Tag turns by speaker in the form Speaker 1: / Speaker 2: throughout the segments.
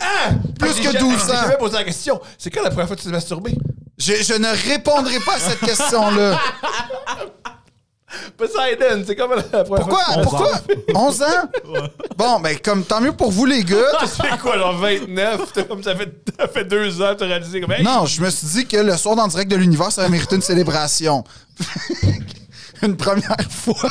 Speaker 1: Ah, plus que 12 ans! Je vais poser la question. C'est quand la première fois que tu t'es masturbé? Je, ne répondrai pas à cette question-là.
Speaker 2: Poseidon, c'est comme la première Pourquoi? fois. Pourquoi?
Speaker 1: 11 ans? Bon, ben, comme, tant mieux pour vous, les gars. fais quoi, genre
Speaker 2: 29? comme ça fait, ça deux ans, t'as réalisé comme. Non, je me
Speaker 1: suis dit que le soir dans direct de l'univers, ça va mériter une célébration. une première fois.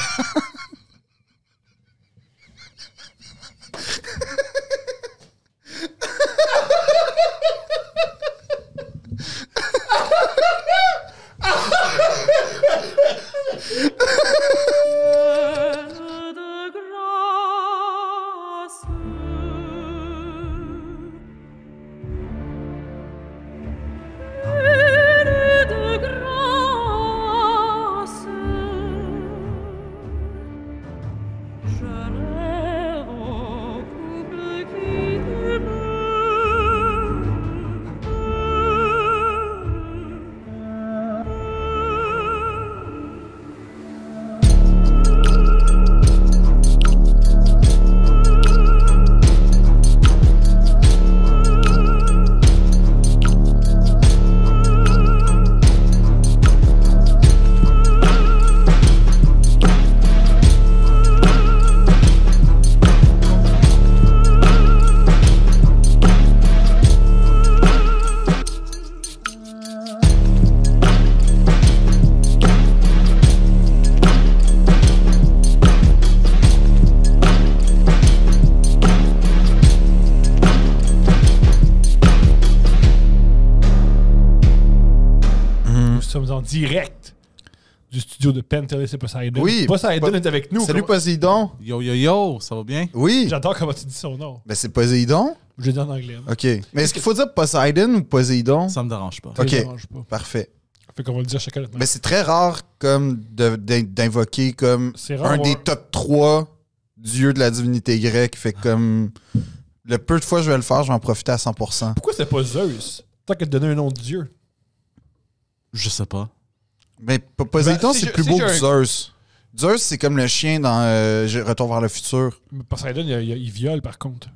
Speaker 2: Pentele, c'est Poseidon. Oui. Poseidon est avec nous. Salut
Speaker 3: Poseidon.
Speaker 2: Yo, yo, yo, ça va bien? Oui. J'adore comment tu dis son nom. Mais
Speaker 1: ben, c'est Poseidon.
Speaker 2: Je le dis en anglais. OK.
Speaker 1: Mais est-ce qu'il faut dire Poseidon ou Poseidon? Ça me dérange pas. Ça OK. Dérange pas. Parfait.
Speaker 2: Fait qu'on va le dire chacun notre Mais
Speaker 1: c'est très rare comme d'invoquer comme un des top 3 dieux de la divinité grecque. Fait comme le peu de fois que je vais le faire, je vais en profiter à 100%. Pourquoi
Speaker 2: c'est pas Zeus? Tant qu'elle te donnait un nom de dieu.
Speaker 1: Je sais pas. Mais Poséidon, ben, c'est plus beau que Zeus. Zeus, c'est comme le chien dans euh, Retour vers le futur.
Speaker 2: Poseidon, il, viole, par contre.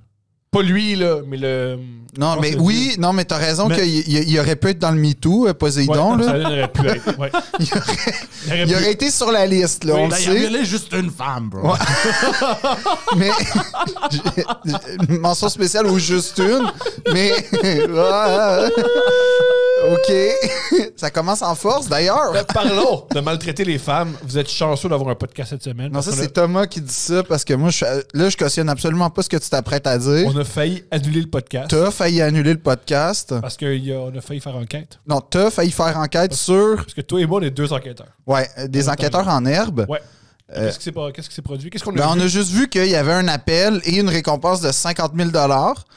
Speaker 2: Pas lui, là, mais le. Non, mais oui, non, mais t'as raison qu'il
Speaker 1: il, aurait pu être dans le MeToo, Too, euh, Poséidon. là. Ça, il aurait pu être. il, aurait... été sur la liste, là, on Il
Speaker 3: est juste une femme, bro.
Speaker 1: mais. Mention spéciale ou juste une. Mais. OK. Ça commence en
Speaker 2: force, d'ailleurs. Parlons de maltraiter les femmes. Vous êtes chanceux d'avoir un podcast cette semaine. Non, ça, c'est
Speaker 1: Thomas qui dit ça parce que moi, je, là, je cautionne absolument pas ce que tu t'apprêtes à dire. On
Speaker 2: a failli annuler le podcast.
Speaker 1: T'as failli annuler le podcast.
Speaker 2: Parce qu'on a failli faire enquête.
Speaker 1: Non, t'as failli faire enquête sur. Parce
Speaker 2: que toi et moi, on est deux enquêteurs.
Speaker 1: Ouais, euh, des enquêteurs en herbe. Ouais.
Speaker 2: Euh, qu'est-ce qui s'est produit? Qu'est-ce qu'on a ben, On a
Speaker 1: juste vu qu'il y avait un appel et une récompense de 50 000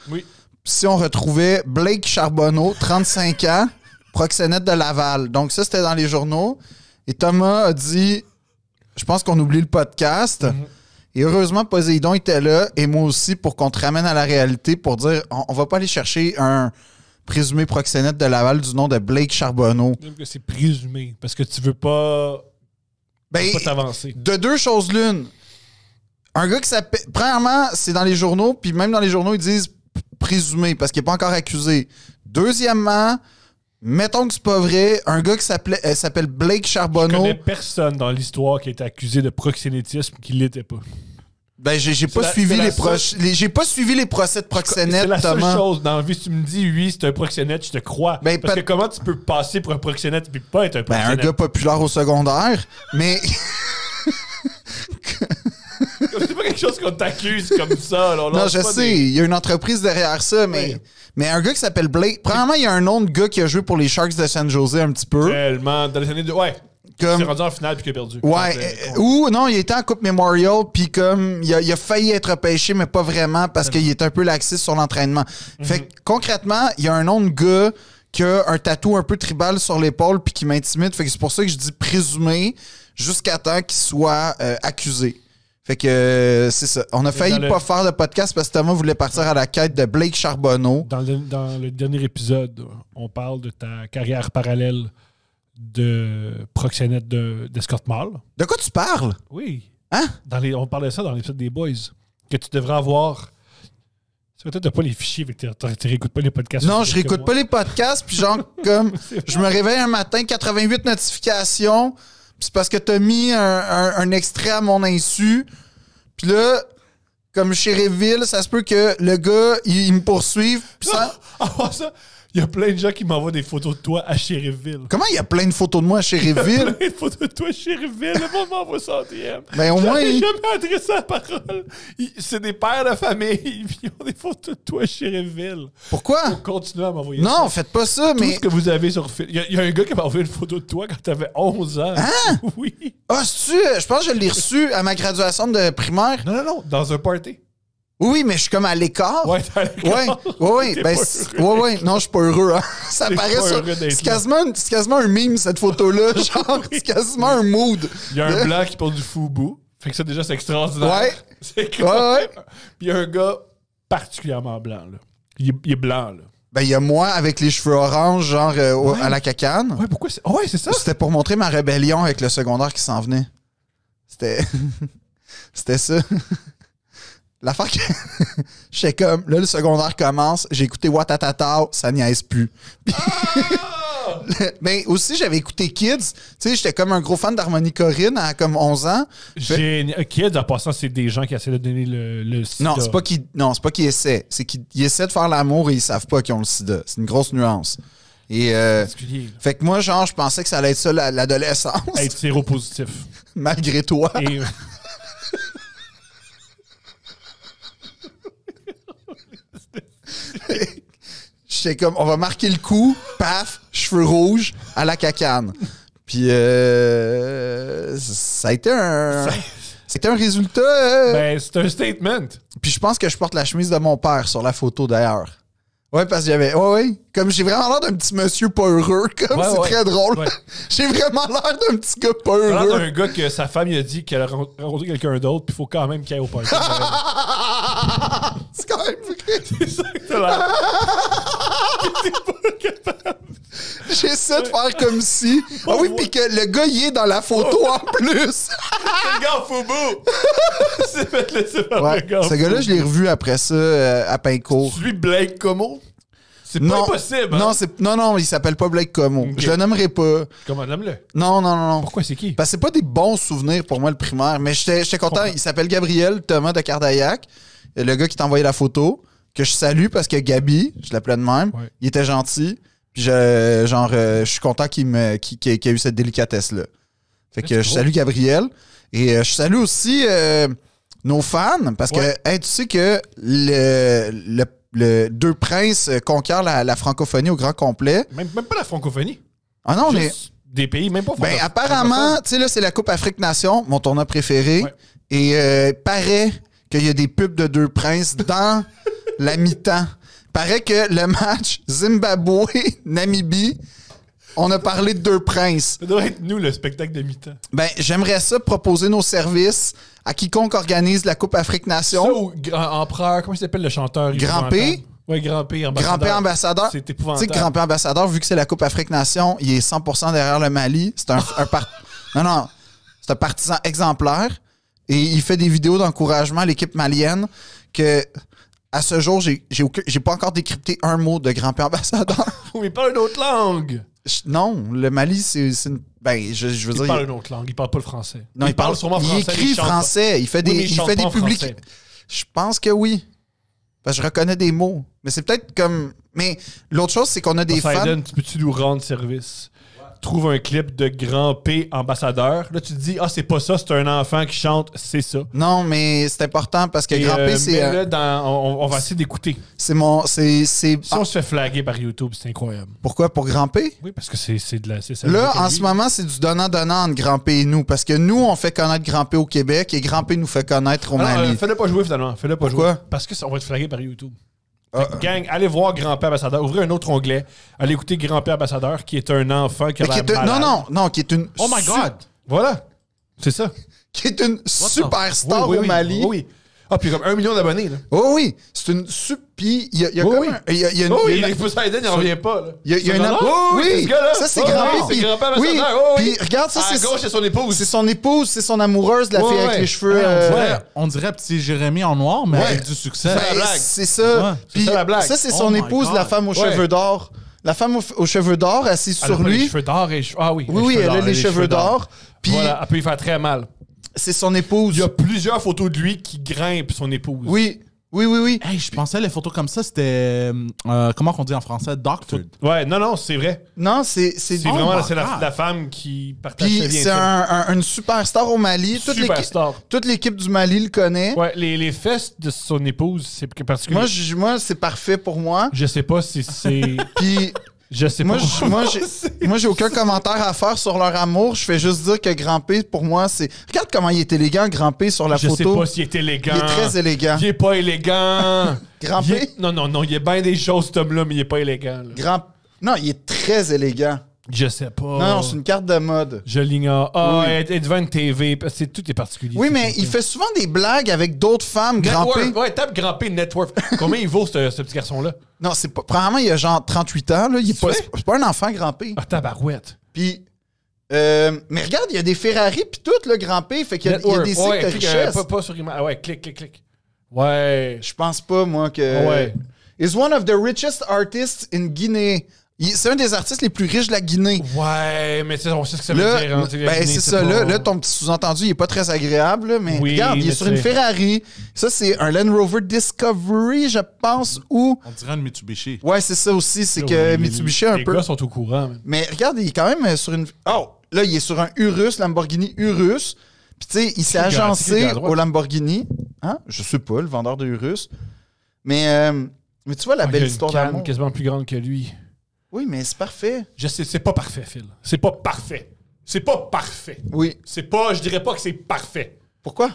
Speaker 1: Oui. Si on retrouvait Blake Charbonneau, 35 ans, proxénète de Laval. Donc, ça, c'était dans les journaux. Et Thomas a dit Je pense qu'on oublie le podcast. Mm-hmm. Et heureusement, Poséidon était là, et moi aussi, pour qu'on te ramène à la réalité, pour dire on, va pas aller chercher un présumé proxénète de Laval du nom de Blake Charbonneau.
Speaker 2: C'est présumé, parce que ben, tu veux pas t'avancer.
Speaker 1: De deux choses l'une. Un gars qui s'appelle. Premièrement, c'est dans les journaux, puis même dans les journaux, ils disent présumé, parce qu'il n'est pas encore accusé. Deuxièmement, Mettons que c'est pas vrai, un gars qui s'appelait, euh, s'appelle Blake Charbonneau... Je connais
Speaker 2: personne dans l'histoire qui a été accusé de proxénétisme qui l'était pas. Ben, j'ai, pas suivi les, proches- j'ai pas suivi les procès de
Speaker 1: C'est la seule chose
Speaker 2: dans la vie. Si tu me dis oui, c'est un proxénète, je te crois. Ben, Parce que comment tu peux passer pour un proxénète puis pas être un Ben, un gars
Speaker 1: populaire au secondaire, mais
Speaker 2: C'est pas quelque chose qu'on t'accuse comme ça. non, je sais.
Speaker 1: Il y a une entreprise derrière ça, mais, mais un gars qui s'appelle Blake. Probablement, il y a un nom gars qui a joué pour les Sharks de San Jose un petit peu.
Speaker 2: Tellement. Dans les années de. Ouais. Comme... Il rendu en finale puis qu'il a perdu. Ouais. Euh, euh,
Speaker 1: ou non, il était en Coupe Memorial puis comme il a, failli être pêché, mais pas vraiment parce qu'il est un peu laxiste sur l'entraînement. Mhm. Fait que, concrètement, il y a un nom gars qui a un tatou un peu tribal sur l'épaule puis qui m'intimide. Fait que c'est pour ça que je dis présumé jusqu'à temps qu'il soit euh, accusé. Fait que c'est ça. On a failli pas faire
Speaker 2: le podcast parce que Thomas voulait partir à la quête de Blake Charbonneau. Dans le, dernier épisode, on parle de ta carrière parallèle de proxénète de de, mâle. De quoi tu parles? Oui. Hein? Dans on parlait ça dans l'épisode des Boys. Que tu devrais avoir. C'est peut-être pas les fichiers, tu pas les podcasts. Non, je réécoute pas
Speaker 1: les podcasts, puis genre, comme, je me réveille un matin, 88 notifications c'est parce que t'as mis un, extrait à mon insu. Puis là, comme chez Réville, ça se peut que le gars, il, me poursuive.
Speaker 2: ça ah, il y a plein de gens qui m'envoient des photos de toi à Chéréville. Comment il y a plein de photos de moi à a plein de photos de toi à Sheriffville. Le monde m'envoie ça ben, au moins. J'ai jamais adressé la parole. C'est des pères de famille. Ils ont des photos de toi à Sheriffville. Pourquoi? Pour continuer à m'envoyer ça. Non, faites pas ça, Tout mais. ce que vous avez sur Il y, a un gars qui m'a envoyé une photo de toi quand t'avais 11 ans. Hein? Oui. Ah, tu euh, Je pense que je l'ai reçu à ma graduation
Speaker 1: de primaire. Non, non, non. Dans un party. Oui, mais je suis comme à l'écart. Ouais, oui, oui, oui, ben, oui, oui, non, je suis pas heureux. Hein. Ça paraît sur... C'est quasiment, quasiment, un mime, cette photo-là. Genre, c'est quasiment un mood. Il y a
Speaker 2: un blanc qui porte du foubou. Fait que ça, déjà, c'est extraordinaire. Ouais. C'est cool. Puis il y a un gars particulièrement blanc, là. Il est, blanc, là.
Speaker 1: Ben, il y a moi avec les cheveux orange, genre euh, à la cacane. Ouais, pourquoi c'est. ouais, c'est ça. C'était pour montrer ma rébellion avec le secondaire qui s'en venait. C'était. C'était ça. L'affaire que. J'étais comme, là, le secondaire commence, j'ai écouté Watatata, ça n'y niaise plus. Mais ah! ben, aussi, j'avais écouté Kids. Tu sais, j'étais comme un gros fan d'Harmonie Corinne à comme 11 ans.
Speaker 2: Euh, Kids, en passant, c'est des gens qui essaient de donner le, le sida.
Speaker 1: Non, c'est pas qu'ils essaient. C'est qu'ils essaient de faire l'amour et ils savent pas qu'ils ont le sida. C'est une grosse nuance. Et euh, fait que moi, genre, je pensais que ça allait être ça l'adolescence. Être séropositif. Malgré toi. Euh, comme, on va marquer le coup, paf, cheveux rouges, à la cacane. Puis euh, ça a été un. C'était un résultat. Euh. ben, c'est un statement. Puis je pense que je porte la chemise de mon père sur la photo d'ailleurs. Ouais, parce que j'avais. Ouais, ouais. Comme j'ai vraiment l'air d'un petit monsieur pas heureux. Comme c'est très drôle.
Speaker 2: j'ai vraiment l'air d'un petit gars pas T'as l'air d'un gars que sa femme lui a dit qu'elle a rencontré quelqu'un d'autre, puis il faut quand même qu'il ait au party. c'est quand même vrai. c'est ça que l'air.
Speaker 1: J'essaie de faire comme si. Ah oh, oui, puis que le gars, il est dans la photo en oh, plus.
Speaker 2: le gars C'est ce gars-là, je l'ai
Speaker 1: revu après ça euh, à Pincourt.
Speaker 2: Celui Blake Como? C'est pas possible. non, hein?
Speaker 1: non, non, il s'appelle pas Blake Como. Je le nommerai pas. Comment nomme-le? Non, non, non, Pourquoi c'est qui? Parce que c'est pas des bons souvenirs pour moi, le primaire. Mais j'étais content. Il s'appelle Gabriel Thomas de Cardayac. le gars qui t'a envoyé la photo, que je salue parce que Gabi, je l'appelais de même, il était gentil. Puis je, genre, euh, je suis content qu'il me- ait eu cette délicatesse-là. Fait que je salue Gabriel. Et euh, je salue aussi euh, nos fans, parce que tu sais que le, Deux Princes conquiert la, francophonie au grand complet.
Speaker 2: Même, pas la francophonie. Ah non, mais. Des pays, même pas ben, apparemment,
Speaker 1: tu sais, là, c'est la Coupe Afrique Nation, mon tournoi préféré. Et euh, paraît qu'il y a des pubs de Deux Princes dans la mi-temps. Paraît que le match Zimbabwe-Namibie on a parlé de deux princes.
Speaker 2: Ça doit être nous, le spectacle de mi-temps.
Speaker 1: Ben, j'aimerais ça proposer nos services à quiconque organise la Coupe Afrique Nation. Ça ou
Speaker 2: grand, empereur, comment il s'appelle le chanteur? Grand P. Oui, Grand P, ambassadeur. Grand P, ambassadeur. C'est épouvantable. Tu sais, Grand P,
Speaker 1: ambassadeur, vu que c'est la Coupe Afrique Nation, il est 100% derrière le Mali. C'est un, Non, C'est un partisan exemplaire. Et il fait des vidéos d'encouragement à l'équipe malienne que à ce jour, j'ai pas encore décrypté un mot de Grand P ambassadeur. mais pas une autre langue! non, le Mali, c'est une. Ben, je, je veux il parle une
Speaker 2: autre langue, il parle pas le français. Non, il, parle, sûrement français. Il écrit français, il fait des, publics.
Speaker 1: Je pense que oui. Parce je reconnais des mots. Mais c'est peut-être
Speaker 2: comme. Mais l'autre chose, c'est qu'on a des fans. tu tu nous rendre service? trouve un clip de Grand P ambassadeur. Là, tu te dis, ah, c'est pas ça, c'est un enfant qui chante, c'est ça. Non, mais c'est important parce que Grand P, euh, c'est. Euh, on, va essayer d'écouter. C'est mon. Si on se fait flaguer par YouTube, c'est incroyable. Pourquoi Pour Grand P Oui, parce que c'est de la. là, en ce
Speaker 1: moment, c'est du donnant-donnant entre Grand P et nous. Parce que nous, on fait connaître Grand P au Québec et Grand P nous fait
Speaker 2: connaître au Mali. Euh, fais-le pas jouer finalement. Fais-le pas Pourquoi? jouer. Parce que va être flagué par YouTube. Ah. Gang, allez voir Grand-Père Ambassadeur. Ouvrez un autre onglet. Allez écouter Grand-Père Ambassadeur, qui est un enfant qui a qui est Non, non,
Speaker 1: non, qui est une. Oh my God! Voilà. C'est ça. qui est une superstar Mali. oui ah, puis comme un million d'abonnés, là. Oh oui, c'est une super. Puis il y a, y a comme oui. un, y a, y a une, oh, oui, Eric Poussaiden, il revient
Speaker 2: pas, là. Il y a, Oh Oui, ça, c'est grand oh oui. Puis regarde, ça, c'est. c'est
Speaker 1: son épouse. C'est son épouse, c'est son amoureuse, la fille avec les cheveux. Euh,
Speaker 3: on, dirait, petit Jérémy en noir, mais avec du succès. Ben, c'est ça. Puis ça, c'est oh son épouse, la femme aux cheveux d'or. La femme aux, cheveux d'or assise sur lui. Les
Speaker 2: cheveux d'or et ah oui. Oui, oui, elle a les cheveux d'or. Puis voilà, elle peut lui faire très mal. C'est son épouse. Il y a plusieurs photos de lui qui grimpent son épouse.
Speaker 3: Oui. Oui, oui, oui. je pensais les photos comme ça, c'était. Euh, euh, comment on dit en français Doctored.
Speaker 2: Ouais, non, non, c'est vrai. Non, c'est. C'est vraiment c'est ah. la, femme qui partage Puis c'est
Speaker 1: un, une superstar au Mali. Toute l'équipe- Toute l'équipe du Mali le connaît. Ouais,
Speaker 2: les, fesses de son épouse, c'est particulier. Moi, moi c'est parfait pour moi. je sais pas si c'est. Puis sais moi, pas.
Speaker 1: moi, j'ai, aucun commentaire à faire sur leur amour. Je fais juste dire que Grand P, pour moi, c'est. Regarde comment il est élégant, Grand sur la photo. Je sais pas s'il
Speaker 2: est élégant. Il est très élégant. Il est pas élégant. Grand Non, non, non. Il est bien des choses, cet homme-là, mais il est pas élégant. Non, il est très élégant. Je sais pas. Non, c'est une carte de mode. Je l'ignore. Ah, oh, TV. C'est tout est particulier. Oui, mais il fait souvent des
Speaker 1: blagues avec d'autres femmes grampées.
Speaker 2: Ouais, tape grampé Network. Combien il vaut ce, petit garçon-là? Non,
Speaker 1: c'est pas. Premièrement, il a genre 38 ans. Il est pas, c'est pas un enfant grampé. Ah, tabarouette. Puis. Euh, mais regarde, il y a des Ferrari puis tout, le grand P, fait qu'il y, a des ouais, de euh, richesse. Euh, pas,
Speaker 2: pas sur Ah Ouais, clic, clic, clic.
Speaker 1: Ouais. Je pense pas, moi, que... Ouais. Is one of the richest artists in Guinea. C'est un des artistes les plus riches de la Guinée. Ouais, mais on sait que ça c'est ça. Là, ton petit sous-entendu, il est pas très agréable, mais regarde, il est sur une Ferrari. Ça, c'est un Land Rover Discovery, je pense, ou. On
Speaker 3: dirait un Mitsubishi. Ouais, c'est ça aussi.
Speaker 1: C'est que Mitsubishi, un peu. Les gars sont au courant. Mais... regarde, il est quand même euh, sur une. Oh! Là, il est sur un Urus, Lamborghini Urus. Puis, tu sais, il s'est agencé au Lamborghini. Hein? Je sais pas, le vendeur de Urus. Mais, euh, mais tu vois la ah, belle histoire d'amour. quasiment
Speaker 2: plus grande que lui. Oui, mais c'est parfait. Je sais, c'est pas parfait, Phil. C'est pas parfait. C'est pas parfait. Oui. C'est pas, je dirais pas que c'est parfait. Pourquoi?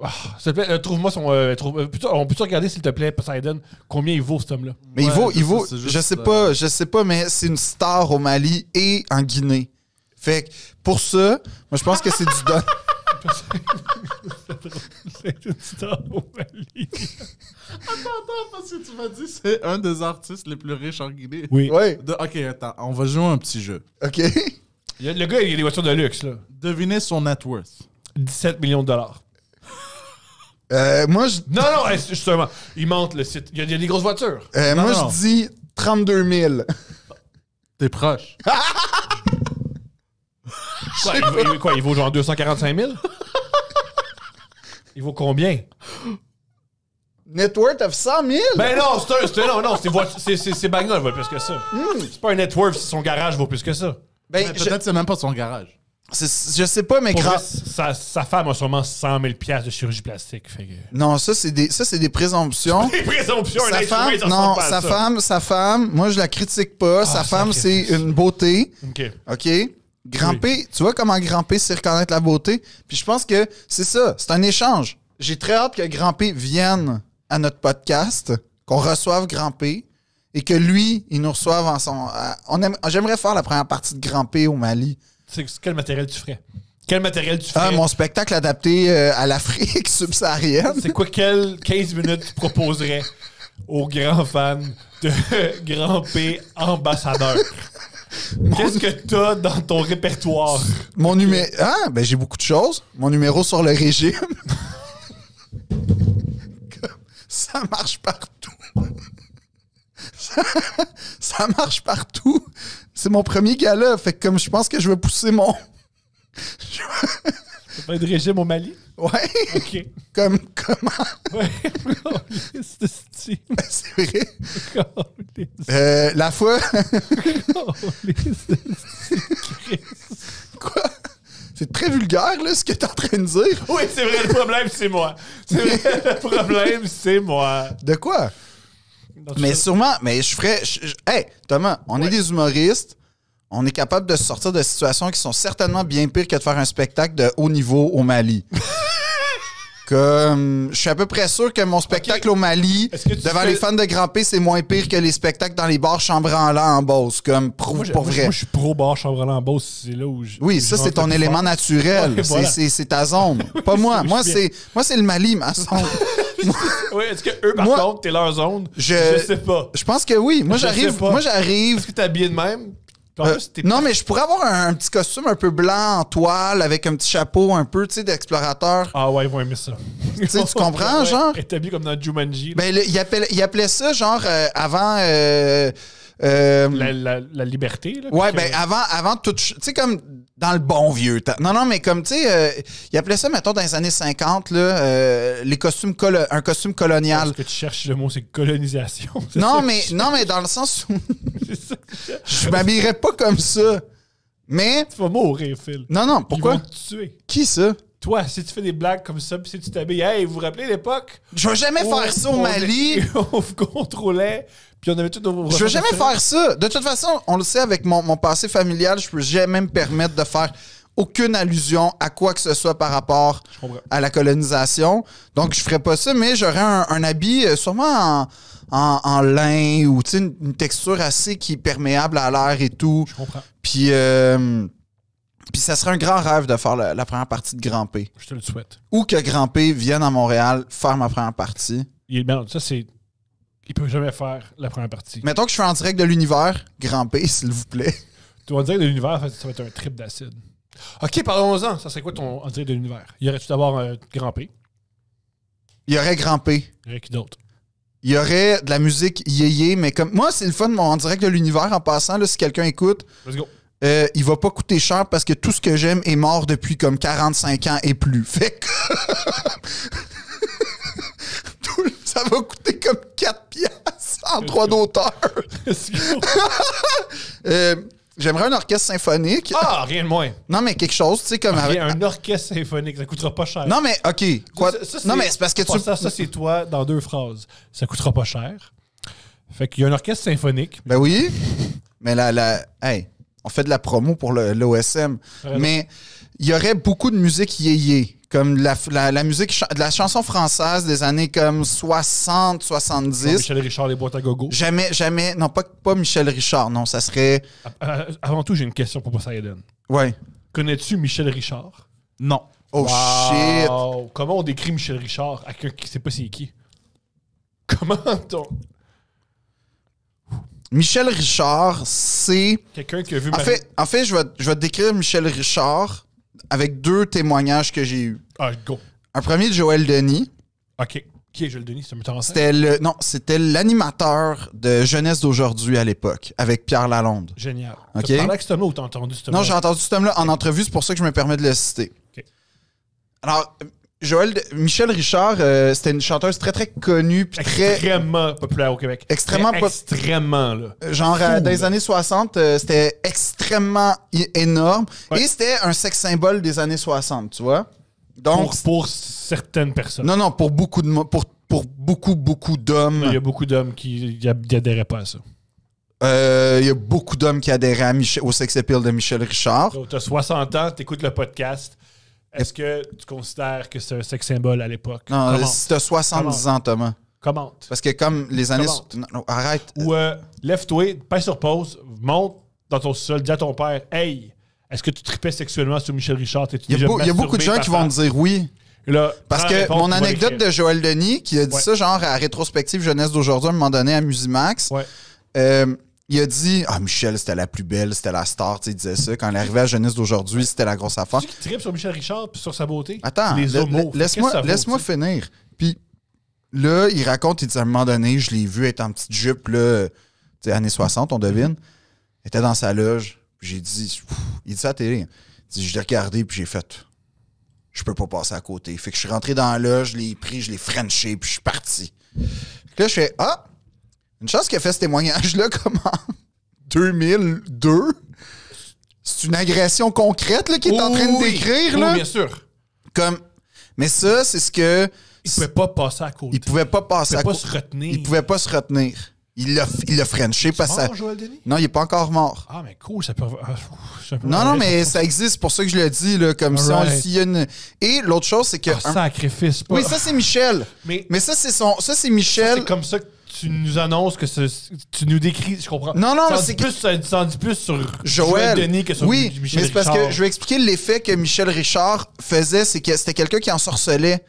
Speaker 2: Ah, euh, trouve-moi son. Euh, euh, on peut-tu regarder, s'il te plaît, Poseidon, combien il vaut, cet homme-là? Mais il vaut, il vaut, je sais pas,
Speaker 1: je sais pas, mais c'est une star au Mali et en Guinée. Fait que pour ça, moi je pense que c'est du don c'est Attends,
Speaker 3: attends, parce que tu m'as dit c'est un des artistes les plus riches en Guinée. Oui. ok, attends, on va jouer un petit jeu. OK. Le
Speaker 2: gars, il a des voitures de luxe, là. Devinez son net worth. 17 millions de dollars. Euh, moi, je, Non, non, justement, il monte le site. Il y a, des grosses voitures. Euh, moi, je dis 32 000. T'es proche. Quoi, il, vaut, quoi, il vaut genre 245 000? il vaut combien?
Speaker 1: Net worth of 100 000? Ben non,
Speaker 2: c'est un, non, non, c'est bagnole vaut plus que ça. Hmm. C'est pas un net worth si son garage vaut plus que ça. Ben, Peut-être que c'est même pas son garage. Je sais pas, mais Pour sa, femme a sûrement 100 000 de chirurgie plastique. Fait
Speaker 1: Non, ça, c'est des, ça, c'est des présomptions. des présomptions. Sa femme, non, sa femme, sa femme, moi, je la critique pas. Ah, sa femme, c'est une beauté. OK. OK. Grand P, tu vois comment Grand P c'est reconnaître la beauté. Puis je pense que c'est ça, c'est un échange. J'ai très hâte que Grand P vienne à notre podcast, qu'on reçoive Grand P, et que lui, il nous reçoive en son. j'aimerais faire la première partie de Grand P au Mali.
Speaker 2: quel matériel tu ferais? Quel matériel tu ferais? Ah, mon spectacle adapté euh, à l'Afrique subsaharienne. C'est quoi, quelle 15 minutes tu proposerais aux grands fans de Grand P ambassadeur? Qu'est-ce que t'as dans ton répertoire?
Speaker 1: Mon numéro. Ah, ben j'ai beaucoup de choses. Mon numéro sur le régime. ça marche partout. ça, marche partout. C'est mon premier gala. Fait comme je pense que je vais pousser mon.
Speaker 2: T'as de régime au Mali?
Speaker 1: Ouais. OK. Comme comment? Ouais, ben, c'est vrai. Euh, la fois. Quoi?
Speaker 2: C'est très vulgaire, là, ce que t'es en train de dire. Oui, c'est vrai, le problème, c'est moi. C'est vrai, le problème, c'est moi. De quoi?
Speaker 1: mais sûrement, mais je ferais. Hé, hey, Thomas, on est des humoristes on est capable de sortir de situations qui sont certainement bien pires que de faire un spectacle de haut niveau au Mali. Comme, je suis à peu près sûr que mon spectacle au Mali, devant les fans de Grand c'est moins pire que les spectacles dans les bars chambranlants en Beauce. Comme, pour vrai. Moi, je suis
Speaker 2: pro-bar chambranlant en Beauce. C'est là où
Speaker 1: je, Oui, ça, c'est ton élément naturel. C'est ta zone. Pas moi. moi, c'est le Mali, ma zone.
Speaker 2: oui, est-ce que eux, par moi, contre, t'es leur zone? Je, sais pas. Je pense que oui. Moi, j'arrive. Moi, j'arrive. Est-ce que t'es habillé de même? Euh, non, mais
Speaker 1: je pourrais avoir un, petit costume un peu blanc en toile avec un petit chapeau un peu, tu sais, d'explorateur.
Speaker 2: Ah ouais, ils vont aimer ça.
Speaker 1: tu tu comprends, genre?
Speaker 2: Établi comme dans Jumanji.
Speaker 1: Ben, il, il appelait ça, genre, euh, avant, euh, euh, la, liberté. Là, ouais, ben avant, avant tout. Tu sais, comme dans le bon vieux Non, non, mais comme, tu sais, euh, il appelait ça, mettons, dans les années 50, là, euh, les costumes un costume colonial. Ce que tu cherches, le mot, c'est colonisation. Non, mais, non, mais dans le sens où. je m'habillerais pas comme ça. Mais. Tu vas
Speaker 2: mourir, Phil. Non, non, pourquoi? tu tuer. Qui ça? toi, si tu fais des blagues comme ça, puis si tu t'habilles, hey, vous vous rappelez l'époque? Je vais jamais faire ça au Mali! on vous contrôlait, je ne Je veux jamais faire
Speaker 1: ça. De toute façon, on le sait avec mon, passé familial, je ne peux jamais me permettre de faire aucune allusion à quoi que ce soit par rapport à la colonisation. Donc, je ferais pas ça, mais j'aurais un, habit euh, sûrement en, lin ou une, texture assez qui est perméable à l'air et tout. Je comprends. Puis, euh, puis ça serait un grand rêve de faire la, première partie de Grand P. Je te le souhaite. Ou que Grand P vienne à Montréal faire ma première partie.
Speaker 2: Il, ben, ça, c'est il peut jamais faire la première partie. Mettons que je suis en direct de
Speaker 1: l'univers, grand P, s'il vous plaît.
Speaker 2: Tu en direct de l'univers, ça va être un
Speaker 1: trip d'acide.
Speaker 2: Ok, parlons-en. Ça serait quoi ton en direct de l'univers Il y aurait tout d'abord un grand P.
Speaker 1: Il y aurait grand P. Il y aurait qui d'autre il y aurait de la musique yéyé, mais comme moi, c'est le fun, mon en direct de l'univers en passant, là, si quelqu'un écoute. Euh, il va pas coûter cher parce que tout ce que j'aime est mort depuis comme 45 ans et plus. Fait que ça va coûter comme 4 piastres en droit d'auteur. Euh, j'aimerais un orchestre symphonique. Ah, rien de
Speaker 2: moins. Non, mais quelque chose, tu sais, comme Un orchestre symphonique, ça coûtera pas cher. Non, mais OK. non, mais c'est parce que tu. Ça, c'est toi dans deux phrases. Ça coûtera pas cher. Fait qu'il y a un orchestre symphonique.
Speaker 1: Ben oui. Mais là, on fait de la promo pour l'OSM. Mais il y aurait beaucoup de musique yéyé comme la, la, musique, de la chanson française des années comme 60, 70. Michel
Speaker 2: Richard, les boîtes à gogo. Jamais,
Speaker 1: jamais, non, pas, Michel Richard, non, ça serait. Ah,
Speaker 2: ah, avant
Speaker 1: tout, j'ai une question pour Poseidon. Ouais.
Speaker 2: Connais-tu Michel Richard? Non. Oh shit! Comment on décrit Michel Richard à quelqu'un qui sait pas c'est qui? Comment on.
Speaker 1: Michel Richard, c'est.
Speaker 2: Quelqu'un qui a vu. En, fait,
Speaker 1: en fait, je vais, je vais décrire Michel Richard avec deux témoignages que j'ai eus.
Speaker 2: Un
Speaker 1: premier de Joël Denis.
Speaker 2: OK. Qui est Joël Denis? C'était
Speaker 1: le, non, c'était l'animateur de Jeunesse d'aujourd'hui à l'époque, avec Pierre Lalonde.
Speaker 2: Génial. OK. Tu avec ce tome-là ou t'as entendu ce Non, j'ai
Speaker 1: entendu ce thème-là en entrevue, c'est pour ça que je me permets de le citer.
Speaker 2: Alors, Joël, Michel
Speaker 1: Richard, euh, c'était une chanteuse très très connue. très, extrêmement
Speaker 2: populaire au Québec. Extrêmement Extrêmement, là. Genre, euh, dans les
Speaker 1: années 60, euh, c'était extrêmement énorme. Et c'était un sexe symbole des années 60, tu vois. Donc, pour,
Speaker 2: certaines personnes. Non, non, pour beaucoup de pour, pour beaucoup, beaucoup d'hommes. Il y a beaucoup d'hommes qui n'adhéraient pas à ça.
Speaker 1: Euh, il y a beaucoup d'hommes qui adhéraient au sex
Speaker 2: appeal de Michel Richard. Tu as 60 ans, tu écoutes le podcast. Est-ce que tu considères que c'est un sex symbole à l'époque? Non, si tu as 70 ans, Thomas. Commente.
Speaker 1: Parce que comme les années.
Speaker 2: arrête. Ou left euh, lève-toi, sur pause, monte dans ton sol, dis à ton père, hey, est-ce que tu tripais sexuellement sur Michel Richard? Il y, a beaucoup de gens qui vont dire oui. Là, Parce que mon anecdote de
Speaker 1: Joël Denis, qui a dit ça genre à rétrospective jeunesse d'aujourd'hui, à un moment donné à Musimax, euh, il a dit Ah, Michel, c'était la plus belle, c'était la star. il disait ça. Quand elle arrivait à jeunesse d'aujourd'hui, c'était la grosse affaire. Tu
Speaker 2: tripes sur Michel Richard sur sa beauté Attends, laisse-moi
Speaker 1: finir. Puis là, il raconte il dit à un moment donné, je l'ai vu être en petite jupe, là, années 60, on devine. Mm-hmm. était dans sa loge. J'ai dit, il dit ça à télé. je regardé, puis j'ai fait, je peux pas passer à côté. Fait que je suis rentré dans la loge, je l'ai pris, je l'ai frenché, puis je suis parti. là, je fais, ah, une chance qu'il a fait ce témoignage-là, comment 2002. C'est une agression concrète là, qu'il est en train de décrire. Oui, bien sûr. Comme, mais ça, c'est ce que. Il pouvait pas passer à côté. Il pouvait pas passer il pouvait à côté. Il pouvait pas se retenir. Il l'a, il l'a frenché pas ça... Non, il n'est pas encore mort.
Speaker 2: Ah, mais cool, ça peut. Ah, non, non, mais ça
Speaker 1: existe, pour ça que je le dis, là, comme si y a une. Et l'autre chose, c'est que. Ah, un... sacrifice, pas. Oui, ça, c'est
Speaker 2: Michel. Mais, ça, c'est son. Ça, c'est Michel. c'est comme ça que tu nous annonces que tu nous décris, je comprends. Non, non, c'est plus, que... ça dit plus sur Joël, Denis que sur oui, Michel mais c'est parce que je
Speaker 1: vais expliquer l'effet que Michel Richard faisait, c'est que c'était quelqu'un qui ensorcelait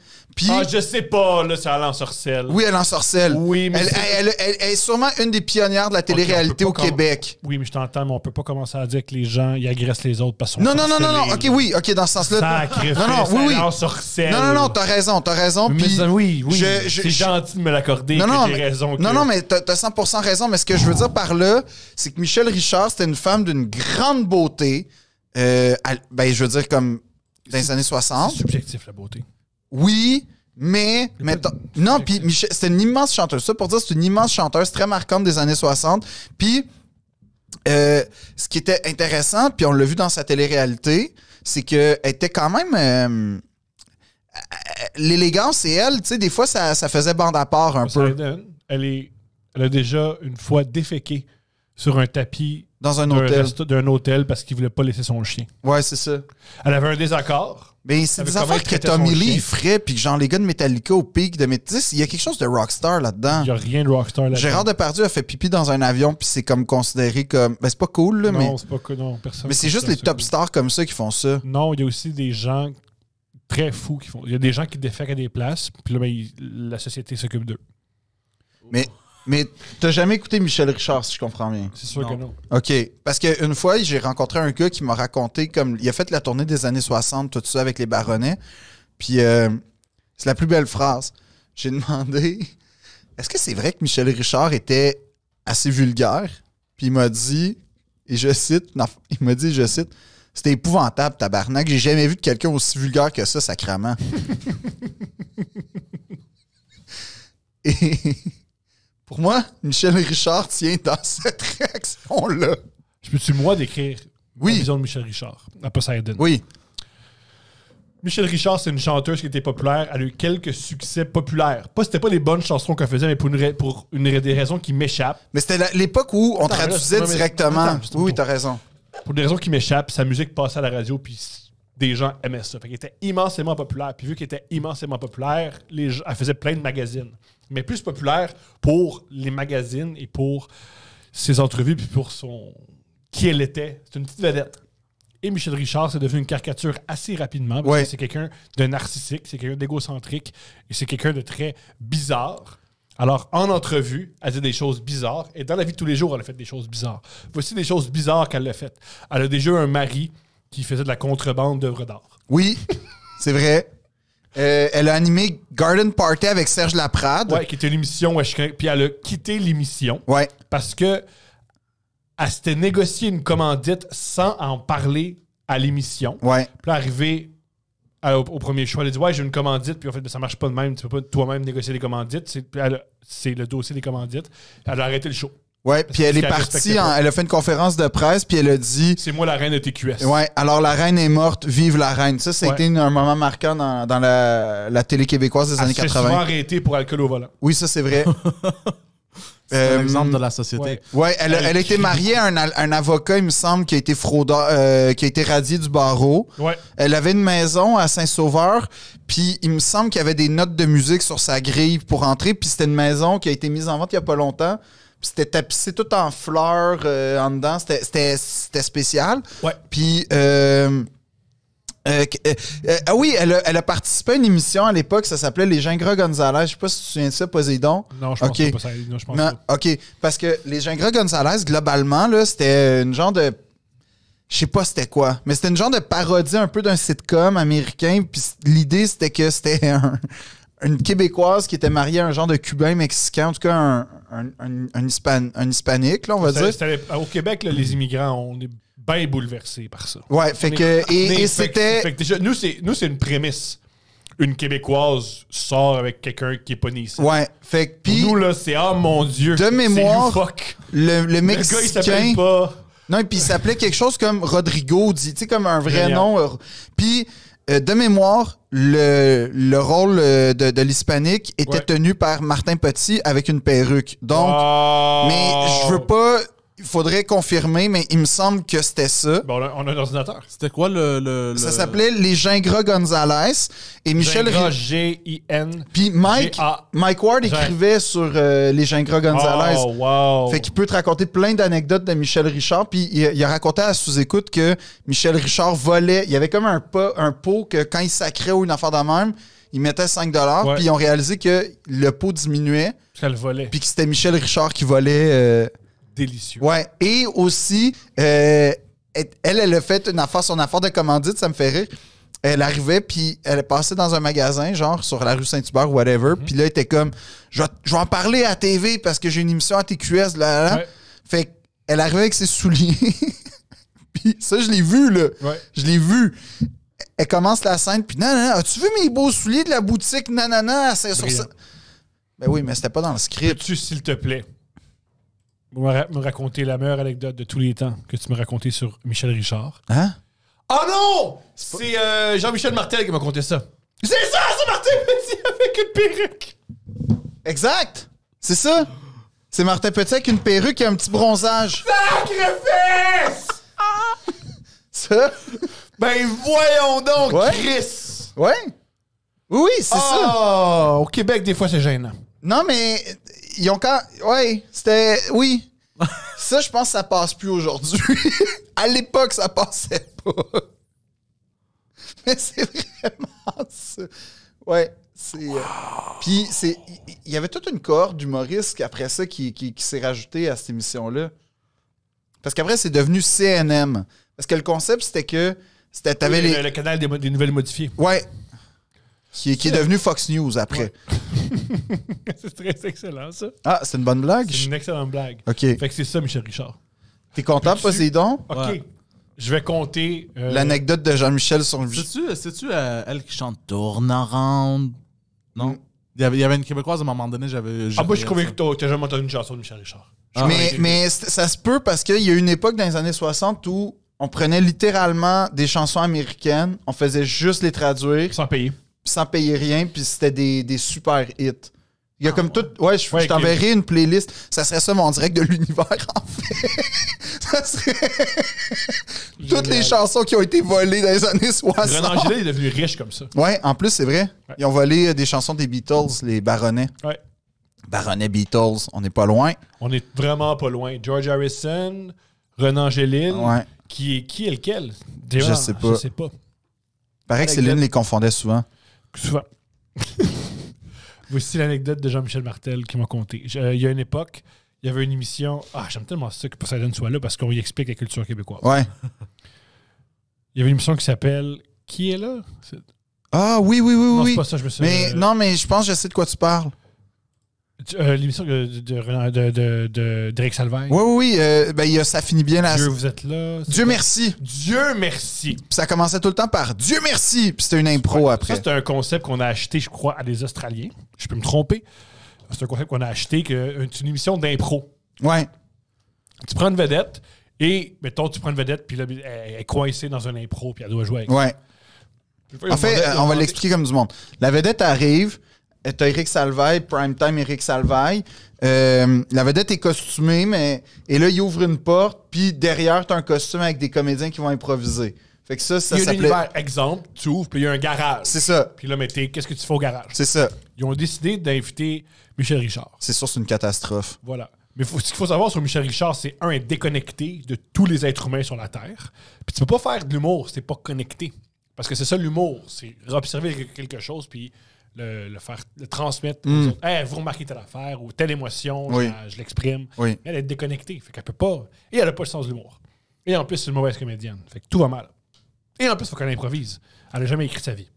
Speaker 1: ah, je
Speaker 2: sais pas, là, ça en sorcelle. Oui, elle en sorcelle. Oui, mais elle,
Speaker 1: elle, est sûrement une
Speaker 2: des pionnières de la télé-réalité au Québec. Oui, mais je t'entends, mais on peut pas commencer à dire que les gens ils agressent les autres parce qu'on Non, non, non, non, non. OK, oui, OK, dans ce sens-là. Non, non, oui, oui. Non, non, non, t'as
Speaker 1: raison, t'as raison.
Speaker 2: oui, oui. c'est gentil de me l'accorder. Non, non, mais, raison. Non, non, mais
Speaker 1: t'as 100% raison. Mais ce que je veux dire par là, c'est que Michel Richard, c'était une femme d'une grande beauté. Euh, ben, je veux dire, comme dans les années 60. Subjectif, la beauté oui, mais non, puis c'est une immense chanteuse. Ça pour dire, c'est une immense chanteuse très marquante des années 60. Puis euh, ce qui était intéressant, puis on l'a vu dans sa télé-réalité, c'est qu'elle était quand même euh, euh, l'élégance et elle,
Speaker 2: tu sais, des fois ça, faisait bande à part un peu. Elle est, elle a déjà une fois déféqué sur un tapis dans un hôtel d'un hôtel parce qu'il voulait pas laisser son chien. Ouais, c'est ça. Elle avait un désaccord mais c'est des affaires que Tommy Lee
Speaker 1: ferait, puis genre
Speaker 2: les gars de Metallica
Speaker 1: au pic de Métis, il y a quelque chose de rockstar là-dedans. Il n'y a rien de rockstar là-dedans. Gérard Depardieu a fait pipi dans un avion, puis c'est comme considéré comme. Ben, c'est pas cool, là, mais. Non, c'est pas cool, non, personne. Mais c'est juste les top stars comme ça
Speaker 2: qui font ça. Non, il y a aussi des gens très fous qui font. Il y a des gens qui défèrent à des places, puis là, ben, la société s'occupe d'eux.
Speaker 1: Mais. Mais t'as jamais écouté Michel Richard, si je comprends bien. C'est sûr que non. OK. Parce qu'une fois, j'ai rencontré un gars qui m'a raconté comme. Il a fait la tournée des années 60, tout ça, avec les baronnets. Puis euh, c'est la plus belle phrase. J'ai demandé Est-ce que c'est vrai que Michel Richard était assez vulgaire? Puis il m'a dit, et je cite, non, il m'a dit, je cite, c'était épouvantable, tabarnak. J'ai jamais vu de quelqu'un aussi vulgaire que ça, sacrament. et. Pour moi, Michel Richard tient
Speaker 2: dans cette réaction-là. Je peux-tu, moi, décrire oui. la vision de Michel Richard à Poseidon? Oui. Michel Richard, c'est une chanteuse qui était populaire. Elle a eu quelques succès populaires. Pas, c'était pas les bonnes chansons qu'elle faisait, mais pour une, des raisons qui m'échappent. Mais c'était l'époque où on traduisait directement. oui, oui, t'as raison. Pour des raisons qui m'échappent, sa musique passait à la radio, puis des gens aimaient ça. Elle était immensément populaire. Puis vu qu'elle était immensément populaire, les elle faisait plein de magazines mais plus populaire pour les magazines et pour ses entrevues, puis pour son. qui elle était. C'est une petite vedette. Et Michel Richard, c'est devenu une caricature assez rapidement, parce que c'est quelqu'un de narcissique, c'est quelqu'un d'égocentrique, et c'est quelqu'un de très bizarre. Alors, en entrevue, elle dit des choses bizarres, et dans la vie de tous les jours, elle a fait des choses bizarres. Voici des choses bizarres qu'elle a faites. Elle a déjà eu un mari qui faisait de la contrebande d'œuvres d'art. Oui, c'est vrai. Euh, elle a animé Garden Party avec Serge Laprade. Ouais, qui était une émission. Puis elle a quitté l'émission. Ouais. Parce que elle s'était négocié une commandite sans en parler à l'émission. Ouais. Puis arrivé au, au, premier choix, elle a dit Ouais, j'ai une commandite. Puis en fait, ben, ça marche pas de même. Tu peux pas toi-même négocier des commandites. C'est le dossier des commandites. Elle a arrêté le show. Ouais,
Speaker 1: puis elle est partie, elle a fait une conférence de presse, puis elle a dit. C'est moi la reine de TQS. Ouais, alors la reine est morte, vive la reine. Ça, c'était un moment marquant dans, la, télé québécoise des années 80. Elle souvent
Speaker 2: arrêtée pour alcool au volant.
Speaker 1: Oui,
Speaker 3: ça, c'est vrai. c'est euh, de la société.
Speaker 1: Ouais, elle, elle, était mariée à un, avocat, il me semble, qui a été fraudeur, euh, qui a été radié du barreau. Ouais. Elle avait une maison à Saint-Sauveur, puis il me semble qu'il y avait des notes de musique sur sa grille pour entrer, puis c'était une maison qui a été mise en vente il n'y a pas longtemps c'était tapissé tout en fleurs euh, en dedans. C'était spécial. Puis. Euh, euh, ah oui, elle a, participé à une émission à l'époque, ça s'appelait Les Gingras Gonzalez. Je sais pas si tu te souviens de ça, Posidon. Non, je pense pas. Ça, je pense OK, parce que Les Gingras Gonzalez, globalement, c'était une genre de je sais pas c'était quoi, mais c'était une genre de parodie un peu d'un sitcom américain. Puis l'idée c'était que c'était un, une Québécoise qui était mariée à un genre de Cubain mexicain, en tout cas un, un, un, hispanique,
Speaker 2: là, on va dire. Au Québec, les immigrants, on est bien bouleversés par ça. Ouais, fait que. Et, c'était. nous, c'est, nous, c'est une prémisse. Une Québécoise sort avec quelqu'un qui est pas né ici. Ouais, fait que. nous, là, c'est Ah, mon Dieu. De mémoire.
Speaker 1: Le, Mexicain. pas. Non, et puis il s'appelait quelque chose comme Rodrigo, tu sais, comme un vrai nom. Euh, puis euh, de mémoire, le, le rôle euh, de, l'hispanique était tenu par Martin Petit avec une perruque. Donc, mais je veux pas il faudrait confirmer, mais il me semble que c'était ça. Bon, on a un ordinateur. C'était quoi
Speaker 2: le.
Speaker 1: Ça s'appelait Les Gingras Gonzales. Et Michel. Gingras,
Speaker 2: G-I-N. Puis Mike,
Speaker 1: Mike Ward écrivait sur euh, Les Gingras Gonzalez. Oh,
Speaker 2: wow. Fait qu'il
Speaker 1: peut te raconter plein d'anecdotes de Michel Richard. Puis il, a raconté à sous-écoute que Michel Richard volait. Il y avait comme un, pot, un pot que quand il sacrait ou une affaire de même, il mettait 5 dollars. Puis ils ont réalisé que le pot diminuait. Puis que c'était Michel Richard qui volait. Euh, délicieux. Ouais. Et aussi, euh, elle, elle a fait une affaire, son affaire de commandite, ça me fait rire. Elle arrivait, puis elle est passée dans un magasin, genre sur la rue Saint-Hubert, whatever. Mhm. Puis là, elle était comme je vais, en parler à TV parce que j'ai une émission à TQS, là, là. Fait qu'elle arrivait avec ses souliers. puis ça, je l'ai vu, là. Je l'ai vu elle commence la scène, puis non, non, as-tu vu mes beaux souliers de la boutique nanana? Sur ça? Ben oui, mais c'était pas dans le
Speaker 2: script. tu s'il te plaît, me raconter la meilleure anecdote de tous les temps que tu me racontais sur Michel Richard. Hein? Oh non! C'est euh, Jean-Michel Martel qui m'a conté ça. C'est ça, c'est Martin Petit avec une perruque!
Speaker 1: Exact! C'est ça! C'est Martin Petit avec une perruque et un petit bronzage.
Speaker 3: Sacrifice!
Speaker 1: Ça? Ben voyons donc, Chris! Ouais? Oui, c'est ça! Ah, au Québec, des fois, c'est gênant. Non, mais ils ont quand. Ouais, c'était. Oui. ça, je pense que ça passe plus aujourd'hui. à l'époque, ça passait pas. Mais c'est vraiment ça. Ouais. C'est, euh, Puis c'est, il y, avait toute une cohorte d'humoristes après ça qui, qui, s'est rajoutée à cette émission-là. Parce qu'après, c'est devenu CNM. Parce que le concept, c'était que. C'était, t'avais le, canal des, des nouvelles modifiées. Ouais qui, est, devenu Fox News après.
Speaker 2: c'est très excellent, ça. Ah, c'est une bonne blague? C'est une excellente blague. OK. Fait que c'est ça, Michel Richard. T'es content, Poseidon? OK. Je vais compter. Euh, L'anecdote
Speaker 3: de Jean-Michel sur C'est-tu, c'est-tu euh, elle qui chante Tourne en ronde? Non? Mm. Il, y avait, une Québécoise à un moment donné, j'avais. Ah, moi, je suis
Speaker 2: que t'as jamais entendu une chanson de Michel Richard. Ah, mais, mais
Speaker 1: ça se peut parce qu'il y a eu une époque dans les années 60 où on prenait littéralement des chansons américaines, on faisait juste les traduire. Sans payer sans payer rien, puis c'était des, super hits. Il y a ah, comme tout. Ouais, je, t'enverrais une playlist. Ça serait ça mon direct de l'univers, en fait. ça serait. Toutes les chansons qui ont été volées dans les années 60. Renan Gillet est
Speaker 2: devenu riche comme ça.
Speaker 1: Ouais, en plus, c'est vrai. Ils ont volé euh, des chansons des Beatles, les Baronets. Ouais. Beatles, on n'est pas loin.
Speaker 2: On est vraiment pas loin. George Harrison, Renan Ouais. Qui, qui est lequel Déjà, Je sais pas. Je sais pas. paraît que Céline les
Speaker 1: confondait souvent
Speaker 2: souvent. Voici l'anecdote de Jean-Michel Martel qui m'a conté. Euh, il y a une époque, il y avait une émission. Ah, j'aime tellement ça que Poseidon soit là parce qu'on y explique la culture québécoise. Ouais. Il y avait une émission qui s'appelle Qui est là Ah oui, oui, oui, oui. mais, Non, mais je pense que je
Speaker 1: sais de quoi tu parles.
Speaker 2: Euh, l'émission de, de, de, Salvaire. Oui, oui, euh, ben, ça finit bien. là Dieu, vous êtes là. Dieu merci. Dieu merci. ça commençait tout le temps par Dieu merci. Puis c'était une impro après. c'est un concept qu'on a acheté, je crois, à des Australiens. Je peux me tromper. C'est un concept qu'on a acheté, euh, C'est une, émission d'impro. Ouais. Tu prends une vedette et, mettons, tu prends une vedette, puis là, elle, est coincée dans un impro, puis elle doit jouer avec. Ouais. En fait,
Speaker 1: on va l'expliquer comme du monde. La vedette arrive t'as Eric Prime Time Eric Salvay. Euh, la vedette est costumée, mais. Et là, il ouvre une porte, puis derrière, t'as un costume avec des comédiens qui vont improviser. Fait que ça, ça s'appelle Il y a
Speaker 2: un exemple, tu ouvres, puis il y a un garage. C'est ça. Puis là, mais qu'est-ce que tu fais au garage? C'est ça. Ils ont décidé d'inviter Michel Richard. C'est sûr, c'est une catastrophe. Voilà. Mais ce qu'il faut savoir sur Michel Richard, c'est un, déconnecté de tous les êtres humains sur la Terre. Puis tu peux pas faire de l'humour si pas connecté. Parce que c'est ça l'humour, c'est observer quelque chose, puis le, faire, le transmettre hmm. vous remarquez telle affaire ou telle émotion, je, l'exprime. mais Elle est déconnectée. Fait qu'elle peut pas. Et elle n'a pas le sens de l'humour. Et en plus, c'est une mauvaise comédienne. Fait que tout va mal. Et en plus, il faut qu'elle improvise. Elle n'a jamais écrit sa vie.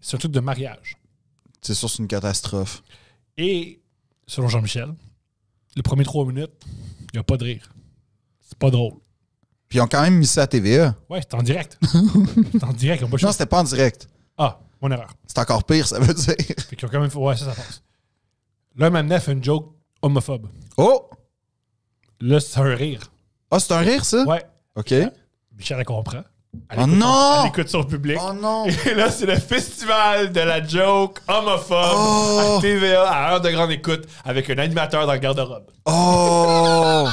Speaker 2: C'est un truc de mariage.
Speaker 1: C'est sûr, c'est une catastrophe.
Speaker 2: Et selon Jean-Michel, le premier trois minutes, il n'y a pas de rire. C'est pas drôle.
Speaker 1: Puis ils ont quand même mis ça à TVA.
Speaker 2: Ouais, c'était en direct. c'était en direct. non, c'était pas en direct. Ah, mon erreur. C'est encore pire, ça veut dire. Fait qu'ils ont quand même Ouais, ça, ça passe. L'homme amené fait une joke homophobe. Oh! Là, c'est un rire. Ah, c'est un rire, ça? Ouais. OK. Michel, elle comprend. Elle oh non! elle écoute son public. Oh non! Et là, c'est le festival de la joke homophobe oh. à TVA à l'heure de grande écoute avec un animateur dans le garde-robe.
Speaker 1: Oh!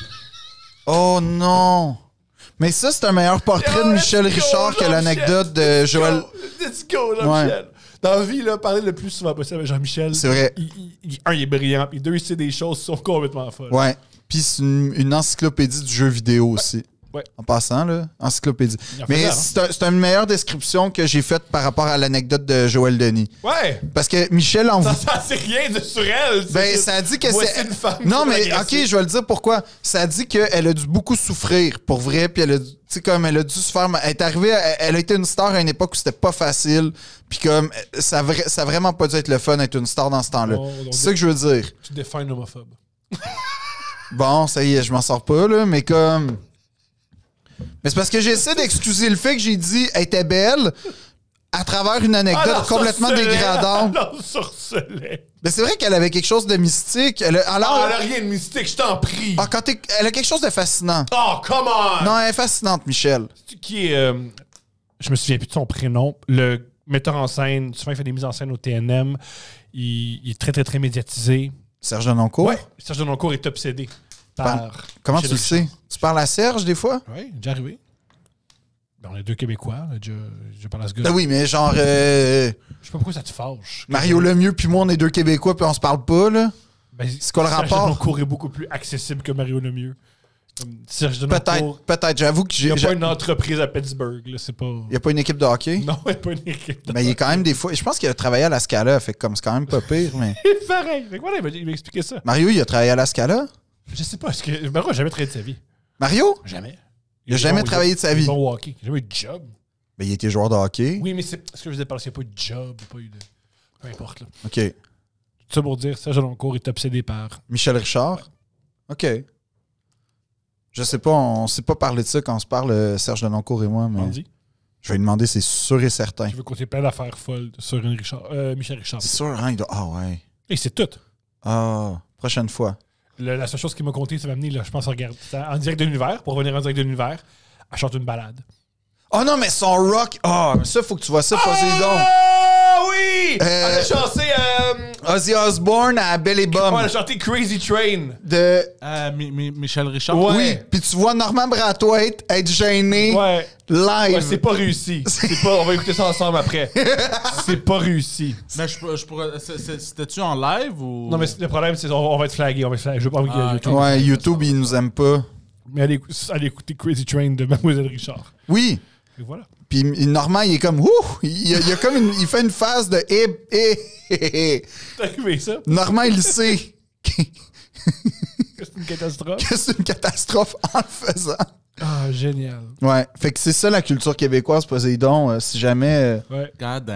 Speaker 1: oh non! Mais ça, c'est un meilleur portrait de oh, Michel Richard que l'anecdote de Joël.
Speaker 2: Let's go, Jean-Michel. Dans la vie, là, parler le plus souvent possible avec Jean-Michel. C'est vrai. un, il est brillant. Puis deux, il sait des choses qui sont complètement folles. Ouais.
Speaker 1: Puis c'est une, encyclopédie du jeu vidéo aussi. En passant, là, encyclopédie. Mais c'est une meilleure description que j'ai faite par rapport à l'anecdote de Joël Denis. Ouais. Parce que Michel en Ça,
Speaker 2: ça c'est rien de sur elle. Ben, ça dit que c'est. une femme. Non, mais OK, je
Speaker 1: vais le dire pourquoi. Ça dit qu'elle a dû beaucoup souffrir, pour vrai, puis elle a dû sais, comme elle a dû se faire. Elle est arrivée, elle a été une star à une époque où c'était pas facile. Puis comme ça, vrai ça a vraiment pas dû être le fun d'être une star dans ce temps-là. c'est ça que je veux dire.
Speaker 2: Tu défends une homophobe.
Speaker 1: bon, ça y est, je m'en sors pas, là, mais comme. Mais c'est parce que j'essaie d'excuser le fait que j'ai dit elle était belle à travers une anecdote complètement dégradante. Mais c'est vrai qu'elle avait quelque chose de mystique. Elle a, ah, rien
Speaker 2: de mystique, je t'en prie.
Speaker 1: Ah, quand elle a quelque chose de fascinant.
Speaker 2: Oh, come on! Non, elle est fascinante, Michel. C'est qui est. Euh, je me souviens plus de son prénom. Le metteur en scène, souvent il fait des mises en scène au TNM. Il, est très, très, très médiatisé. Serge Denoncourt? Oui, Serge est obsédé. Comment tu le sais? Tu parles à Serge des fois? Oui, déjà arrivé. On est deux Québécois, je, je parle à ce gars. Ben oui, mais genre. Euh, je sais pas pourquoi ça te fâche. Mario Lemieux,
Speaker 1: puis moi, on est deux Québécois, puis on se parle pas, là. Ben, c'est quoi le rapport? Serge cours est
Speaker 2: beaucoup plus accessible que Mario Lemieux. Peut-être, peut-être. J'avoue que j'ai. Il n'y a pas une entreprise à Pittsburgh, pas. Il n'y
Speaker 1: a pas une équipe de hockey? Non,
Speaker 2: il n'y a pas une équipe
Speaker 1: de Mais ben, il il est quand même des fois. Je pense qu'il a travaillé à la Scala, fait comme c'est quand même pas pire, mais.
Speaker 2: pareil. il m'a expliqué ça.
Speaker 1: Mario, il a travaillé à la Scala?
Speaker 2: Je sais pas. est que Mario n'a jamais travaillé de sa vie.
Speaker 1: Mario? Jamais.
Speaker 2: Il a jamais travaillé de sa vie. Il bon hockey. Il jamais eu de job. Mais ben, il était joueur de hockey. Oui, mais c'est ce que je disais parce parlé. Il n'y a pas eu de job. pas eu de. Peu importe. Là. OK. Tout ça pour dire, Serge Deloncourt est obsédé par. Michel Richard? OK.
Speaker 1: Je sais pas, on ne sait pas parler de ça quand on se parle, euh, Serge Deloncourt et moi, mais. On Je vais lui demander, c'est sûr et certain. Tu
Speaker 2: veux compter plein d'affaires folles sur une Richard,
Speaker 1: euh, Michel Richard. C'est sûr, hein? Ah ouais. Et c'est tout. Ah, prochaine fois
Speaker 2: la seule chose qui m'a compté, ça m'a amené, là, je pense, regarder, en direct de l'univers, pour revenir en direct de l'univers, à chanter une balade.
Speaker 1: Oh non, mais son rock. Oh, ça, faut que tu vois ça, Poséidon. Ah! oui!
Speaker 3: Euh, on elle a chanté. Euh, Ozzy Osbourne à Belle et Elle a chanté Crazy Train. De. Euh, Michel Richard.
Speaker 1: Oui. Puis tu vois Norman Brathwaite être gêné live.
Speaker 2: Ouais, c'est pas réussi. pas. On va écouter ça ensemble après. c'est pas réussi. Mais je, je C'était-tu en live ou. Non, mais le problème, c'est on, va être flagué. On va Je veux pas ah, YouTube. Ouais, YouTube, il nous aime pas. Mais allez, allez écouter Crazy Train de Mademoiselle Richard.
Speaker 1: Oui. Et voilà. Puis Normand, il est comme ouh, il, a comme une, il fait une phase de hé hé hé.
Speaker 2: T'as ça Normand, il
Speaker 1: sait que c'est
Speaker 2: une catastrophe. Que
Speaker 1: c'est une catastrophe en le faisant. Ah, génial. Ouais. Fait que c'est ça la culture québécoise, Poseidon, euh, si jamais. Euh,
Speaker 3: God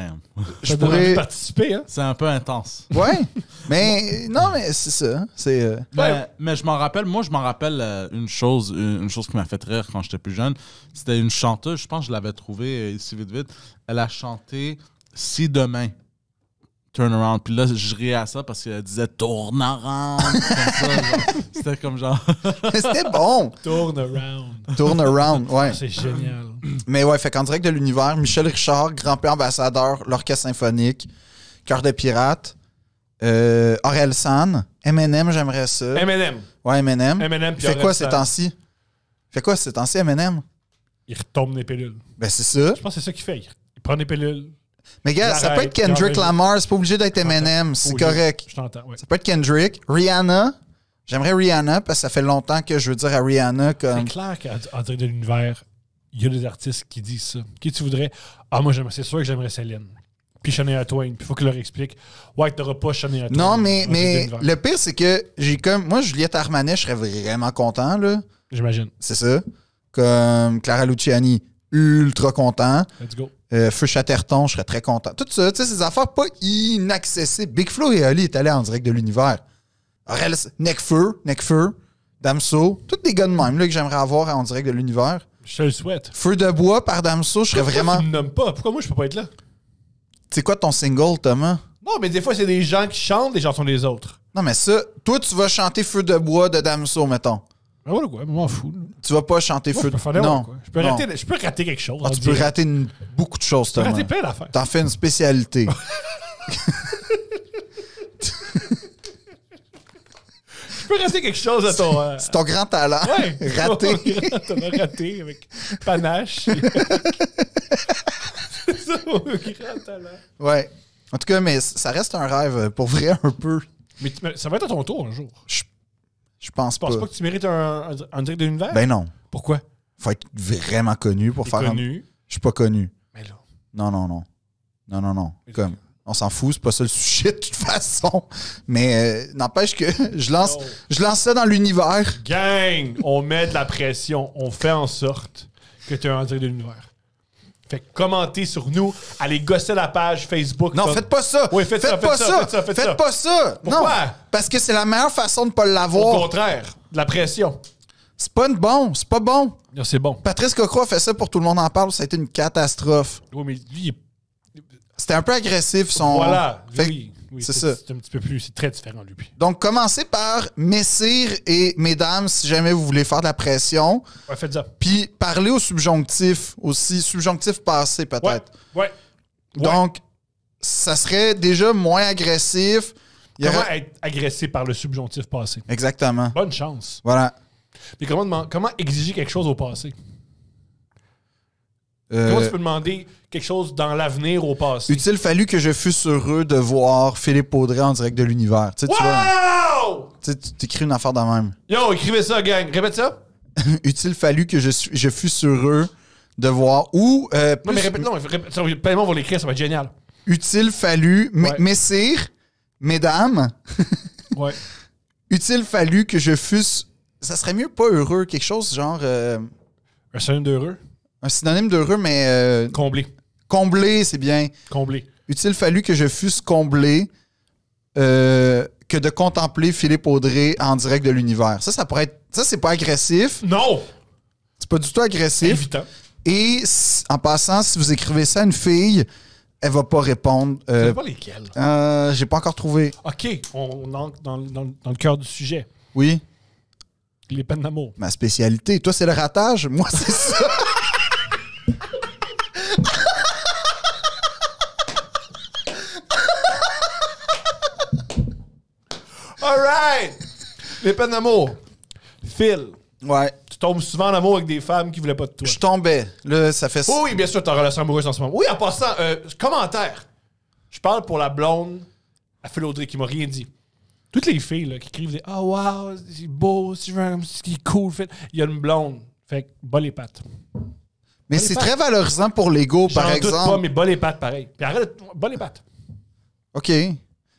Speaker 3: je pourrais. participer, hein? C'est un peu intense.
Speaker 1: Ouais. mais non, mais c'est ça. Hein, c'est. Euh,
Speaker 3: mais, je m'en rappelle, moi, je m'en rappelle une chose, une, chose qui m'a fait rire quand j'étais plus jeune. C'était une chanteuse, je pense que je l'avais trouvée ici vite vite. Elle a chanté Si demain turnaround. Puis là, je riais à ça parce qu'elle disait turn around. C'était comme genre. C'était bon. turn around. turn around, ouais. C'est génial.
Speaker 1: Mais ouais, fait qu'en direct de l'univers, Michel Richard, grand-père ambassadeur, l'orchestre symphonique, Cœur de pirate, euh, Aurel San, M&M, j'aimerais ça. M&M, Ouais, MM Eminem fait quoi ces temps-ci? Fait quoi ces temps-ci, M&M Il retombe des pilules. Ben, c'est ça. Je pense que c'est ça qu'il fait. Il prend des pilules
Speaker 2: mais gars, ça peut être Kendrick Lamar,
Speaker 1: c'est pas obligé d'être Eminem, c'est correct. Je t'entends, oui. Ça peut être Kendrick. Rihanna, j'aimerais Rihanna parce que ça fait longtemps que je veux dire à Rihanna comme. C'est
Speaker 2: clair qu'en direct de l'univers, il y a des artistes qui disent ça. Qui tu voudrais Ah, moi, c'est sûr que j'aimerais Céline. Puis Shania Twain. Puis il faut que je leur explique Ouais, t'auras pas Shania Twain. Non, mais, mais le
Speaker 1: pire, c'est que j'ai comme. Moi, Juliette Armanet, je serais vraiment content, là. J'imagine. C'est ça. Comme Clara Luciani ultra content. Let's go. Euh, Feu Chatterton, je serais très content. Tout ça, tu sais, ces affaires pas inaccessibles. Big Flo et Ali est allé en direct de l'univers. Aurel, Necfeu, Neckfeu, Damso, tous des gars de même là, que j'aimerais avoir en direct de l'univers. Je le souhaite. Feu de bois par Damso, je serais vraiment. Tu me
Speaker 2: nommes pas. Pourquoi moi je peux pas être là?
Speaker 1: C'est quoi ton single, Thomas? Non,
Speaker 2: mais des fois, c'est des
Speaker 1: gens qui chantent des chansons des autres. Non, mais ça, toi, tu vas chanter Feu de bois de Damso, mettons. Ben tu vas pas chanter feu. peux, non. Je, peux Rater,
Speaker 2: je peux rater quelque chose. Ah, tu peux rater
Speaker 1: beaucoup de choses, Thomas. Tu T'en fais une spécialité.
Speaker 2: je peux rater quelque chose à ton. Euh, C'est
Speaker 1: ton grand talent. rater raté.
Speaker 2: Ton raté avec panache. C'est ça grand talent.
Speaker 1: Ouais. En tout cas, mais ça reste un rêve euh, pour vrai un peu. Mais
Speaker 2: ça va être à ton tour un jour. Je
Speaker 1: je pense pas. Tu penses pas
Speaker 2: que tu mérites un, un, de l'univers? Ben non. Pourquoi?
Speaker 1: Faut être vraiment connu pour faire connu. Je suis pas connu. Mais là. Non, non, non. Non, non, non. Comme, on s'en fout, c'est pas ça le sujet de toute façon. Mais euh, n'empêche que je lance, je lance
Speaker 2: ça dans l'univers. Gang, on met de la pression. On fait en sorte que tu aies un direct de l'univers. Fait commenter sur nous, allez gosser la page Facebook. Non, faites pas ça. Oui, faites, ça, pas ça, faites pas ça.
Speaker 1: Pourquoi? Non, parce que c'est la meilleure façon de ne pas l'avoir. Au
Speaker 2: contraire, de la pression.
Speaker 1: C'est pas bon, c'est pas bon. Non, c'est bon. Patrice Cocro a fait ça pour tout le monde en parle, ça a été une catastrophe. Oui, mais lui, c'était un peu agressif son. Voilà, oui c'est ça.
Speaker 2: C'est un petit peu plus, c'est très différent, lui.
Speaker 1: Donc, commencez par messire et mesdames, si jamais vous voulez faire de la pression. Ouais, faites ça. Puis, parlez au subjonctif aussi, subjonctif passé peut-être.
Speaker 2: Ouais. Donc, ça serait déjà moins agressif. Il comment être agressé par le subjonctif passé? Exactement. Bonne chance. Voilà. Mais comment, comment exiger quelque chose au passé? Euh, tu peux demander quelque chose dans l'avenir au passé.
Speaker 1: Utile fallu que je fusse heureux de voir Philippe Audrey en direct de l'univers. Tu sais, wow! tu écris une affaire de même.
Speaker 2: Yo, écrivez ça, gang. Répète ça.
Speaker 1: Utile fallu que je, je fusse heureux
Speaker 2: de voir ou euh, non, mais répète, non, répète, on va l'écrire, ça va être génial. Utile fallu,
Speaker 1: ouais. messire, mesdames. ouais. Utile fallu que je fusse. Ça serait mieux pas heureux, quelque chose genre. Euh, Un synonyme d'heureux? Un synonyme d'heureux, mais. Comblé. Euh, comblé, c'est bien. Comblé. Eût-il fallu que je fusse comblé euh, que de contempler Philippe Audrey en direct de l'univers. Ça, ça pourrait être. Ça, c'est pas agressif. Non! C'est pas du tout agressif. Évitant. Et en passant, si vous écrivez ça à une fille, elle va pas répondre. Je euh, pas lesquelles. J'ai pas encore trouvé.
Speaker 2: OK, on, entre dans, dans le cœur du sujet. Oui, Les peines d'amour.
Speaker 1: ma spécialité. Toi, c'est le ratage. Moi, c'est ça.
Speaker 2: All right! Les peines d'amour. Phil. Ouais. Tu tombes souvent en amour avec des femmes qui voulaient pas de toi. Je tombais. Là, ça fait. oui, bien sûr, en relation amoureuse en ce moment. Oui, en passant, euh, commentaire. Je parle pour la blonde à Phil Audrey qui m'a rien dit. Toutes les filles qui crient Ah, oh, wow, c'est beau, c'est cool. Il y a une blonde. Fait que, bas les pattes. Mais c'est très valorisant
Speaker 1: pour l'ego, par exemple. Doute pas, mais
Speaker 2: bas les pattes, pareil. Puis arrête, bas les pattes.
Speaker 1: OK.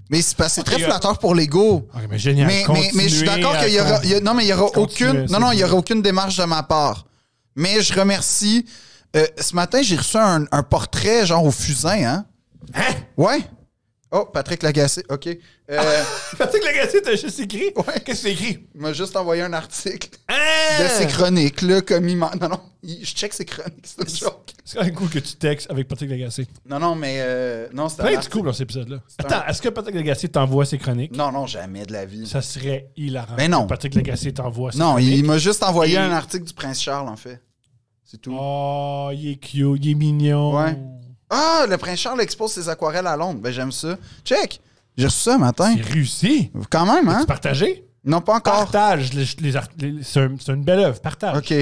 Speaker 1: Mais c'est très flatteur euh, pour l'ego. OK,
Speaker 2: mais génial. Mais, je suis d'accord qu'il y aura. non, mais il y aura aucune. Non, non, il y aura
Speaker 1: aucune démarche de ma part. Mais je remercie. Euh, ce matin, j'ai reçu un, portrait, genre au fusain, hein? Hein? Ouais. Oh, Patrick Lagacé, OK. Euh, Patrick Lagacé, t'as juste écrit? Ouais. Qu'est-ce que t'as écrit? Il m'a juste envoyé un article hein? de ses
Speaker 2: chroniques, là, comme il... Non, non
Speaker 1: je check ses chroniques, c'est
Speaker 2: C'est quand même cool que tu textes avec Patrick Lagacé.
Speaker 1: Non, non, mais. Euh, non, c'est tu Plein dans cet épisode-là.
Speaker 2: Attends, est-ce que Patrick Lagacé t'envoie ses chroniques? Non, non, jamais de la vie. Ça serait hilarant. Mais non. Patrick Lagacé t'envoie ses non, il, m'a juste envoyé un
Speaker 1: article du Prince Charles, en fait. C'est tout. Oh, il est cute, il est mignon. Ouais. Ah, le Prince Charles expose ses aquarelles à Londres. Ben, j'aime ça. Check! J'ai reçu ça matin. C'est réussi. Quand même, hein? Tu partagé? Non, pas encore. Partage. les- les C'est c'est une belle œuvre. Partage. OK.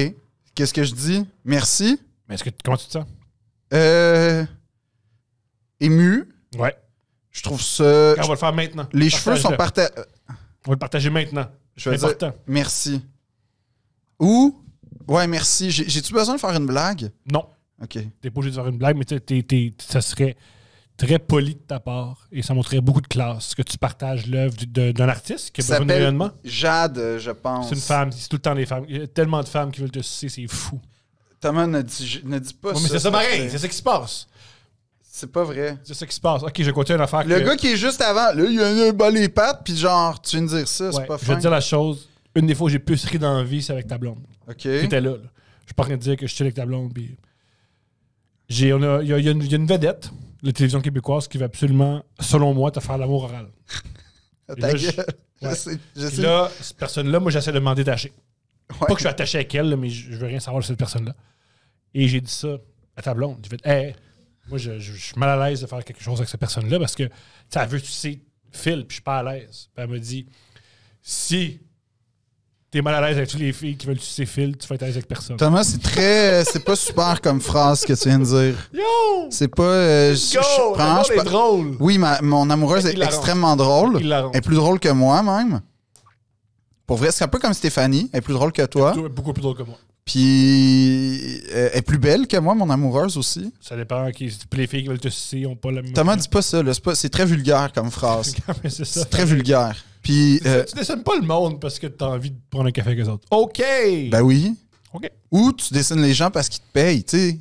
Speaker 1: Qu'est-ce que je dis? Merci. Mais est-ce que comment tu te sens? Euh, ému. Ouais. Je trouve ça. on va le faire maintenant. Les cheveux sont partagés.
Speaker 2: On va le partager maintenant. Je vais dire merci. Ou ouais merci. J'ai-tu besoin de faire une blague? Non. Ok. T'es pas obligé de faire une blague, mais t'es, ça serait très poli de ta part et ça montrait beaucoup de classe que tu partages l'œuvre d'un artiste qui a besoin de rayonnement. Jade, je pense. C'est une femme, c'est tout le temps des femmes. Il y a tellement de femmes qui veulent te sucer, c'est fou. Thomas ne dit,
Speaker 1: pas ça. Mais c'est ça Marie, c'est ça qui se passe. C'est pas vrai. C'est ça qui
Speaker 2: se passe. Ok, je continue une affaire. Le gars qui est juste avant, là, il a un bas les pattes, puis genre, tu viens de dire ça, c'est pas fou. Je vais te dire la chose. Une des fois où j'ai plus ri dans la vie, c'est avec ta blonde. Ok. T'étais là, là. Je suis pas en train de dire que je suis avec ta blonde, puis. Il y a une vedette la télévision québécoise qui va absolument, selon moi, te faire l'amour oral. gueule. je, sais, là, cette personne-là, moi, j'essaie de m'en détacher. Pas que je suis attaché à elle, mais je, veux rien savoir de cette personne-là. Et j'ai dit ça à ta blonde. J'ai fait, moi, je, suis mal à l'aise de faire quelque chose avec cette personne-là parce que, tu sais, elle veut, tu sais, Phil, puis je suis pas à l'aise. elle me dit, si T'es mal à l'aise avec toutes les filles qui veulent tuer ses fils, tu fais être à l'aise avec personne. Thomas, c'est
Speaker 1: très. Euh, c'est pas super comme phrase que tu viens de dire. Yo! C'est pas. Euh, je, Go! drôle! Oui, ma, mon amoureuse est, est extrêmement drôle. Elle est plus drôle que moi, même. Pour vrai, c'est un peu comme Stéphanie. Elle est plus drôle que toi. Beaucoup plus drôle que moi. Puis elle est plus belle que moi, mon amoureuse aussi.
Speaker 2: Ça dépend. Qui, les filles qui veulent te sucer n'ont pas la même. Thomas
Speaker 1: dis pas ça. C'est très vulgaire comme phrase. c'est très vulgaire. Puis. Euh, tu
Speaker 2: dessines pas le monde parce que tu as envie de prendre un café avec les autres. OK! Ben
Speaker 1: oui. OK. Ou tu dessines les gens parce qu'ils te payent, tu sais.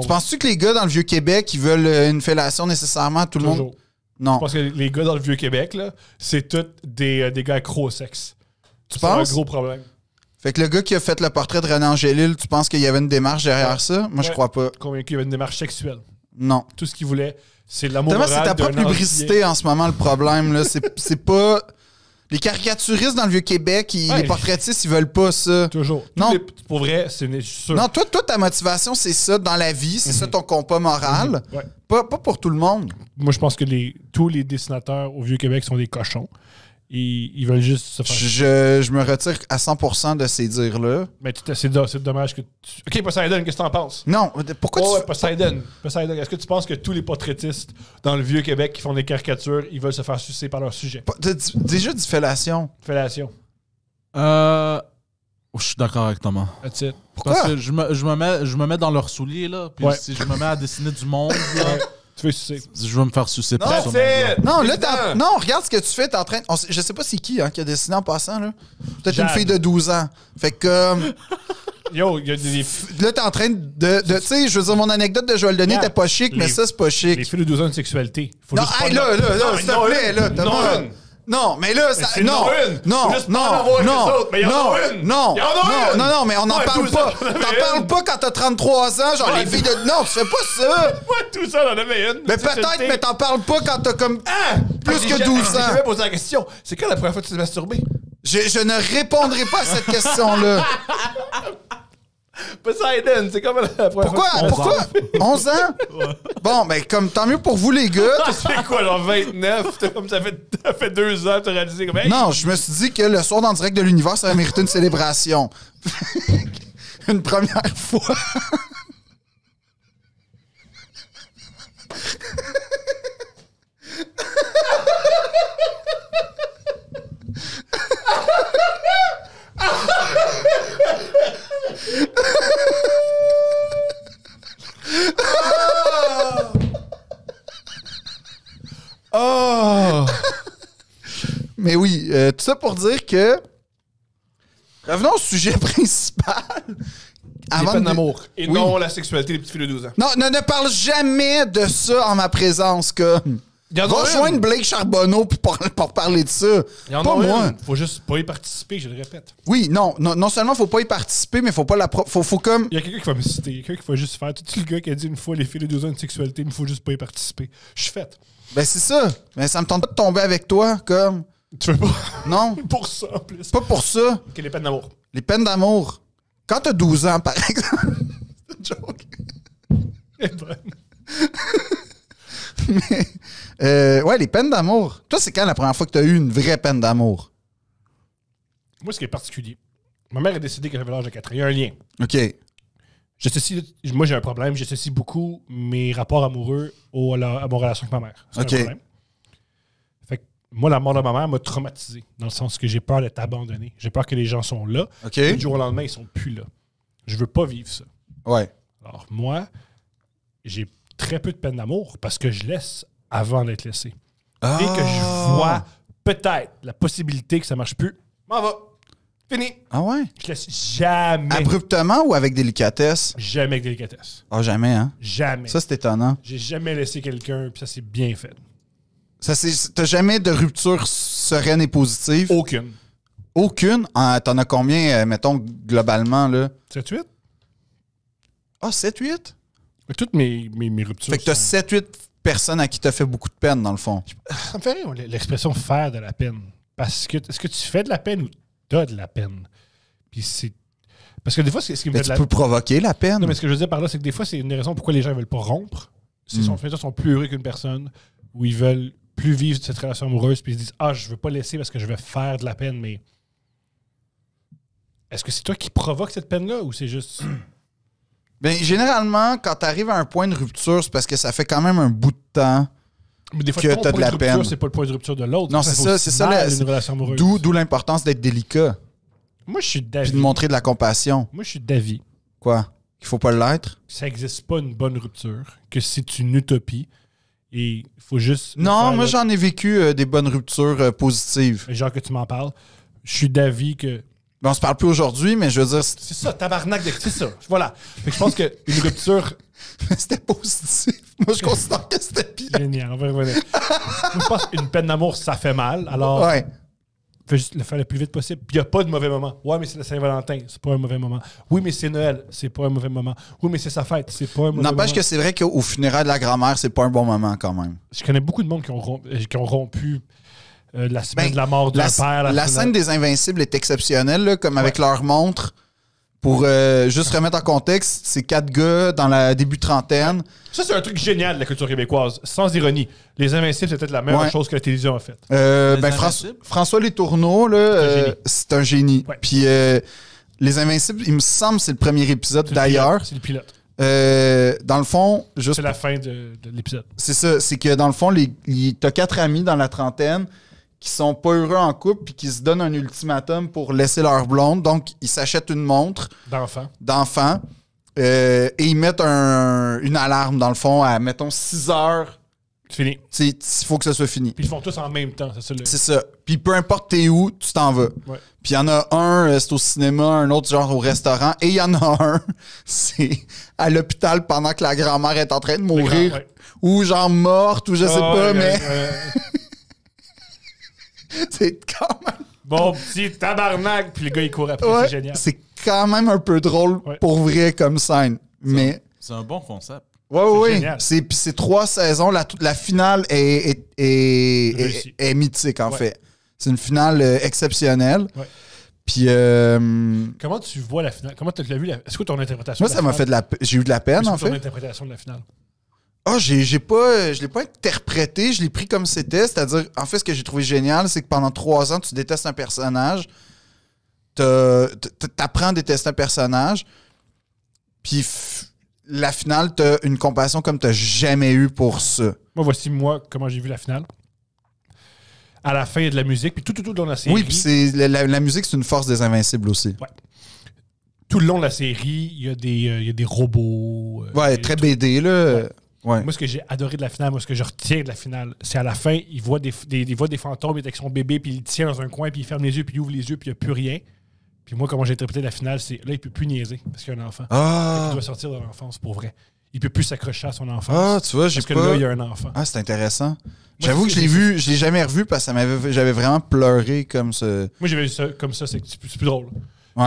Speaker 1: Tu penses-tu que les gars dans le Vieux-Québec, ils veulent euh, une fellation nécessairement à tout le monde?
Speaker 2: Non. Je que les gars dans le Vieux-Québec, là, c'est tous des, euh, des gars gros sexe. Tu penses? C'est un gros problème.
Speaker 1: Fait que le gars qui a fait le portrait de René Angélil, tu penses qu'il y avait une démarche derrière ça? Moi, je crois pas. Convaincu qu'il y avait une démarche sexuelle. Non. Tout ce qu'il voulait, c'est l'amour C'est ta propre en ce moment, le problème. C'est pas... Les caricaturistes dans le Vieux-Québec, les portraitistes, ils veulent pas ça. Toujours. Non.
Speaker 2: pour vrai, c'est sûr. Non,
Speaker 1: toi, ta motivation, c'est ça dans la vie, c'est ça mhm. ton compas moral. Mhm.
Speaker 2: pas, pas, pour tout le monde. Moi, je pense que les, tous les dessinateurs au Vieux-Québec sont des cochons. Ils, veulent juste se faire. Je, je
Speaker 1: me retire à 100% de ces dires-là.
Speaker 2: Mais c'est dommage que. Tu... Ok, Poseidon, qu'est-ce que t'en penses Non, pourquoi oh, tu. Ouais, Poseidon, Poseidon est-ce que tu penses que tous les portraitistes dans le vieux Québec qui font des caricatures, ils veulent se faire sucer par leur sujet Déjà, du fellation. Fellation. Euh.
Speaker 3: Oh, je suis d'accord avec Thomas. That's
Speaker 2: it. Pourquoi Parce que je me, je, me mets, je me mets dans
Speaker 3: leurs souliers, là. Puis si je me mets à dessiner du monde, là. Tu veux sucer. Je vais me faire sucer non, euh, Non, là, non,
Speaker 1: regarde ce que tu fais, t'es en train. je sais pas c'est qui hein, qui a dessiné en passant, là. Peut-être une fille de 12 ans. Fait que euh,
Speaker 2: Yo, il y a des, là, t'es en train de.
Speaker 1: tu sais, je veux dire, mon anecdote de Joël Denis T'es était pas chic, mais ça,
Speaker 2: c'est pas chic. les filles de 12 ans de sexualité. Faut Non, là, là, là, s'il te plaît, là, t'as Non,
Speaker 1: non, mais là, ça, mais non, non, non, non, non, non, non, non, non, mais on n'en parle pas. T'en parles pas quand t'as 33 ans, genre les filles de, non, c'est pas ça. Moi, tout ça, j'en avais une. Mais peut-être, mais t'en parles pas quand t'as comme ah! plus que 12 ans. Je vais poser la question. C'est quand la première fois que tu t'es masturbé? je ne répondrai pas à cette question-là.
Speaker 2: Poseidon, c'est comme la première Pourquoi? Fois. Pourquoi?
Speaker 1: 11 ans? Bon, ben, comme, tant mieux pour vous, les gars. c'est quoi, genre
Speaker 2: 29? comme, ça fait, deux ans que as réalisé comme. Non, je me suis
Speaker 1: dit que le soir dans le direct de l'univers, ça va mérité une célébration. une première fois. Mais oui, euh, tout ça pour dire que. Revenons au sujet principal.
Speaker 2: Avant d'amour. Et non la sexualité des petits filles de 12 ans. Non,
Speaker 1: ne, parle jamais de ça en ma présence, comme Il y Blake Charbonneau pour, pour parler de ça. Il y en Pas a moi. ne
Speaker 2: Faut juste pas y participer, je le répète. Oui, non, non, non seulement faut pas y participer, mais faut pas la faut, faut comme Il y a quelqu'un qui va me citer, il y a quelqu'un qui va juste faire. Tout le gars qui a dit une fois les filles de 12 ans une sexualité, mais faut juste pas y participer. Je suis faite. ben c'est ça. Mais ben, ça me tente pas de tomber avec toi comme tu veux pas? Non. pour ça, en plus. Pas pour ça. les peines d'amour.
Speaker 1: Les peines d'amour. Quand t'as 12 ans, par exemple. C'est joke. Euh, ouais, les peines d'amour. Toi, c'est quand la première fois que t'as eu une vraie peine d'amour?
Speaker 2: Moi, ce qui est particulier, ma mère a décidé que j'avais l'âge de 4 ans. Il y a un lien. OK. moi, j'ai un problème. J'associe beaucoup mes rapports amoureux ou à, mon relation avec ma mère. Ok moi, la mort de ma mère m'a traumatisé, dans le sens que j'ai peur d'être abandonné. J'ai peur que les gens sont là. Okay. Du jour au lendemain, ils sont plus là. Je veux pas vivre ça. Ouais. Alors, moi, j'ai très peu de peine d'amour parce que je laisse avant d'être laissé. Et que je ah! vois peut-être la possibilité que ça marche plus. M'en va. Fini. Ah ouais? Je laisse jamais. Abruptement ou avec délicatesse? Jamais avec délicatesse.
Speaker 1: Ah, jamais, hein? Jamais. Ça, c'est étonnant.
Speaker 2: J'ai jamais laissé quelqu'un, puis ça, c'est bien fait.
Speaker 1: Ça, t'as jamais de rupture sereine et positive? Aucune. Aucune? Tu ah, T'en as combien, euh, mettons, globalement, là? 7-8? Ah, 7-8? Toutes mes, ruptures. Fait que t'as 7-8 personnes à qui t'as fait beaucoup de peine, dans le fond.
Speaker 2: Ça me fait rire, l'expression faire de la peine. Parce que est-ce que tu fais de la peine ou t'as de la peine? Puis c'est. Parce que des fois, c'est ce qui me fait Tu provoquer la peine. Non, mais ce que je veux dire par là, c'est que des fois, c'est une raison pourquoi les gens ne veulent pas rompre. C'est hmm. sont, sont plus heureux qu'une personne ou ils veulent plus vivre cette relation amoureuse, puis ils se disent Ah, je veux pas laisser parce que je vais faire de la peine, mais. Est-ce que c'est toi qui provoque cette peine-là ou c'est juste. Bien,
Speaker 1: généralement, quand tu arrives à un point de rupture, c'est parce que ça fait quand même un bout de temps que tu as de la peine. C'est pas
Speaker 2: le point de rupture de l'autre. Non, c'est ça, c'est ça.
Speaker 1: D'où l'importance d'être délicat. Moi, je suis d'avis. Puis de montrer de la compassion. Moi, je suis d'avis. Quoi Qu'il faut pas l'être
Speaker 2: Ça n'existe pas une bonne rupture, que c'est une utopie, et il faut juste. Non, moi, j'en ai vécu euh, des bonnes ruptures euh, positives. Genre que tu m'en parles. Je suis d'avis que. On on se parle plus aujourd'hui, mais je veux dire. C'est ça, tabarnak, de... c'est ça. Voilà. je pense qu'une rupture. c'était positif. Moi, je considère que c'était pire. Génial, on va revenir. je pense qu'une peine d'amour, ça fait mal. Alors, ouais. Faut juste le faire le plus vite possible. Puis il n'y a pas de mauvais moment. Ouais, mais c'est la Saint-Valentin, c'est pas un mauvais moment. Oui, mais c'est Noël, c'est pas un mauvais moment. Oui, mais c'est sa fête, c'est pas un mauvais moment. N'empêche que c'est
Speaker 1: vrai qu'au funérail de la grand-mère, c'est pas un bon moment quand même.
Speaker 2: Je connais beaucoup de monde qui ont euh, rompu, euh, la semaine ben, de la mort de la, père. La, scène des Invincibles est
Speaker 1: exceptionnelle, comme avec leur montre. Pour euh, juste ah. remettre en contexte, ces quatre gars dans la début trentaine.
Speaker 2: Ça, c'est un truc génial de la culture québécoise, sans ironie. Les Invincibles, c'est peut-être la même chose que la télévision a fait.
Speaker 1: Euh, ben, François, les Letourneau, là, c'est un génie. Euh, Puis Les Invincibles, il me semble c'est le premier épisode d'ailleurs. C'est le pilote. dans le fond, juste. C'est la fin
Speaker 2: de, l'épisode.
Speaker 1: C'est ça. C'est que dans le fond, t'as quatre amis dans la trentaine qui sont pas heureux en couple puis qui se donnent un ultimatum pour laisser leur blonde. Donc, ils s'achètent une montre d'enfant. d'enfant euh, et ils mettent une alarme, dans le fond, à, mettons, 6 heures. C'est fini. Il faut que ça soit fini. Puis ils font
Speaker 2: tous en même temps, c'est ça. Le... C'est ça.
Speaker 1: Puis peu importe t'es où, tu t'en vas. Ouais. Puis il y en a un, euh, c'est au cinéma, un autre, genre au restaurant. Et il y en a un, c'est à l'hôpital pendant que la grand-mère est en train de mourir. Ou genre morte, ou je sais ah, pas, mais...
Speaker 2: c'est quand même. Bon petit tabarnak, puis le gars il court après, c'est génial. C'est
Speaker 1: quand même un peu drôle pour vrai comme scène, mais.
Speaker 3: C'est un bon concept.
Speaker 1: Ouais, oui, oui. C'est trois saisons. La, la finale est, est, est, est mythique, en fait. C'est une finale euh, exceptionnelle. Ouais. Puis. Euh,
Speaker 2: Comment tu vois la finale Comment tu l'as vu Est-ce que ton interprétation Moi, ça m'a fait de la.
Speaker 1: J'ai eu de la peine, en fait. ton
Speaker 2: interprétation de la finale
Speaker 1: ah, oh, j'ai pas. Euh, je l'ai pas interprété, je l'ai pris comme c'était. C'est-à-dire, en fait, ce que j'ai trouvé génial, c'est que pendant trois ans, tu détestes un personnage. T'apprends à détester un personnage. Puis la finale, t'as une compassion comme t'as jamais eu pour ça.
Speaker 2: Moi, voici moi comment j'ai vu la finale. À la fin de la musique, puis tout, tout, tout de la série. Oui, la, musique, c'est une force
Speaker 1: des invincibles aussi.
Speaker 2: tout le long de la série, il y a des, euh, des robots. Euh, ouais, très BD, là. Moi, ce que j'ai adoré de la finale, moi, ce que je retiens de la finale, c'est à la fin, il voit des, des fantômes, il avec son bébé, puis il le tient dans un coin, puis il ferme les yeux, puis il ouvre les yeux, puis il n'y a plus rien. Puis moi, comment j'ai interprété la finale, c'est là, il ne peut plus niaiser parce qu'il y a un enfant. Ah! Il doit sortir de l'enfance pour vrai. Il ne peut plus s'accrocher à son enfant Ah, tu vois, j'ai Parce il y a un enfant.
Speaker 1: Ah, c'est intéressant. J'avoue que je l'ai vu, je l'ai jamais revu parce que j'avais vraiment pleuré comme ce.
Speaker 2: Moi, j'avais vu ça comme ça, c'est, plus, drôle.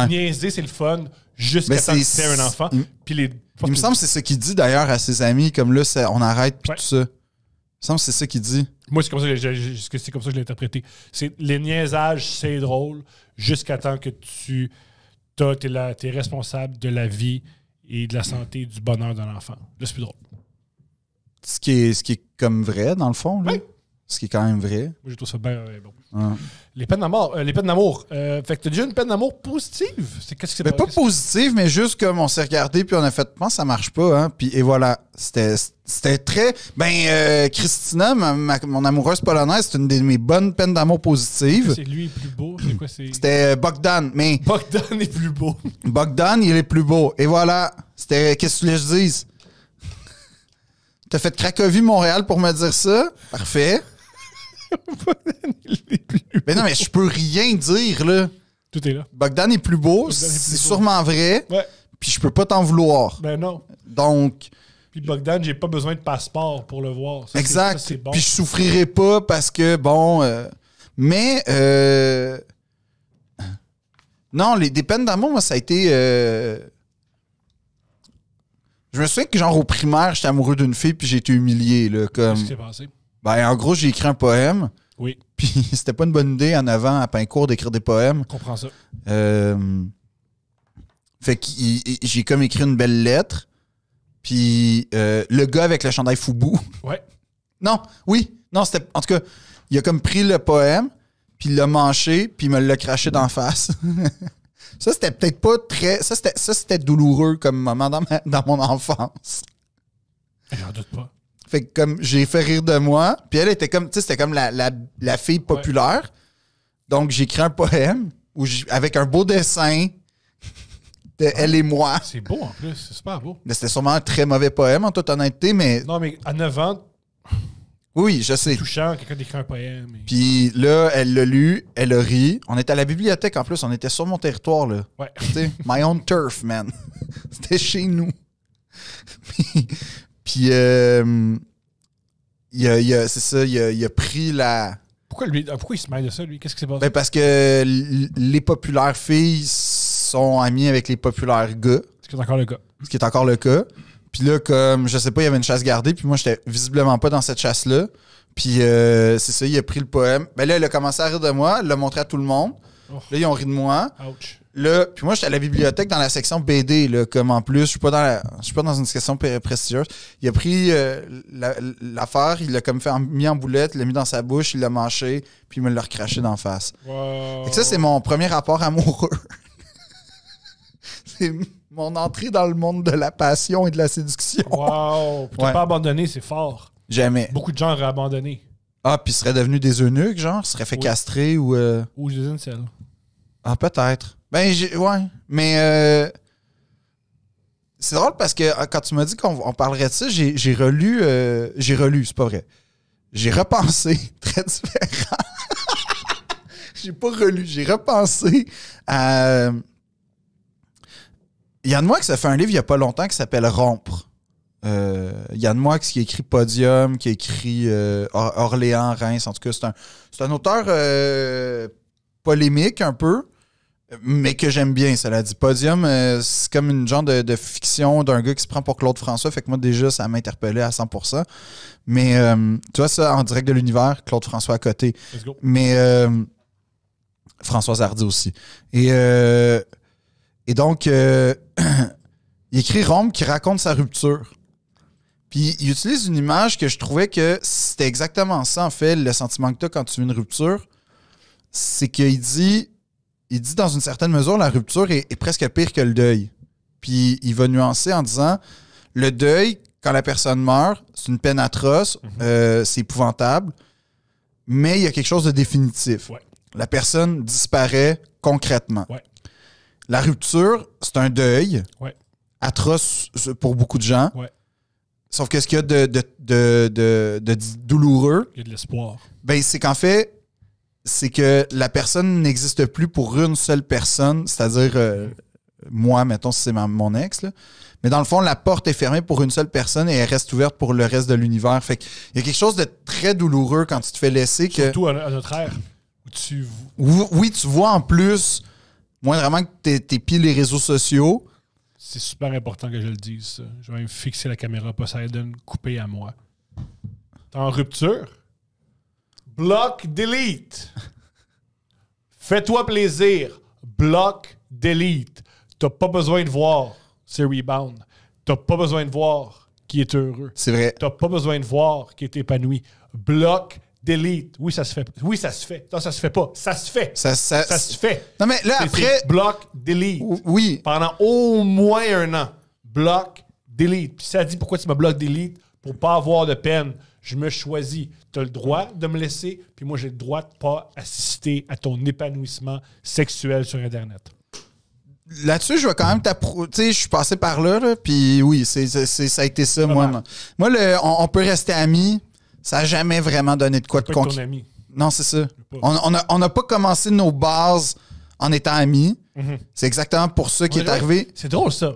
Speaker 2: Niaiser, c'est le fun jusqu'à ça c'est un enfant. Mm. Puis les il me semble que
Speaker 1: c'est ce qu'il dit d'ailleurs à ses amis, comme là, c'est on arrête, puis tout ça. Il me semble que c'est ça qu'il dit.
Speaker 2: Moi, c'est comme ça que, c'est comme ça que je l'ai interprété. C'est, les niaisages, c'est drôle, jusqu'à temps que tu es responsable de la vie et de la santé du bonheur de l'enfant. Là, c'est plus drôle.
Speaker 1: Ce qui, est, ce qui est comme vrai, dans le fond. Là. Ce qui est quand même vrai. Moi,
Speaker 2: j'ai trouve ça bien bon. Les peines d'amour. Euh, les peines d'amour. Euh, fait que t'as déjà une peine d'amour positive. C'est
Speaker 1: qu'est-ce que c'est? pas, positive, mais juste comme on s'est regardé puis on a fait, pense ça marche pas, hein. Puis et voilà, c'était très. Ben euh, Christina, mon amoureuse polonaise, c'est une de mes bonnes peines d'amour positives. C'est lui est plus beau. C'était Bogdan, mais. Bogdan est plus beau. Bogdan, il est plus beau. Et voilà, c'était qu'est-ce que tu voulais que je dise. T'as fait Cracovie Montréal pour me dire ça. Parfait mais non, mais je peux rien dire, là. Tout est là. Bogdan est plus beau, c'est sûrement vrai. Ouais. Puis je peux pas t'en vouloir. Ben non. Donc.
Speaker 2: Puis Bogdan, j'ai pas besoin de passeport pour le voir. exact. Puis je souffrirai
Speaker 1: pas parce que, bon. Euh, mais. Euh, non, les, peines d'amour, moi, ça a été. Euh, je me souviens que, genre, au primaire, j'étais amoureux d'une fille, puis j'ai été humilié, là. Comme... Qu'est-ce passé? Ben, en gros, j'ai écrit un poème. Oui. Puis c'était pas une bonne idée en avant à Pincourt d'écrire des poèmes. Je comprends ça. Euh, fait que j'ai comme écrit une belle lettre. Puis euh, le gars avec le chandail Foubou. Ouais. Non, oui. Non, c'était. En tout cas, il a comme pris le poème, puis il l'a manché, puis il me l'a craché d'en face. ça, c'était peut-être pas très. Ça, c'était douloureux comme moment dans, dans mon enfance. J'en doute pas. Fait que comme j'ai fait rire de moi. Puis elle était comme, tu sais, c'était comme la, fille populaire. Donc j'ai écrit un poème avec un beau dessin de Elle et moi. C'est
Speaker 2: beau en plus, c'est super beau.
Speaker 1: Mais c'était sûrement un très mauvais poème en toute honnêteté, mais.
Speaker 2: Non, mais à 9 ans. Oui, je sais. Touchant, quelqu'un d'écrit un poème.
Speaker 1: Puis là, elle l'a lu, elle a ri. On était à la bibliothèque en plus, on était sur mon territoire, là. Ouais. my own turf, man. c'était chez nous. Puis, euh, il a, il a, c'est ça, il a,
Speaker 2: pris la. Pourquoi, lui, ah, pourquoi il se mêle de ça, lui? Qu'est-ce qui s'est passé? Ben, parce
Speaker 1: que les populaires filles sont amies avec les populaires gars. Ce qui est encore le cas. Ce qui est encore le cas. Puis là, comme, je sais pas, il y avait une chasse gardée, puis moi, j'étais visiblement pas dans cette chasse-là. Puis euh, c'est ça, il a pris le poème. Ben là, il a commencé à rire de moi, il l'a montré à tout le monde. Oh. Là, ils ont ri de moi. Ouch puis moi, j'étais à la bibliothèque dans la section BD, comme en plus, je suis pas je suis pas dans une section prestigieuse. Il a pris euh, l'affaire, il l'a comme fait, mis en boulette, il l'a mis dans sa bouche, il l'a mâché, puis il me l'a recraché d'en face. Et ça, c'est mon premier rapport amoureux. c'est mon entrée dans le monde de la passion et de la
Speaker 2: séduction. Wow! ouais. pas abandonner, c'est fort. Jamais. Beaucoup de gens auraient abandonné. Ah,
Speaker 1: puis seraient devenus des eunuques, genre, seraient fait castrer ou. Euh...
Speaker 2: Ou des ciel.
Speaker 1: Ah, peut-être. Ben, ouais. Mais euh, c'est drôle parce que euh, quand tu m'as dit qu'on parlerait de ça, j'ai relu. Euh, j'ai relu, c'est pas vrai. J'ai repensé, très différent. j'ai pas relu, j'ai repensé à. Yann qui a fait un livre il y a pas longtemps qui s'appelle Rompre. il a de moi qui a écrit Podium, qui a écrit Orléans, Reims, en tout cas, c'est un, un auteur polémique un peu mais que j'aime bien, cela dit. Podium, euh, c'est comme une genre de, fiction d'un gars qui se prend pour Claude François. Fait que moi, déjà, ça m'interpellait à 100%. Mais euh, tu vois, ça, en direct de l'univers, Claude François à côté. Mais euh, François Françoise Hardy aussi. Et, et donc, il écrit Rome qui raconte sa rupture. Puis il utilise une image que je trouvais que c'était exactement ça, en fait, le sentiment que tu as quand tu vis une rupture. C'est qu'il dit il dit dans une certaine mesure, la rupture est, presque pire que le deuil. Puis il va nuancer en disant, le deuil, quand la personne meurt, c'est une peine atroce, mhm. euh, c'est épouvantable, mais il y a quelque chose de définitif. La personne disparaît concrètement. La rupture, c'est un deuil atroce euh, pour beaucoup de gens. Sauf quest ce qu'il y a de, de douloureux. Il y a de l'espoir. Ben, c'est qu'en fait, c'est que la personne n'existe plus pour une seule personne, c'est-à-dire euh, moi, mettons, si c'est mon ex. Mais dans le fond, la porte est fermée pour une seule personne et elle reste ouverte pour le reste de l'univers. Fait il y a quelque chose de très douloureux quand tu te fais laisser. Que, tout
Speaker 2: à, notre ère. Où tu...
Speaker 1: oui, tu vois en plus, moi, vraiment, que t'es, les réseaux sociaux.
Speaker 2: C'est super important que je le dise. Ça. Je vais même fixer la caméra donne coupée à moi. T'es en rupture Block delete. Fais-toi plaisir. Block delete. T'as pas besoin de voir ses rebound. T'as pas besoin de voir qui est heureux. C'est vrai. T'as pas besoin de voir qui est épanoui. Block delete. Oui, ça se fait. Oui, ça se fait. Non, ça se fait pas. Ça se fait. Ça, se fait. Non, mais là, après. Block delete. Oui. Pendant au moins un an. Block delete. Puis ça dit pourquoi tu me bloques delete pour pas avoir de peine je me choisis. Tu as le droit de me laisser, puis moi, j'ai le droit de pas assister à ton épanouissement sexuel sur Internet.
Speaker 1: Là-dessus, je vais quand même t'approuver. Tu sais, je suis passé par là, puis oui, c'est, ça a été ça, moi. Moi, on, peut rester amis. Ça n'a jamais vraiment donné de quoi de conquis. Non, c'est ça. On n'a pas commencé nos bases en étant amis. Mhm. C'est exactement pour
Speaker 2: ça qui est arrivé. C'est drôle, ça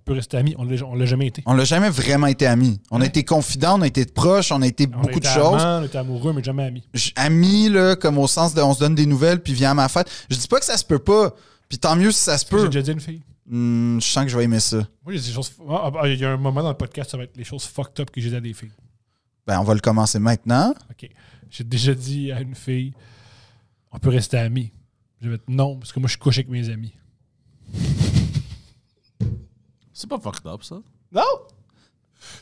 Speaker 2: on peut rester amis. On ne l'a jamais été.
Speaker 1: On l'a jamais vraiment été amis. On a été confidents, on a été proches, on a été beaucoup de choses. On
Speaker 2: était amoureux, mais jamais amis.
Speaker 1: Amis, là, comme au sens de on se donne des nouvelles, puis viens à ma fête. Je dis pas que ça se peut pas, puis tant mieux si ça se peut. J'ai déjà dit une fille. Hmm, je sens que je vais aimer ça.
Speaker 2: Moi, ah, ah, Il y a un moment dans le podcast, ça va être les choses fucked up que j'ai dit à des filles.
Speaker 1: Ben, on va le commencer maintenant.
Speaker 2: OK. J'ai déjà dit à une fille, on peut rester amis. Je vais dire non, parce que moi, je couche avec mes amis.
Speaker 3: C'est pas fucked up, ça.
Speaker 2: Non?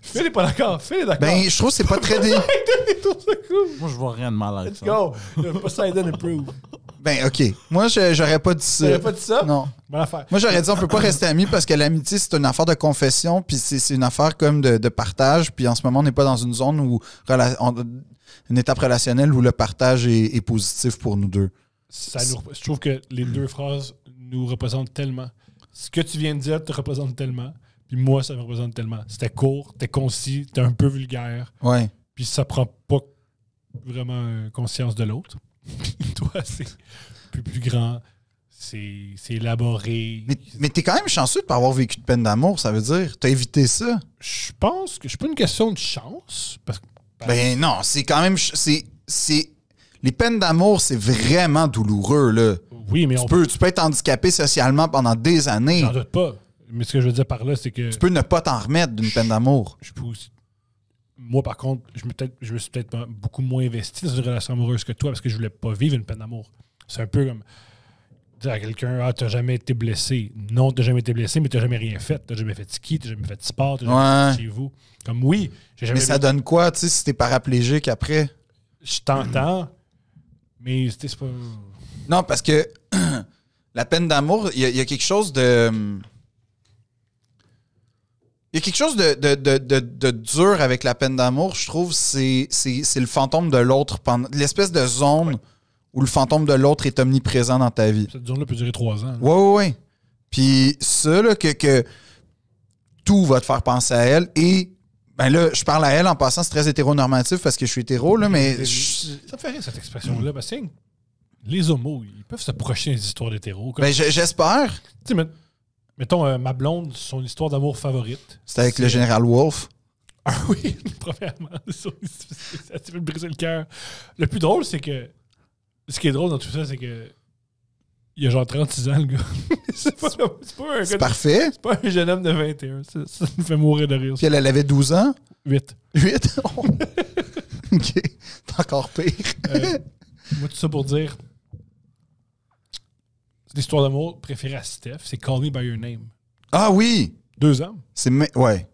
Speaker 2: Phil est pas d'accord. Phil est d'accord. Ben,
Speaker 1: je
Speaker 3: trouve que c'est pas très dé... Moi, je vois rien
Speaker 1: de mal avec Let's ça.
Speaker 2: go. Le Poseidon approve.
Speaker 1: Ben, OK. Moi, j'aurais pas dit ça. J'aurais pas dit
Speaker 3: ça? Non. Bonne affaire. Moi, j'aurais dit on peut pas rester
Speaker 1: amis parce que l'amitié, c'est une affaire de confession, puis c'est une affaire comme de, de partage. Puis en ce moment, on n'est pas dans une zone où. une étape relationnelle où le partage est, positif pour nous deux.
Speaker 2: Ça nous je trouve que les deux phrases nous représentent tellement ce que tu viens de dire te représente tellement, puis moi, ça me représente tellement. C'était court, t'es concis, t'es un peu vulgaire. Ouais. Puis ça prend pas vraiment euh, conscience de l'autre. Toi, c'est plus, grand, c'est élaboré.
Speaker 1: Mais, t'es quand même chanceux de pas avoir vécu de peine d'amour, ça veut dire. T'as évité ça.
Speaker 2: Je pense que c'est pas une question de chance. Ben,
Speaker 1: ben, non, c'est quand même. c'est Les peines d'amour, c'est vraiment douloureux, là. Oui, mais tu, on... peux, être handicapé socialement pendant des années. J'en doute
Speaker 2: pas. Mais ce que je veux dire par là, c'est que. Tu
Speaker 1: peux ne pas t'en remettre d'une peine
Speaker 2: d'amour. Moi, par contre, je me, suis peut-être beaucoup moins investi dans une relation amoureuse que toi parce que je voulais pas vivre une peine d'amour. C'est un peu comme dire à quelqu'un Ah, t'as jamais été blessé. Non, t'as jamais été blessé, mais t'as jamais rien fait. T'as jamais fait de ski, t'as jamais fait de sport, t'as jamais chez vous. Comme oui, Mais ça donne quoi, tu sais, si t'es paraplégique après Je t'entends, mais c'est pas.
Speaker 1: Non, parce que la peine d'amour, il y, a quelque chose de. Il y a quelque chose de, de, dur avec la peine d'amour, je trouve, c'est le fantôme de l'autre, l'espèce de zone où le fantôme de l'autre est omniprésent dans ta vie. Cette
Speaker 2: zone-là peut durer trois ans.
Speaker 1: Oui, oui, ouais, Puis ça, là, que, que tout va te faire penser à elle et ben là, je parle à elle en passant, c'est très hétéronormatif parce que je suis hétéro, là, mais.
Speaker 2: Ça me fait rire, cette expression-là. Ben, signe les homos, ils peuvent se projeter des histoires d'hétéros. Ben, j'espère. Tu mettons, euh, ma blonde, son histoire d'amour favorite.
Speaker 1: C'était avec le général
Speaker 2: Wolfe. Ah oui, premièrement, ça te fait briser le cœur. Le plus drôle, c'est que. Ce qui est drôle dans tout ça, c'est que. Il a genre 36 ans, le gars. c'est pas, un gars. parfait. C'est pas un jeune homme de 21. Ça, ça me fait mourir de rire. Puis elle, avait 12 ans 8. 8 oh. Ok. encore pire. Euh, moi, tout ça pour dire l'histoire d'amour préférée à Steph, c'est Call Me By Your Name.
Speaker 1: Ah oui! Deux hommes. C'est. Ouais.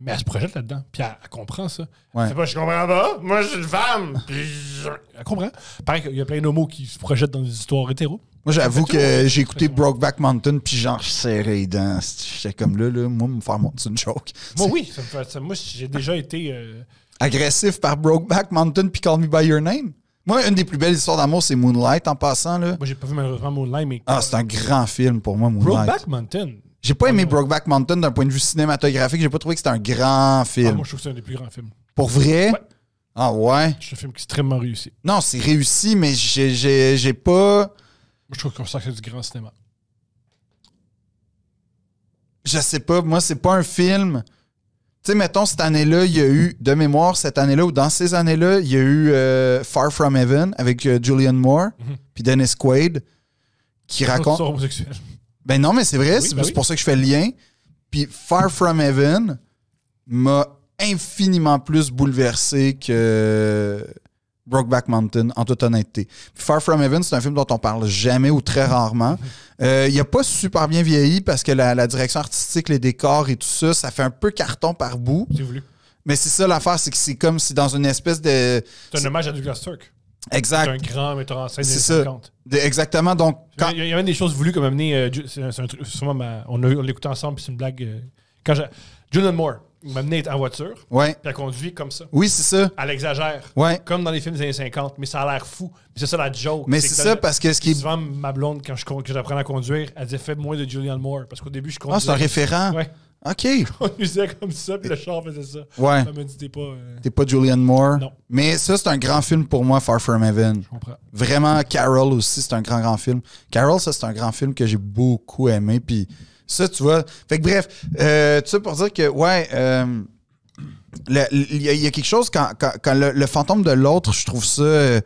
Speaker 2: Mais elle se projette là-dedans. Puis elle, comprend ça. Ouais. C'est pas, je comprends pas. Moi, je suis une femme. Elle comprend. Pareil qu'il y a plein d'homos qui se projettent dans des histoires hétéro. Moi, j'avoue que j'ai écouté
Speaker 1: Brokeback Mountain, puis genre, je serrais les J'étais comme là, là, moi, me faire monter une joke. Moi, oui.
Speaker 2: moi, j'ai déjà été. Euh,
Speaker 1: Agressif par Brokeback Mountain, puis Call Me By Your Name? Moi, une des plus belles histoires d'amour, c'est Moonlight en passant. Là. Moi, j'ai pas vu malheureusement Moonlight, mais. Ah, c'est un grand film pour moi, Moonlight. Brokeback Mountain. J'ai pas aimé Brokeback Mountain d'un point de vue cinématographique. J'ai pas trouvé que c'était un grand ah, film. moi, je
Speaker 2: trouve que c'est un des plus grands films. Pour vrai? Ah ouais? C'est un film qui est extrêmement réussi. Non, c'est
Speaker 1: réussi, mais j'ai pas. Moi,
Speaker 2: je trouve qu'on sent que c'est du grand cinéma.
Speaker 1: Je sais pas. Moi, c'est pas un film tu sais, mettons, cette année-là, il y a eu, de mémoire, cette année-là, ou dans ces années-là, il y a eu euh, Far From Heaven avec euh, Julian Moore, mhm. puis Dennis Quaid, qui raconte. ben non, mais c'est vrai, c'est ben pour ça que je fais le lien. Puis Far From Heaven m'a infiniment plus bouleversé que Brokeback Mountain, en toute honnêteté. Far From Heaven, c'est un film dont on parle jamais ou très rarement. Euh, il a pas super bien vieilli parce que la, direction artistique, les décors et tout ça, ça fait un peu carton par bout. C'est voulu. Mais c'est ça l'affaire, c'est que c'est comme si dans une espèce de. C'est un hommage à
Speaker 2: Douglas Turk. Exact. C'est un grand metteur en scène des ça. exactement. Donc, quand... Il y a même des choses voulues comme amener. Euh, c'est un, truc, sûrement, on, l'écoute l'écoutait ensemble, puis c'est une blague. Euh, quand Julian Moore m'a en voiture. Ouais. Puis elle conduit comme ça. Oui, c'est ça. À l'exagère, Ouais. Comme dans les films des années 50, mais ça a l'air fou. c'est ça la joke. Mais c'est ça parce que ce qui. Souvent, ma blonde, quand je, que à conduire, elle disait fais moins de Julian Moore. Parce qu'au début, je conduisais. Ah, c'est un référent. Ouais. OK. On usait comme ça, puis le char faisait ça. Ouais. Elle me dit, t'es pas. Euh,
Speaker 1: t'es pas Julian Moore. Non. Mais ça, c'est un grand film pour moi, Far From Heaven. Je comprends. Vraiment, Carol aussi, c'est un grand, grand film. Carol, ça, c'est un grand film que j'ai beaucoup aimé. Puis ça, tu vois. Fait que bref, euh, tu sais, pour dire que, ouais, euh, il y, a quelque chose quand, le, fantôme de l'autre, je trouve ça. Euh,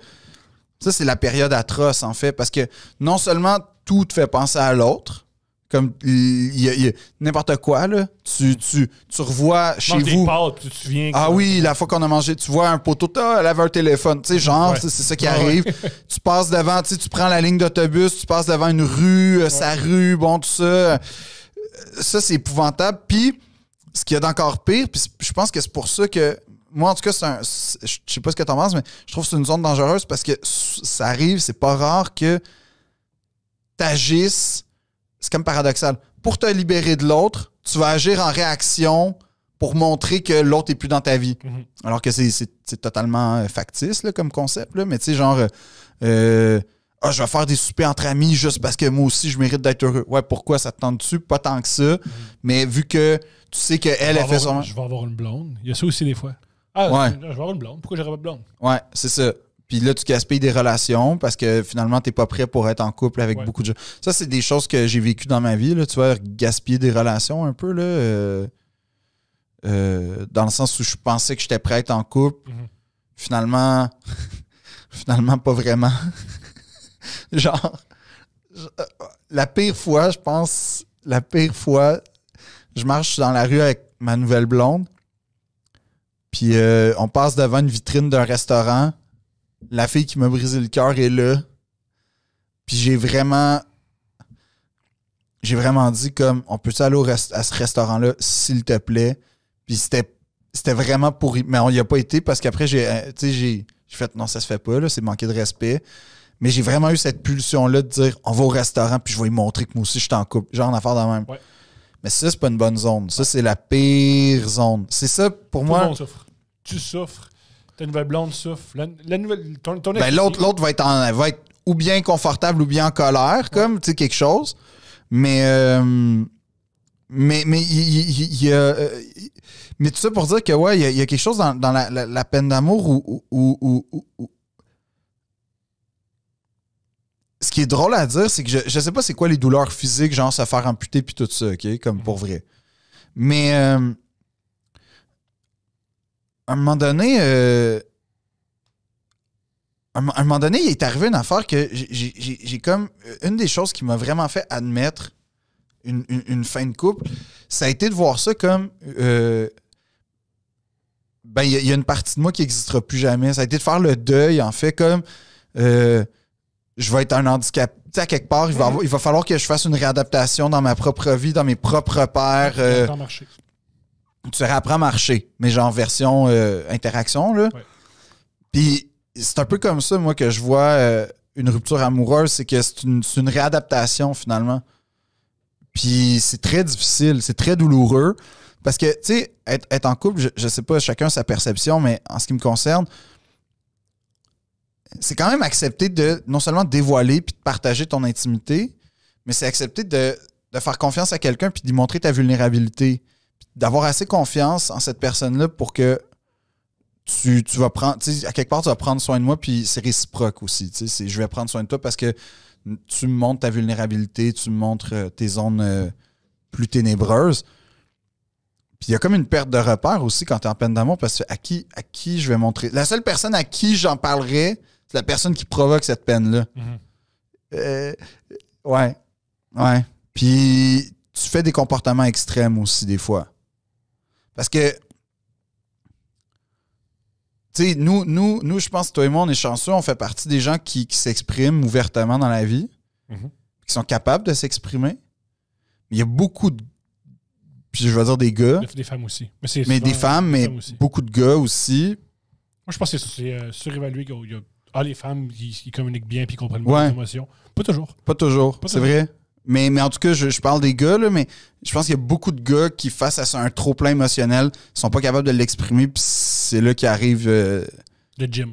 Speaker 1: ça, c'est la période atroce, en fait, parce que non seulement tout te fait penser à l'autre, comme il y a, n'importe quoi, là. Tu, tu, tu revois tu chez vous. Des pâtes,
Speaker 2: tu te Ah
Speaker 1: oui, la fois qu'on a mangé, tu vois un poteau, elle avait un téléphone. Tu sais, genre, c'est ça qui arrive. tu passes devant, tu, tu prends la ligne d'autobus, tu passes devant une rue, euh, sa rue, bon, tout ça. Euh, ça, c'est épouvantable. Puis, ce qu'il y a d'encore pire, puis je pense que c'est pour ça que moi, en tout cas, c'est un, je sais pas ce que t'en penses, mais je trouve que c'est une zone dangereuse parce que ça arrive, c'est pas rare que t'agisses c'est comme paradoxal. Pour te libérer de l'autre, tu vas agir en réaction pour montrer que l'autre est plus dans ta vie. Mhm. Alors que c'est totalement euh, factice comme concept, mais tu sais, genre, euh, euh, ah, je vais faire des soupers entre amis juste parce que moi aussi, je mérite d'être heureux. Ouais, pourquoi ça te tente tu Pas tant que ça. Mhm. Mais vu que tu sais qu'elle, elle fait son... Je vais
Speaker 2: avoir une blonde. Il y a ça aussi des fois. Ah, ouais. je vais avoir une blonde. Pourquoi j'aurais pas de blonde?
Speaker 1: Ouais, c'est ça. Puis là, tu gaspilles des relations parce que finalement, tu n'es pas prêt pour être en couple avec beaucoup de gens. Ça, c'est des choses que j'ai vécues dans ma vie. Là. Tu vois, gaspiller des relations un peu. Là, euh, euh, dans le sens où je pensais que j'étais prêt à être en couple. Mhm. Finalement, finalement, pas vraiment. Genre, la pire fois, je pense, la pire fois, je marche dans la rue avec ma nouvelle blonde. Puis euh, on passe devant une vitrine d'un restaurant la fille qui m'a brisé le cœur est là. Puis j'ai vraiment. J'ai vraiment dit comme on peut aller à ce restaurant-là, s'il te plaît. Puis c'était c'était vraiment pourri. Mais on n'y a pas été parce qu'après, euh, j'ai j'ai fait non, ça se fait pas, c'est manquer de respect. Mais j'ai vraiment eu cette pulsion-là de dire on va au restaurant puis je vais lui montrer que moi aussi je t'en coupe, couple. Genre, en affaire de même. Mais ça, c'est pas une bonne zone. Ça, c'est la pire zone. C'est ça pour moi. Monde
Speaker 2: souffre. Tu souffres ta nouvelle blonde souffle. Ben, l'autre,
Speaker 1: l'autre va être, en, va ou bien confortable ou bien en colère, comme, tu sais, quelque chose. Mais, euh, mais, mais, il, y a, euh, mais tout ça pour dire que, ouais, il y, a, quelque chose dans, la, peine d'amour où, ou ce qui est drôle à dire, c'est que je, je sais pas c'est quoi les douleurs physiques, genre se faire amputer puis tout ça, OK? Comme pour mhm. vrai. Mais euh, à un moment donné, euh, un moment donné, il est arrivé une affaire que j'ai comme. Euh, une des choses qui m'a vraiment fait admettre une, fin de couple, ça a été de voir ça comme. Euh, ben, il y, a une partie de moi qui n'existera plus jamais. Ça a été de faire le deuil, en fait, comme. Euh, je vais être un handicap. Tu à quelque part, il va, mhm. il va falloir que je fasse une réadaptation dans ma propre vie, dans mes propres pères tu réapprends marcher, mais genre version euh, interaction. Là. Puis c'est un peu comme ça, moi, que je vois euh, une rupture amoureuse, c'est que c'est une, réadaptation finalement. Puis c'est très difficile, c'est très douloureux. Parce que, tu sais, être, en couple, je, ne sais pas, chacun sa perception, mais en ce qui me concerne, c'est quand même accepter de non seulement dévoiler puis de partager ton intimité, mais c'est accepter de, de, faire confiance à quelqu'un puis d'y montrer ta vulnérabilité d'avoir assez confiance en cette personne-là pour que tu, vas prendre, à quelque part, tu vas prendre soin de moi, puis c'est réciproque aussi. Tu je vais prendre soin de toi parce que tu me montres ta vulnérabilité, tu me montres euh, tes zones euh, plus ténébreuses. Puis il y a comme une perte de repère aussi quand tu es en peine d'amour parce que à qui, à qui je vais montrer. La seule personne à qui j'en parlerai, c'est la personne qui provoque cette peine-là. Mhm. Euh, ouais. Ouais. Puis tu fais des comportements extrêmes aussi des fois. Parce que, tu sais, nous, nous, nous je pense toi et moi, on est chanceux, on fait partie des gens qui, s'expriment ouvertement dans la vie, mhm. qui sont capables de s'exprimer. Il y a beaucoup de. Puis je vais dire des gars. Des femmes aussi. Mais, des femmes, mais beaucoup de gars aussi.
Speaker 2: Moi, je pense que c'est euh, surévalué qu'il y a ah, les femmes, qui communiquent bien et comprennent bien les émotions. Pas toujours.
Speaker 1: Pas toujours. C'est vrai. Mais, en tout cas, je, parle des gars, là, mais je pense qu'il y a beaucoup de gars qui, face à ça, un trop-plein émotionnel, sont pas capables de l'exprimer, puis c'est là qu'arrive. arrive euh, le gym.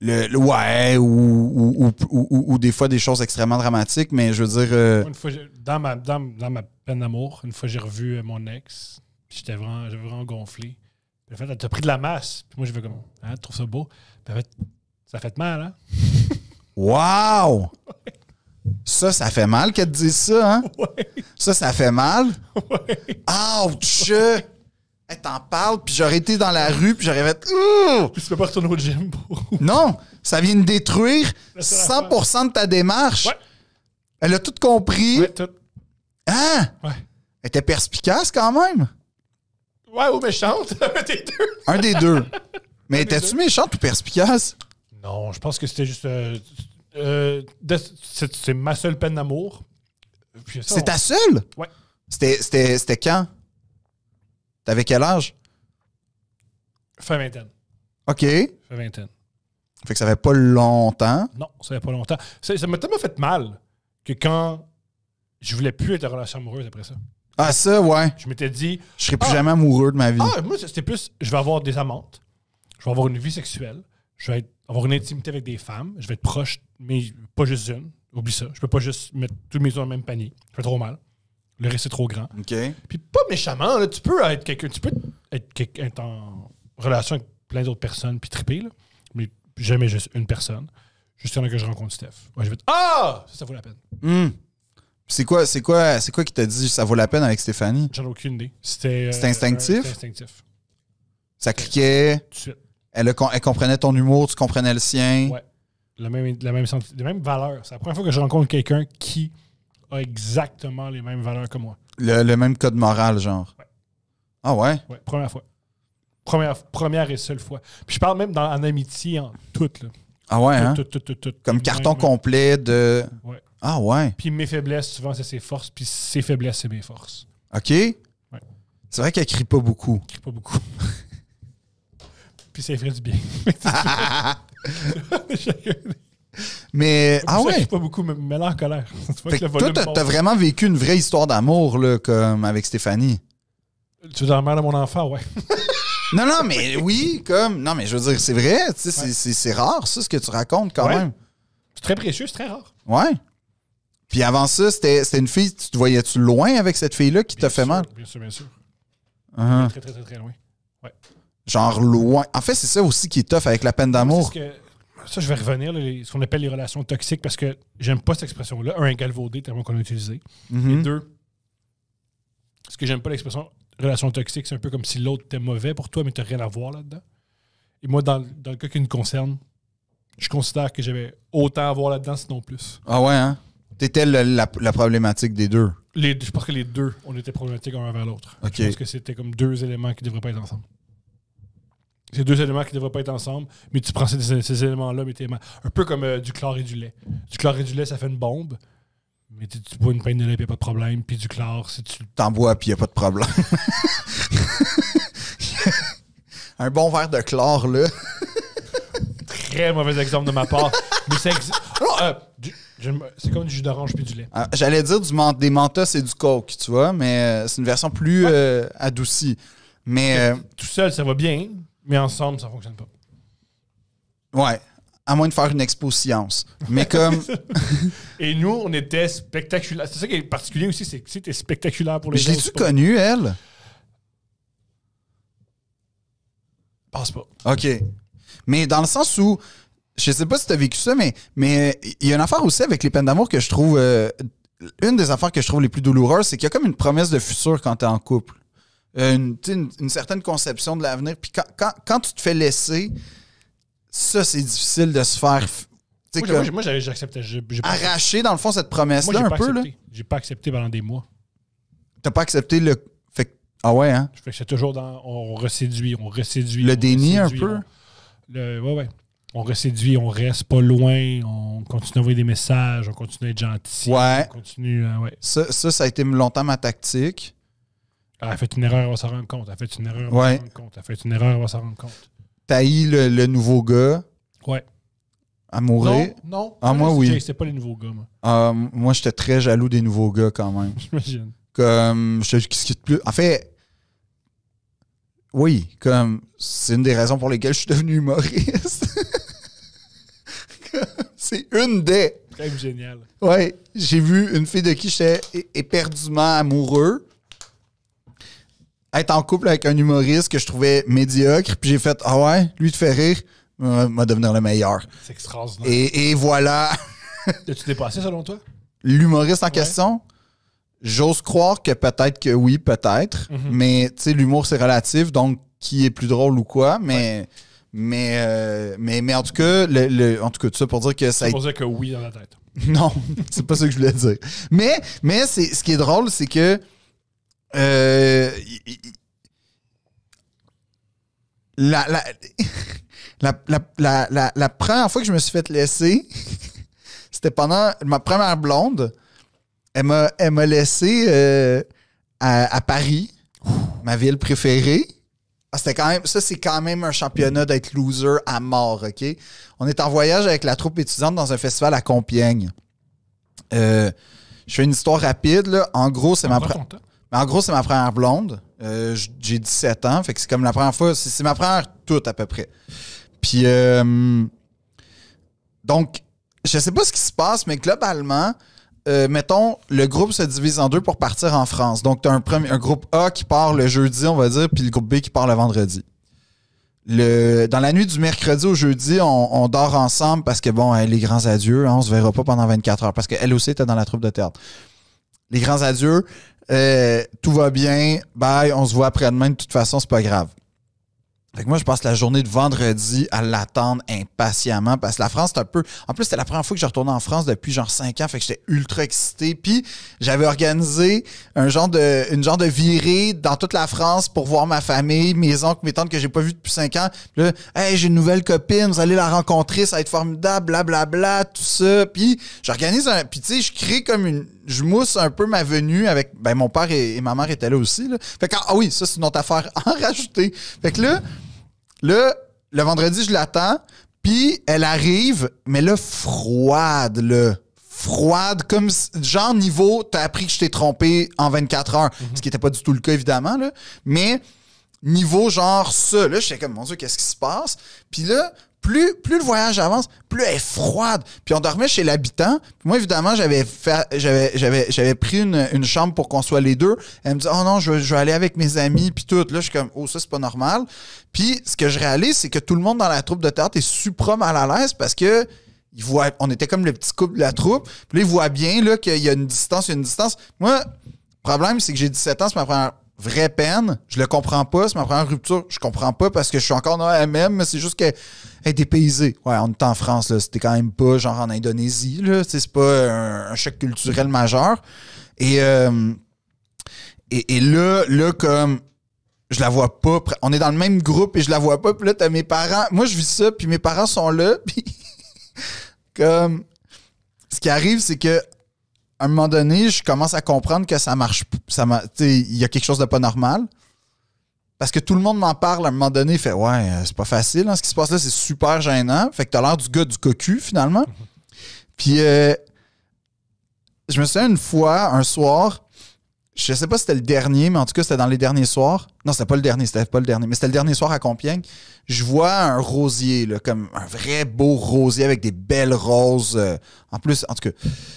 Speaker 1: Le, ouais, ou, ou, des fois des choses extrêmement dramatiques, mais je veux dire. Euh, une
Speaker 2: fois, dans ma, dans, ma peine d'amour, une fois j'ai revu euh, mon ex, j'étais vraiment, vraiment gonflé. Le fait, t'as pris de la masse. Puis moi, je veux comme, hein, Tu trouves ça beau. ça fait mal, hein?
Speaker 1: wow! Ça, ça fait mal qu'elle te dise ça, hein? Ouais. Ça, ça fait mal? Ouais. Ouch! Elle t'en parle, puis j'aurais été dans la rue, puis j'aurais fait. Puis tu peux pas retourner au gym. non, ça vient de détruire 100% de ta démarche. Elle a tout compris. Oui, tout. Hein? Ouais. Elle était perspicace quand même.
Speaker 2: Ouais, ou méchante, un des deux. un
Speaker 1: des deux. Mais étais-tu
Speaker 2: méchante ou perspicace? Non, je pense que c'était juste. Euh, euh, c'est ma seule peine d'amour. C'est ta seule? Ouais.
Speaker 1: C'était quand? T'avais quel âge? Fin vingtaine. OK. Fin vingtaine. Fait que ça fait pas longtemps.
Speaker 2: Non, ça fait pas longtemps. Ça m'a tellement fait mal que quand je voulais plus être en relation amoureuse après ça.
Speaker 1: Ah, ça, ouais. Je m'étais dit. Je serai plus ah! jamais amoureux de ma vie. Ah,
Speaker 2: moi, c'était plus. Je vais avoir des amantes. Je vais avoir une vie sexuelle je vais avoir une intimité avec des femmes, je vais être proche, mais pas juste une. Oublie ça. Je peux pas juste mettre tous mes œufs dans le même panier. Je fais trop mal. Le reste, est trop grand. OK. Puis pas méchamment, tu peux être quelqu'un, tu peux être, quelqu'un, en relation avec plein d'autres personnes puis triper, mais jamais juste une personne. Juste en que je rencontre Steph. Ouais, je vais dire « Ah! Ça, vaut la peine. Hmm. C'est quoi,
Speaker 1: c'est quoi, c'est quoi qui t'a dit ça vaut la peine avec Stéphanie? J'en ai
Speaker 2: aucune idée. C'était. Euh, instinctif? instinctif.
Speaker 1: Ça cliquait. Tout de suite. Elle, comprenait ton humour, tu comprenais le sien. Ouais.
Speaker 2: La même, la même, les mêmes valeurs. C'est la première fois que je rencontre quelqu'un qui a exactement les mêmes valeurs que moi.
Speaker 1: Le, même code moral, genre. Ouais. Ah
Speaker 2: ouais? Ouais, première fois. Première, première et seule fois. Puis je parle même dans, en amitié, en tout. Là. Ah ouais, tout, hein? Tout, tout, Comme carton
Speaker 1: complet de. Ouais. Ah ouais.
Speaker 2: Puis mes faiblesses, souvent, c'est ses forces. Puis ses faiblesses, c'est mes forces.
Speaker 1: OK? Ouais. C'est vrai qu'elle crie pas beaucoup. Elle crie pas beaucoup.
Speaker 2: c'est ça ferait du bien.
Speaker 1: Mais, ah ouais! Je pas
Speaker 2: beaucoup, mais là, en colère. que toi, t'as, vraiment
Speaker 1: vécu une vraie histoire d'amour, là, comme avec Stéphanie.
Speaker 2: Tu es dans la mère de mon enfant, ouais.
Speaker 1: non, non, mais oui, comme. Non, mais je veux dire, c'est vrai, tu sais, c'est, c'est, rare, ça, ce que tu racontes quand même.
Speaker 2: C'est très précieux, c'est très rare.
Speaker 1: Ouais. Puis avant ça, c'était, une fille, tu te voyais-tu loin avec cette fille-là qui t'a fait mal? Bien sûr, bien sûr. Uh-huh. Très,
Speaker 2: très, très, très loin. Ouais.
Speaker 1: Genre loin. En fait, c'est ça aussi qui est tough avec la peine d'amour.
Speaker 2: Ça, je vais revenir, ce qu'on appelle les relations toxiques, parce que j'aime pas cette expression-là. Un, galvaudé, tellement qu'on a utilisé. Mhm. deux, ce que j'aime pas l'expression relation toxique, c'est un peu comme si l'autre était mauvais pour toi, mais t'as rien à voir là-dedans. Et moi, dans, le cas qui nous concerne, je considère que j'avais autant à voir là-dedans, sinon plus.
Speaker 1: Ah ouais, hein? T'étais la, problématique des deux?
Speaker 2: Les, je pense que les deux, on était problématiques l'un envers l'autre. Je pense que c'était comme deux éléments qui devraient pas être ensemble. C'est deux éléments qui ne devraient pas être ensemble, mais tu prends ces, éléments-là, mais t'es un peu comme euh, du chlore et du lait. Du chlore et du lait, ça fait une bombe, mais tu, bois une peine de lait, puis pas de problème. Puis du chlore, si tu.
Speaker 1: T'en bois, puis il a pas de problème. un bon verre de
Speaker 2: chlore, là. Très mauvais exemple de ma part. mais c'est. Oh, euh, c'est comme du jus d'orange puis du lait.
Speaker 1: Ah, j'allais dire du des mantas et du coke, tu vois, mais euh, c'est une version plus adoucie. Mais,
Speaker 2: tout seul, ça va bien. Mais ensemble, ça fonctionne pas. Ouais.
Speaker 1: À moins de faire une expo science. Mais comme.
Speaker 2: Et nous, on était spectaculaires. C'est ça qui est particulier aussi, c'est que tu es spectaculaire pour les Mais Je l'ai-tu connue,
Speaker 1: elle? Passe pas. OK. Mais dans le sens où, je sais pas si tu as vécu ça, mais mais il y a une affaire aussi avec les peines d'amour que je trouve. Euh, une des affaires que je trouve les plus douloureuses, c'est qu'il y a comme une promesse de futur quand tu es en couple. Euh, une, certaine conception de l'avenir. Puis quand, tu te fais laisser, ça, c'est difficile de se faire.
Speaker 2: moi, j'acceptais. arraché dans le fond, cette promesse-là, un peu. J'ai pas accepté pendant des mois. T'as pas accepté le. Fait, ah ouais, hein? que c'est toujours dans. On reséduit, on reséduit. Le déni, un peu? On, le, ouais, ouais. On reséduit, on reste pas loin, on continue à envoyer des messages, on continue à être gentil. Ouais. On continue. Euh, ça,
Speaker 1: ça, ça a été longtemps ma tactique. Elle
Speaker 2: a fait une erreur, elle va s'en rendre compte. Elle a fait une erreur, elle va s'en rendre compte. Elle a fait une erreur, elle va rendre compte.
Speaker 1: T'as le, le nouveau gars. Ouais. Amoureux. Non, Ah, moi, oui. C'était pas les nouveaux gars, moi. Ah, moi, j'étais très jaloux des nouveaux gars, quand même. J'imagine. Comme, je, qu'est-ce plus... En fait, oui, comme, c'est une des raisons pour lesquelles je suis devenu humoriste. c'est une des. Très génial. Ouais, j'ai vu une fille de qui j'étais éperdument amoureux être en couple avec un humoriste que je trouvais médiocre, puis j'ai fait Ah ouais, lui te fait rire, euh, va devenir le meilleur.
Speaker 2: C'est extraordinaire.
Speaker 1: Et, et voilà. As-tu
Speaker 2: dépassé selon toi
Speaker 1: L'humoriste en question J'ose croire que peut-être que oui, peut-être, mhm. mais tu sais, l'humour c'est relatif, donc qui est plus drôle ou quoi, mais. Mais, euh, mais, mais en tout cas, le, en tout cas, tout ça pour dire que ça. C'est pour dire que oui dans la tête. Non, c'est pas ce que je voulais dire. Mais, mais c'est, ce qui est drôle, c'est que euh, la, la, la, la, première fois que je me suis fait laisser, c'était pendant ma première blonde. Elle m'a, elle m'a laissé euh, à, Paris, ma ville préférée. Ah, c'était quand même, ça, c'est quand même un championnat d'être loser à mort, OK? On est en voyage avec la troupe étudiante dans un festival à Compiègne. Euh, je fais une histoire rapide. Là. En gros, c'est ma première. Mais en gros, c'est ma première blonde. Euh, j'ai 17 ans, fait que c'est comme la première fois. C'est ma première toute à peu près. Puis, euh, donc, je sais pas ce qui se passe, mais globalement, euh, mettons, le groupe se divise en deux pour partir en France. Donc, tu as un, premier, groupe A qui part le jeudi, on va dire, puis le groupe B qui part le vendredi. Le, dans la nuit du mercredi au jeudi, on, dort ensemble parce que, bon, hein, les grands adieux, on hein, on se verra pas pendant 24 heures parce qu'elle aussi était dans la troupe de théâtre. Les grands adieux, euh, tout va bien, bye, on se voit après-demain, de toute façon, c'est pas grave. Fait que moi, je passe la journée de vendredi à l'attendre impatiemment parce que la France, c'est un peu. En plus, c'était la première fois que je retournais en France depuis genre 5 ans. Fait que j'étais ultra excité. Puis j'avais organisé un genre de, une genre de virée dans toute la France pour voir ma famille, mes oncles, mes tantes que j'ai pas vues depuis 5 ans. Puis là, hey, j'ai une nouvelle copine, vous allez la rencontrer, ça va être formidable, blablabla, bla, bla, tout ça. Puis j'organise un. Puis tu sais, je crée comme une je mousse un peu ma venue avec. Ben, mon père et, ma mère étaient là aussi. Fait que, ah oui, ça, c'est une autre affaire en rajouter. Fait que là, là le vendredi, je l'attends. Puis elle arrive, mais là, froide, là. Froide, comme genre niveau, t'as appris que je t'ai trompé en 24 heures. Mhm. Ce qui n'était pas du tout le cas, évidemment, là. Mais niveau genre ça, là, je j'étais comme, mon Dieu, qu'est-ce qui se passe? Puis là, plus, plus le voyage avance, plus elle est froide. Puis on dormait chez l'habitant. Moi, évidemment, j'avais j'avais, j'avais, j'avais pris une, une, chambre pour qu'on soit les deux. Elle me dit Oh non, je, je vais aller avec mes amis, puis tout. Là, je suis comme Oh, ça, c'est pas normal. Puis ce que je réalise, c'est que tout le monde dans la troupe de théâtre est suprême à l'aise parce que. Ils voient, on était comme le petit couple de la troupe. Puis là, ils voient bien qu'il y a une distance, il y a une distance. Moi, le problème, c'est que j'ai 17 ans, c'est ma première vraie peine. Je le comprends pas. C'est ma première rupture. Je comprends pas parce que je suis encore dans la même, mais c'est juste que t'es paysé. Ouais, on est en France, là. C'était quand même pas genre en Indonésie, là. C'est pas un, choc culturel majeur. Euh, et, et, là, là, comme je la vois pas. On est dans le même groupe et je la vois pas. Puis là, t'as mes parents. Moi, je vis ça, puis mes parents sont là. Puis comme ce qui arrive, c'est que à un moment donné, je commence à comprendre que ça marche. Ça il y a quelque chose de pas normal. Parce que tout le monde m'en parle à un moment donné, fait Ouais, euh, c'est pas facile, hein, ce qui se passe là, c'est super gênant. Fait que t'as l'air du gars du cocu, finalement. Puis euh, je me souviens une fois, un soir, je sais pas si c'était le dernier, mais en tout cas, c'était dans les derniers soirs. Non, c'était pas le dernier, c'était pas le dernier, mais c'était le dernier soir à Compiègne. Je vois un rosier, comme un vrai beau rosier avec des belles roses. Euh, en plus, en tout cas,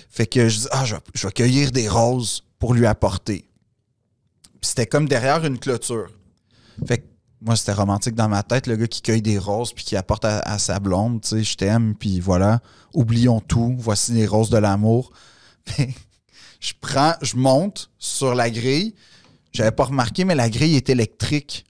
Speaker 1: fait que je dis, ah, je vais, cueillir des roses pour lui apporter. c'était comme derrière une clôture. Fait moi, c'était romantique dans ma tête, le gars qui cueille des roses puis qui apporte à, sa blonde, tu sais, je t'aime, puis voilà, oublions tout, voici les roses de l'amour. Mais je prends, je monte sur la grille. J'avais pas remarqué, mais la grille est électrique.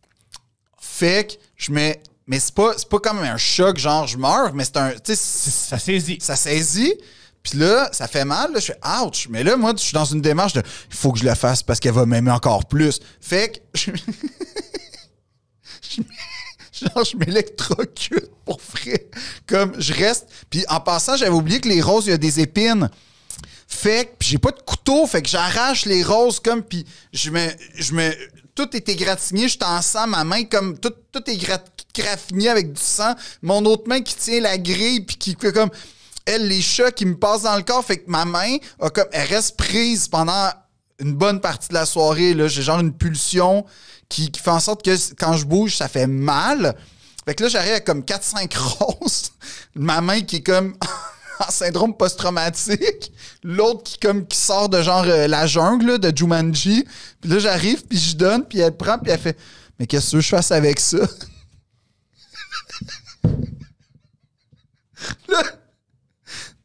Speaker 1: Fait que je mets. Mais c'est pas, pas comme un choc, genre je meurs, mais c'est un. Ça saisit. Ça saisit. Puis là, ça fait mal, je fais ouch. Mais là, moi, je suis dans une démarche de il faut que je le fasse parce qu'elle va m'aimer encore plus. Fait que je, genre, je m'électrocute pour vrai. Comme je reste. Puis en passant, j'avais oublié que les roses, il y a des épines. Fait que j'ai pas de couteau, fait que j'arrache les roses comme puis je me je me tout est égratigné, je t'en sens ma main comme tout est graffiné avec du sang, mon autre main qui tient la grille puis qui fait comme elle les chats qui me passent dans le corps fait que ma main comme elle reste prise pendant une bonne partie de la soirée là, j'ai genre une pulsion qui, qui, fait en sorte que quand je bouge, ça fait mal. Fait que là, j'arrive à comme 4-5 roses. ma main qui est comme en syndrome post-traumatique, l'autre qui comme qui sort de genre euh, la jungle de Jumanji, puis là j'arrive puis je donne puis elle prend puis elle fait mais qu'est-ce que je fasse avec ça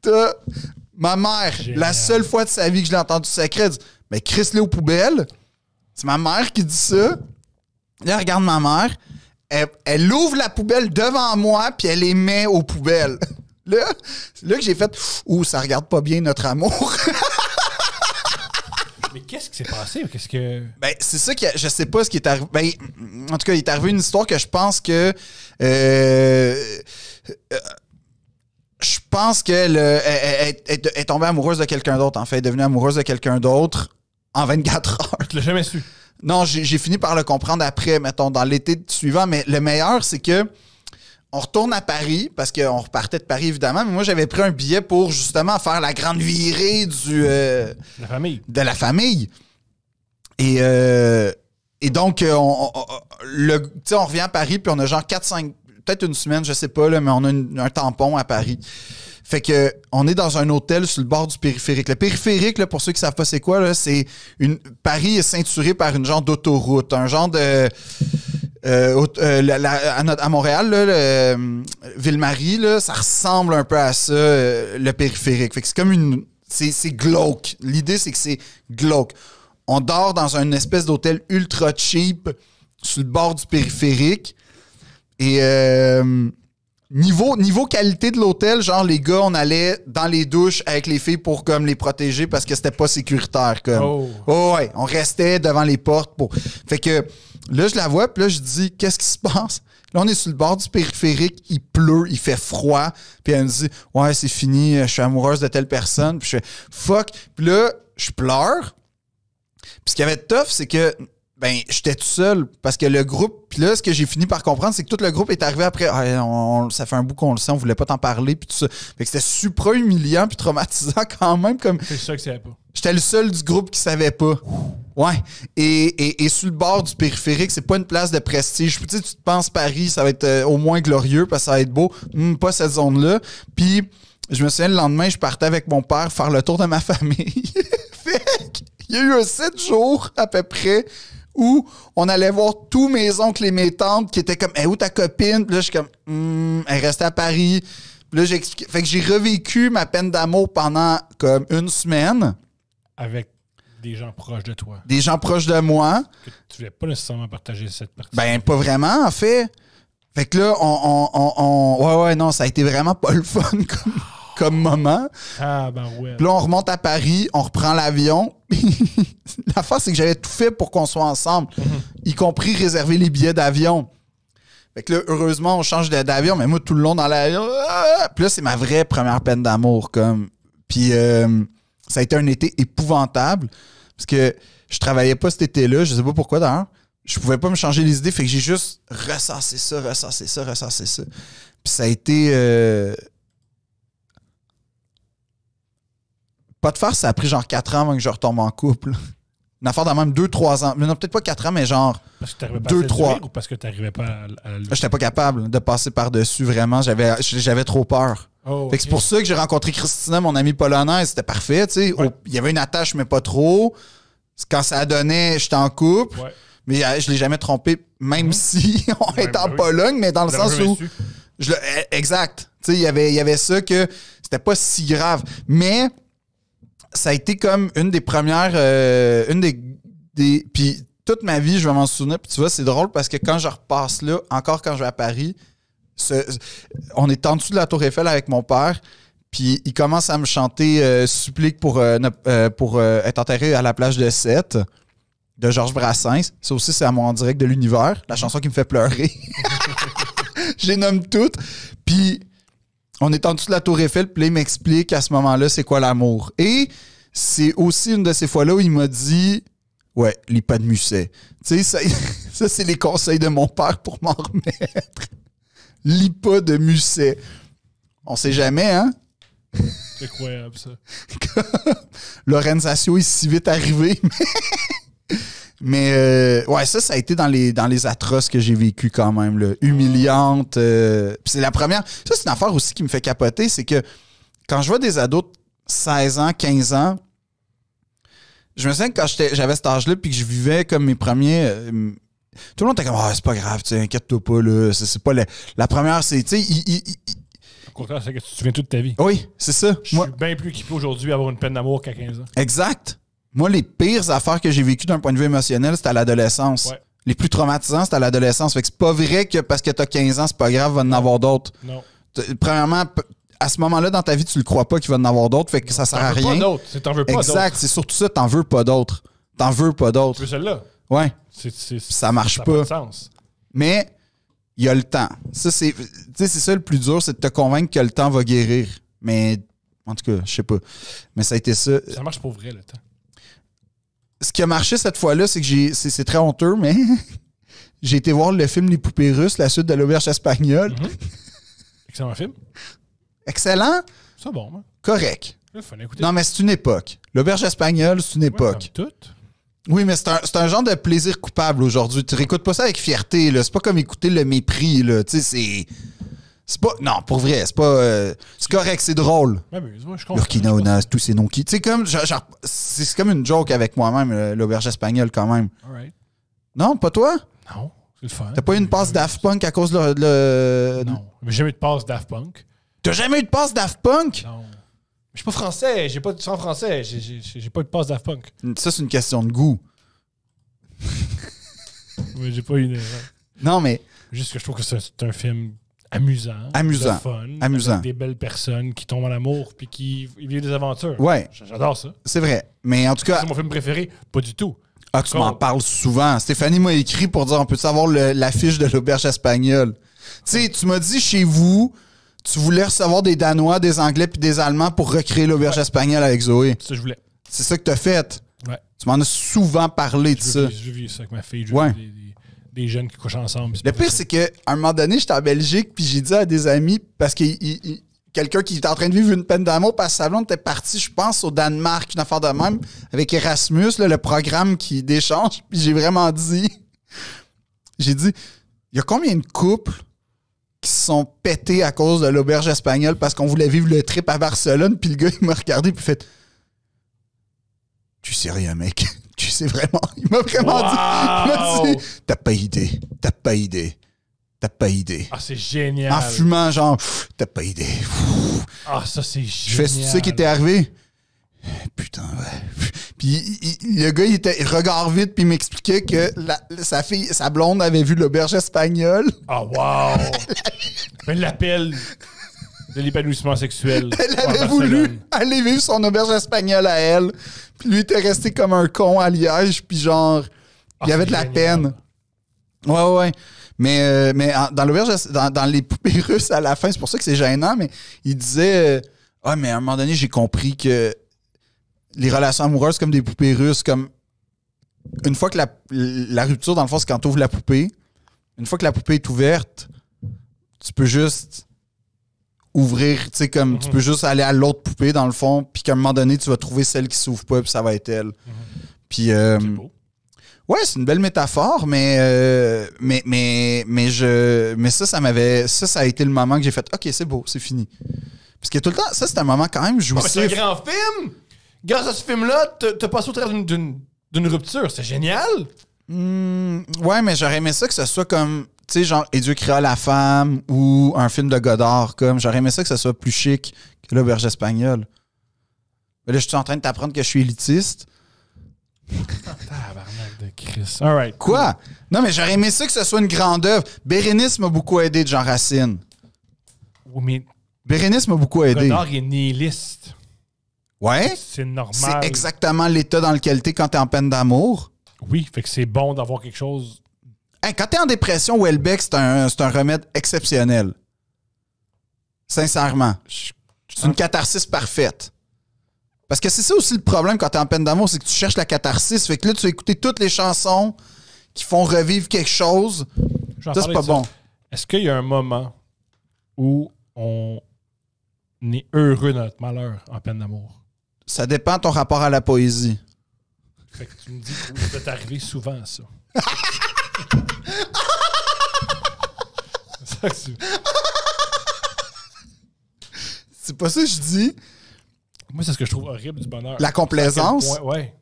Speaker 1: Là ma mère, la seule fois de sa vie que je l'ai entendu sacré, dit mais Chris aux poubelles. C'est ma mère qui dit ça. Là, regarde ma mère. Elle, ouvre la poubelle devant moi, puis elle les met aux poubelles. Là, là que j'ai fait, Ouh, ça regarde pas bien notre amour.
Speaker 2: Mais qu'est-ce qui s'est passé? Qu'est-ce que. Ben, c'est ça que je sais
Speaker 1: pas ce qui est arrivé. Ben, en tout cas, il est arrivé une histoire que je pense que. Euh, euh, je pense qu'elle est, est, tombée amoureuse de quelqu'un d'autre, en fait. Elle est devenue amoureuse de quelqu'un d'autre en 24 heures. Tu l'as jamais su? Non, j'ai fini par le comprendre après, mettons, dans l'été suivant. Mais le meilleur, c'est que on retourne à Paris parce qu'on repartait de Paris évidemment, mais moi j'avais pris un billet pour justement faire la grande virée du euh, la famille. de la famille. Et, euh, et donc euh, on, le, on revient à Paris puis on a genre 4-5 peut-être une semaine, je sais pas là, mais on a un tampon à Paris. Fait que on est dans un hôtel sur le bord du périphérique. Le périphérique, pour ceux qui savent pas c'est quoi, c'est une. Paris est ceinturé par une genre d'autoroute, un genre de. Euh, euh, à, Montréal, le, euh, Ville-Marie, là, ça ressemble un peu à ça, le périphérique. Fait c'est comme une. C'est, glauque. L'idée, c'est que c'est glauque. On dort dans une espèce d'hôtel ultra cheap sur le bord du périphérique. Et niveau, niveau qualité de l'hôtel, genre les gars, on allait dans les douches avec les filles pour comme les protéger parce que c'était pas sécuritaire. Comme. Oh. Oh, ouais, on restait devant les portes pour. Fait que Là, je la vois, puis là, je dis, qu'est-ce qui se passe? Là, on est sur le bord du périphérique, il pleut, il fait froid. Puis elle me dit, ouais, c'est fini, euh, je suis amoureuse de telle personne. Puis je fais, fuck. Puis là, je pleure. Puis ce qui avait de tough, c'est que ben, j'étais tout seul parce que le groupe, puis là, ce que j'ai fini par comprendre, c'est que tout le groupe est arrivé après. Ah, ça fait un bout qu'on le sait, on voulait pas t'en parler, puis tout ça. Fait que c'était super humiliant puis traumatisant quand même. comme C'est ça que c'est pas. J'étais le seul du groupe qui savait pas. Ouais. Et, sur le bord du périphérique, c'est pas une place de prestige. Tu sais, tu te penses Paris, ça va être euh, au moins glorieux parce que ça va être beau. Hum, pas cette zone-là. Puis, je me souviens, le lendemain, je partais avec mon père faire le tour de ma famille. fait y a eu un jours à peu près où on allait voir tous mes oncles et mes tantes qui étaient comme eh où ta copine? Puis là, je suis comme hmm, elle restée à Paris. Puis là, j'ai Fait que j'ai revécu ma peine d'amour pendant comme une semaine.
Speaker 2: Avec des gens proches de toi. Des gens proches de moi. tu voulais pas nécessairement partager cette partie.
Speaker 1: Ben, pas vraiment, en fait. Fait que là, on, on, on, Ouais, ouais, non, ça a été vraiment pas le fun. Comme comme moment. Ah, ben Puis là, on remonte à Paris, on reprend l'avion. la face, c'est que j'avais tout fait pour qu'on soit ensemble, mhm. y compris réserver les billets d'avion. Fait que là, heureusement, on change d'avion, mais moi, tout le long dans l'avion, ah! puis là, c'est ma vraie première peine d'amour. comme Puis euh, ça a été un été épouvantable, parce que je travaillais pas cet été-là, je sais pas pourquoi d'ailleurs. Je pouvais pas me changer les idées, fait que j'ai juste ressassé ça, ressassé ça, ressassé ça. Puis ça a été... Euh, pas de faire ça a pris genre 4 ans avant que je retombe en couple. Une affaire dans même 2-3 ans. Non, peut-être pas 4 ans, mais genre
Speaker 2: 2-3. parce que tu n'arrivais pas à,
Speaker 1: je J'étais pas capable de passer par-dessus vraiment. J'avais trop peur. Oh, c'est pour ça que j'ai rencontré Christina, mon amie polonaise. C'était parfait. Il y avait une attache, mais pas trop. Quand ça donnait, j'étais en couple. Mais euh, je l'ai jamais trompé, même mmh. si on est bah en Pologne, mais dans le sens où. Je, eh, exact. Il y avait, y avait ça que c'était pas si grave. Mais ça a été comme une des premières. Euh, une des. des puis toute ma vie, je vais m'en souvenir. Puis tu vois, c'est drôle parce que quand je repasse là, encore quand je vais à Paris, on est en dessous de la Tour Eiffel avec mon père. Puis il commence à me chanter euh, supplique pour, euh, être enterré à la plage de Sète de Georges Brassens. Ça aussi, c'est à moi en direct de l'univers, la chanson qui me fait pleurer. Je les nomme toutes. Puis on est en dessous de la tour Eiffel, puis il m'explique à ce moment-là c'est quoi l'amour. Et c'est aussi une de ces fois-là où il m'a dit Ouais, lis pas de musset. Tu sais, ça, c'est les conseils de mon père pour m'en remettre. lis pas de musset. On sait jamais, hein?
Speaker 2: C'est incroyable, ça.
Speaker 1: Sassio est si vite arrivé, mais. Mais euh, ouais, ça, ça a été dans les, dans les atroces que j'ai vécues quand même. le Humiliante. Euh, c'est la première. Ça, c'est une affaire aussi qui me fait capoter, c'est que quand je vois des ados 16 ans, 15 ans, je me sens que quand j'avais cet âge-là puis que je vivais comme mes premiers. Euh, tout le monde était comme Ah, c'est pas grave, inquiète-toi pas, là. C'est pas la, première, c'est. Tu
Speaker 2: contraire, c'est que tu te
Speaker 1: souviens toute ta vie. Oui,
Speaker 2: c'est ça. Je suis bien plus équipé aujourd'hui à avoir une peine d'amour qu'à 15 ans.
Speaker 1: Exact. Moi, les pires affaires que j'ai vécues d'un point de vue émotionnel, c'était à l'adolescence. Les plus traumatisants, c'était à l'adolescence. Fait que c'est pas vrai que parce que t'as 15 ans, c'est pas grave, va en avoir d'autres. Non. Premièrement, à ce moment-là dans ta vie, tu le crois pas qu'il va en avoir d'autres, fait que ça sert à rien. Veux pas t'en veux pas Exact, c'est surtout ça, t'en veux pas d'autres. T'en veux pas d'autres. Tu celle-là. Ouais. ça marche pas. Mais il y a le temps. Ça, c'est, c'est ça le plus dur, c'est de te convaincre que le temps va guérir. Mais en tout cas, je sais pas. Mais ça a été ça.
Speaker 2: Ça marche pour vrai, le temps
Speaker 1: ce qui a marché cette fois-là, c'est que j'ai. C'est très honteux, mais j'ai été voir le film Les Poupées Russes, la suite de l'auberge espagnole. Mhm.
Speaker 2: Excellent film. Excellent. C'est bon. Hein.
Speaker 1: Correct. non, mais c'est une époque. L'auberge espagnole, c'est une époque. Oui, mais c'est un, genre de plaisir coupable aujourd'hui. Tu réécoutes pas ça avec fierté. C'est pas comme écouter le mépris. Tu sais, c'est. C'est pas. Non, pour vrai, c'est pas. Euh, c'est correct, c'est drôle. Burkina Onas, tous ces noms kits comme. C'est comme une joke avec moi-même, l'auberge espagnole, quand même. Non, pas toi? Non, c'est le fun. T'as pas eu une passe Daft Punk à cause de. le- Non. j'ai
Speaker 2: jamais eu de passe Daft Punk. T'as jamais eu de passe Daft Punk? Non. Je suis pas français, j'ai pas de sang français, j'ai- pas eu de passe Daft Punk.
Speaker 1: Ça, c'est une question de goût.
Speaker 2: Mais J'ai pas eu une. Non, mais. Juste que je trouve que c'est un film amusant. Amusant. fun, amusant. des belles personnes qui tombent en amour puis qui vivent des aventures. Ouais. J'adore ça. C'est vrai. Mais en tout cas. C'est mon film préféré.
Speaker 1: Pas du tout. Ah, tu m'en parles souvent. Stéphanie m'a écrit pour dire on peut savoir l'affiche de l'auberge espagnole. Tu sais, tu m'as dit chez vous, tu voulais recevoir des Danois, des Anglais puis des Allemands pour recréer l'auberge espagnole avec Zoé. C'est ça que je voulais. C'est ça que tu as fait. Ouais. Tu m'en as souvent parlé de ça. J'ai vu ça avec ma fille
Speaker 2: les jeunes qui couchent ensemble. Le pire,
Speaker 1: c'est qu'à un moment donné, j'étais en Belgique, puis j'ai dit à des amis, parce que quelqu'un qui était en train de vivre une peine d'amour, parce que blonde était parti, je pense, au Danemark, une affaire de même, avec Erasmus, le programme qui d'échange, puis j'ai vraiment dit, j'ai dit, il y a combien de couples qui se sont pétés à cause de l'auberge espagnole parce qu'on voulait vivre le trip à Barcelone, puis le gars, il m'a regardé, puis fait, tu sais rien, mec tu sais vraiment. Il m'a vraiment dit, t'as pas idée, t'as pas idée, t'as pas idée. Ah, c'est génial. En fumant, genre, t'as pas idée. Ah, ça, c'est génial. Je fais, tu sais qui était arrivé? Putain, ouais. Puis le gars, il était vite, puis m'expliquait que sa fille, sa blonde avait vu l'auberge espagnole.
Speaker 2: Ah, wow! Mais l'appel de l'épanouissement sexuel. Elle avait voulu
Speaker 1: aller vivre son auberge espagnole à elle. Puis lui était resté comme un con à Liège, puis genre, il ah, y avait de la peine. Ouais, ouais. Mais, euh, mais dans l'auberge, dans, les poupées russes à la fin, c'est pour ça que c'est gênant, mais il disait euh, Ah, mais à un moment donné, j'ai compris que les relations amoureuses, comme des poupées russes, comme une fois que la, la rupture, dans le fond, c'est quand tu ouvres la poupée, une fois que la poupée est ouverte, tu peux juste ouvrir, tu sais, comme tu mhm. peux juste aller à l'autre poupée dans le fond, puis qu'à un moment donné, tu vas trouver celle qui s'ouvre pas, puis ça va être elle. Mhm. Puis. Euh, ouais, c'est une belle métaphore, euh, mais, mais, mais, je, mais ça, ça m'avait. Ça, ça a été le moment que j'ai fait OK, c'est beau, c'est fini. Parce que tout le temps, ça, c'est un moment quand même jouissif. c'est un grand film! Grâce à ce film-là, t'as passé au travers d'une
Speaker 2: rupture. C'est génial!
Speaker 1: Hmm, ouais, mais j'aurais aimé ça que ce soit comme tu sais, genre Dieu créa la femme ou un film de Godard, comme j'aurais aimé ça que ça soit plus chic que l'auberge espagnole. Mais là, je suis en train de t'apprendre que je suis élitiste. Tabarnak de Chris. Quoi? Non, mais j'aurais aimé ça que ce soit une grande œuvre. Bérénice m'a beaucoup aidé de Jean Racine. Oui, mais. Bérénice m'a beaucoup aidé. Godard
Speaker 2: est nihiliste. Ouais. C'est normal. C'est
Speaker 1: exactement l'état dans lequel t'es quand t'es en peine
Speaker 2: d'amour. Oui, fait que c'est bon d'avoir quelque chose
Speaker 1: Hein, quand t'es en dépression, Welbeck, c'est un, un remède exceptionnel. Sincèrement. C'est une ah. catharsis parfaite. Parce que c'est ça aussi le problème quand t'es en peine d'amour, c'est que tu cherches la catharsis. Fait que là, tu vas écouter toutes les chansons qui font revivre quelque chose.
Speaker 2: Ça, c'est pas bon. Est-ce qu'il y a un moment où on est heureux dans notre malheur en peine d'amour?
Speaker 1: Ça dépend de ton rapport à la poésie.
Speaker 2: tu me dis que peut t'arriver souvent, ça.
Speaker 3: c'est pas ça que je
Speaker 1: dis.
Speaker 2: Moi, c'est ce que je trouve horrible du bonheur. La complaisance? Oui. Ouais.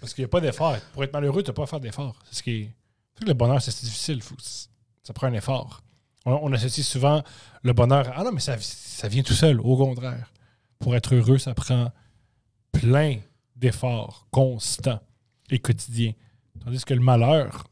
Speaker 2: Parce qu'il n'y a pas d'effort. Pour être malheureux, tu n'as pas à faire d'effort. C'est ce qui est... le bonheur, c'est difficile. Ça prend un effort. On, associe souvent le bonheur Ah non, mais ça, ça vient tout seul. Au contraire. Pour être heureux, ça prend plein d'efforts constants et quotidiens. Tandis que le malheur.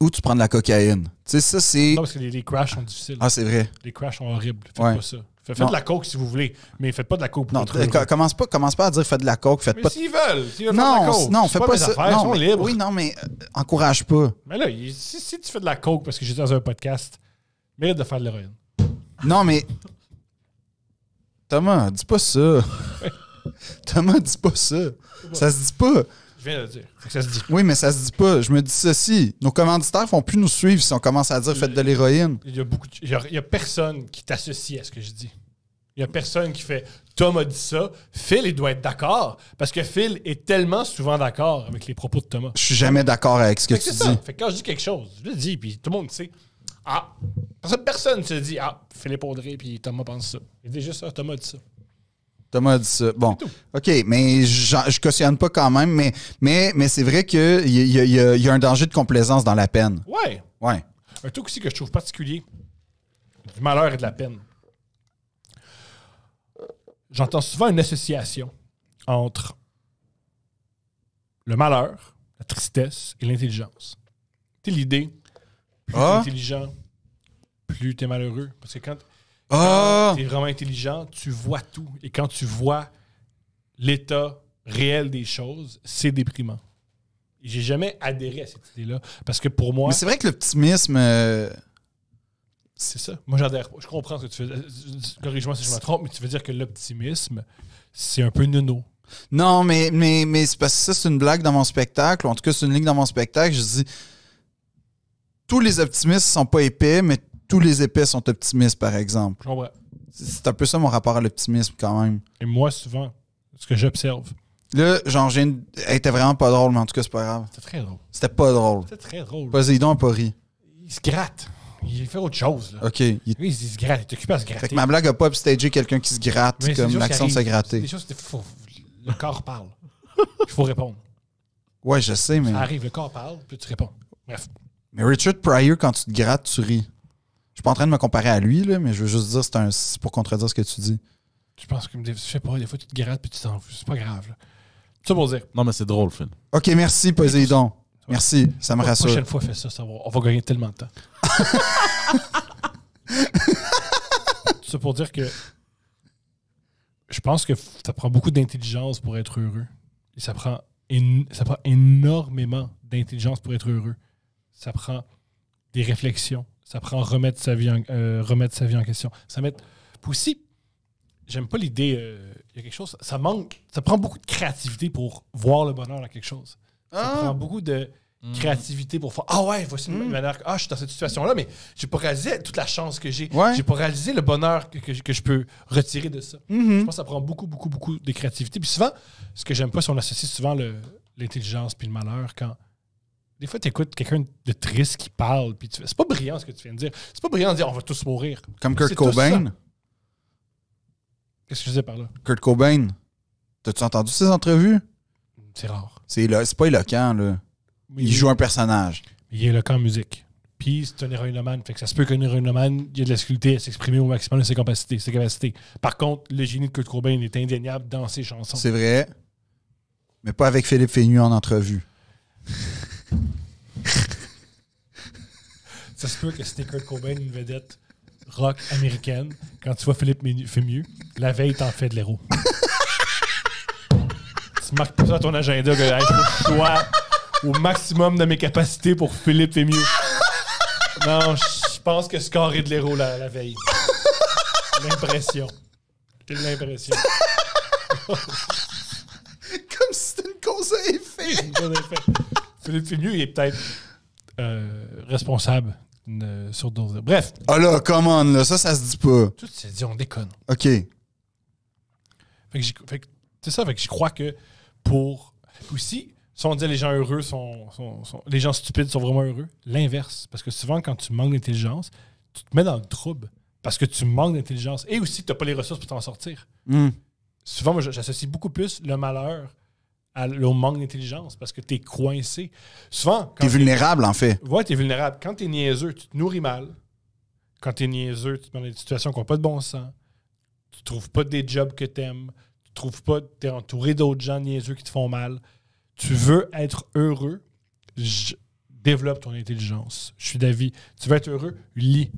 Speaker 1: Ou tu prends de la cocaïne.
Speaker 2: Tu sais, ça, c'est. Non, parce que les, crashs sont difficiles. Ah, c'est vrai. Les crashs sont horribles. Faites pas ça. Faites, de la coke si vous voulez, mais faites pas de la coke pour non, commence
Speaker 1: pas, commence pas à dire faites de la coke, faites mais
Speaker 2: S'ils veulent, s'ils veulent faire de la coke. Non, fais pas, pas mes Affaires, non, sont libres. Oui, non, mais euh,
Speaker 1: encourage pas.
Speaker 2: Mais là, si, si, tu fais de la coke parce que j'étais dans un podcast, mérite de faire de l'héroïne.
Speaker 1: Non, mais Thomas, dis pas ça. Thomas, dis pas ça. Ça se dit pas.
Speaker 2: Je viens de le dire. Ça se dit.
Speaker 1: Oui, mais ça se dit pas. Je me dis ceci. Nos commanditaires font plus nous suivre si on commence à dire faites de l'héroïne.
Speaker 2: Il y a beaucoup. personne qui t'associe à ce que je dis. Il n'y a personne qui fait Thomas a dit ça, Phil, il doit être d'accord. Parce que Phil est tellement souvent d'accord avec les propos de Thomas. Je suis jamais d'accord avec ce que, tu dis. quand je dis quelque chose, je le dis, puis tout le monde sait. Ah, Personne personne se dit Ah, Philippe Audrey, puis Thomas pense ça. Il dit juste ça, ah, Thomas dit ça.
Speaker 1: Thomas a dit ça. Bon, OK, mais je, cautionne pas quand même, mais, mais, mais c'est vrai qu'il y, y, a un danger de complaisance dans la peine. Ouais. Ouais.
Speaker 2: Un truc aussi que je trouve particulier, du malheur et de la peine. J'entends souvent une association entre le malheur, la tristesse et l'intelligence. Tu l'idée, plus t'es ah. intelligent, plus tu es malheureux. Parce que quand Oh! Ah! Tu vraiment intelligent, tu vois tout. Et quand tu vois l'état réel des choses, c'est déprimant. J'ai jamais adhéré à cette idée-là. Parce que pour moi. Mais c'est
Speaker 1: vrai que l'optimisme. Euh, c'est ça. Moi,
Speaker 2: j'adhère pas. Je comprends ce que tu fais. Corrige-moi si je me trompe, mais tu veux dire que l'optimisme,
Speaker 1: c'est un peu nono. Non, mais, mais, mais c'est parce que ça, c'est une blague dans mon spectacle, en tout cas, c'est une ligne dans mon spectacle. Je dis tous les optimistes sont pas épais, mais tous les épais sont optimistes, par exemple. C'est un peu ça mon rapport à l'optimisme, quand même. Et moi,
Speaker 2: souvent, ce que j'observe.
Speaker 1: Là, genre, j'ai Elle était vraiment pas drôle, mais en tout cas, c'est pas grave. C'était très drôle. C'était pas drôle. C'était très drôle. Poséidon a pas ri. Il se gratte.
Speaker 2: Il fait autre chose.
Speaker 1: OK. Il... Lui, il se
Speaker 2: gratte. Il est occupé à se gratter. ma blague
Speaker 1: a pas upstagé quelqu'un qui se gratte, comme l'action de se gratter. Des
Speaker 2: choses, faut... Le corps parle. Il faut répondre.
Speaker 1: Ouais, je sais, mais. Ça arrive,
Speaker 2: le corps parle, puis tu réponds. Bref.
Speaker 1: Mais Richard Pryor, quand tu te grattes, tu ris. Je suis pas en train de me comparer à lui, là, mais je veux juste dire, c'est un c'est pour contredire ce que tu dis.
Speaker 2: Je pense que, je sais pas, des fois, tu te grattes puis tu t'en fous. C'est pas grave.
Speaker 1: C'est pour dire. Non, mais c'est drôle, Phil. OK, merci, Poseidon, Merci, ça me rassure. La prochaine fois, fais ça, on va gagner tellement de temps.
Speaker 2: C'est pour dire que je pense que ça prend beaucoup d'intelligence pour être heureux. ça prend, ça prend énormément d'intelligence pour être heureux. Ça prend des réflexions. Ça prend remettre sa vie en, euh, remettre sa vie en question. Ça met... aussi, j'aime pas l'idée. Euh, il y a quelque chose. Ça manque. Ça prend beaucoup de créativité pour voir le bonheur dans quelque chose. Ça ah. prend beaucoup de hmm. créativité pour faire Ah ouais, voici une mm. manière. Ah, je suis dans cette situation-là, mais j'ai pas réalisé toute la chance que j'ai. J'ai pas réalisé le bonheur que, je peux retirer de ça. Hmm. Je pense que ça prend beaucoup, beaucoup, beaucoup de créativité. Puis souvent, ce que j'aime pas, c'est qu'on associe souvent l'intelligence puis le malheur quand des fois, tu écoutes quelqu'un de triste qui parle, puis tu... c'est pas brillant ce que tu viens de dire. C'est pas brillant de dire on va tous mourir. Comme Kurt Cobain. Qu'est-ce que je disais par là?
Speaker 1: Kurt Cobain. T'as-tu entendu ses entrevues? Mm, c'est rare. C'est c'est pas éloquent, là. il, joue un personnage.
Speaker 2: Il est éloquent en musique. Puis c'est un héroïnomane. Fait que ça se peut qu'un héroïnomane, il y a de la difficulté à s'exprimer au maximum de ses capacités, ses capacités. Par contre, le génie de Kurt Cobain est indéniable dans ses chansons. C'est
Speaker 1: vrai. Mais pas avec Philippe
Speaker 2: Fénu en entrevue. ça se peut que c'était Kurt Cobain une vedette rock américaine. Quand tu vois Philippe mieux la veille, t'en fais de l'héros. tu marques pas ça à ton agenda que je dois au maximum de mes capacités pour Philippe mieux. Non, je pense que Scar est de l'héros la, veille. L'impression. J'ai l'impression. Comme si c'était une cause à effet. Une cause à effet. Philippe mieux, il est peut-être euh, responsable sur surdose. Bref.
Speaker 1: Ah là, come on, ça, ça se dit pas. Tout se dit, on déconne. OK. Fait
Speaker 2: que, c'est ça, fait que je crois que pour. Aussi, si on dit les gens heureux sont, Les gens stupides sont vraiment heureux, l'inverse. Parce que souvent, quand tu manques d'intelligence, tu te mets dans le trouble. Parce que tu manques d'intelligence. Et aussi, tu n'as pas les ressources pour t'en sortir. Hmm. Souvent, moi, j'associe beaucoup plus le malheur au manque d'intelligence parce que tu es coincé. Souvent. Tu es vulnérable, en fait. Ouais, tu es vulnérable. Quand tu es niaiseux, tu te nourris mal. Quand tu es niaiseux, tu es dans des situations qui n'ont pas de bon sens. Tu trouves pas des jobs que tu aimes. Tu trouves pas. Tu es entouré d'autres gens niaiseux qui te font mal. Tu veux être heureux. développe ton intelligence. Je suis d'avis. Tu veux être heureux, lis,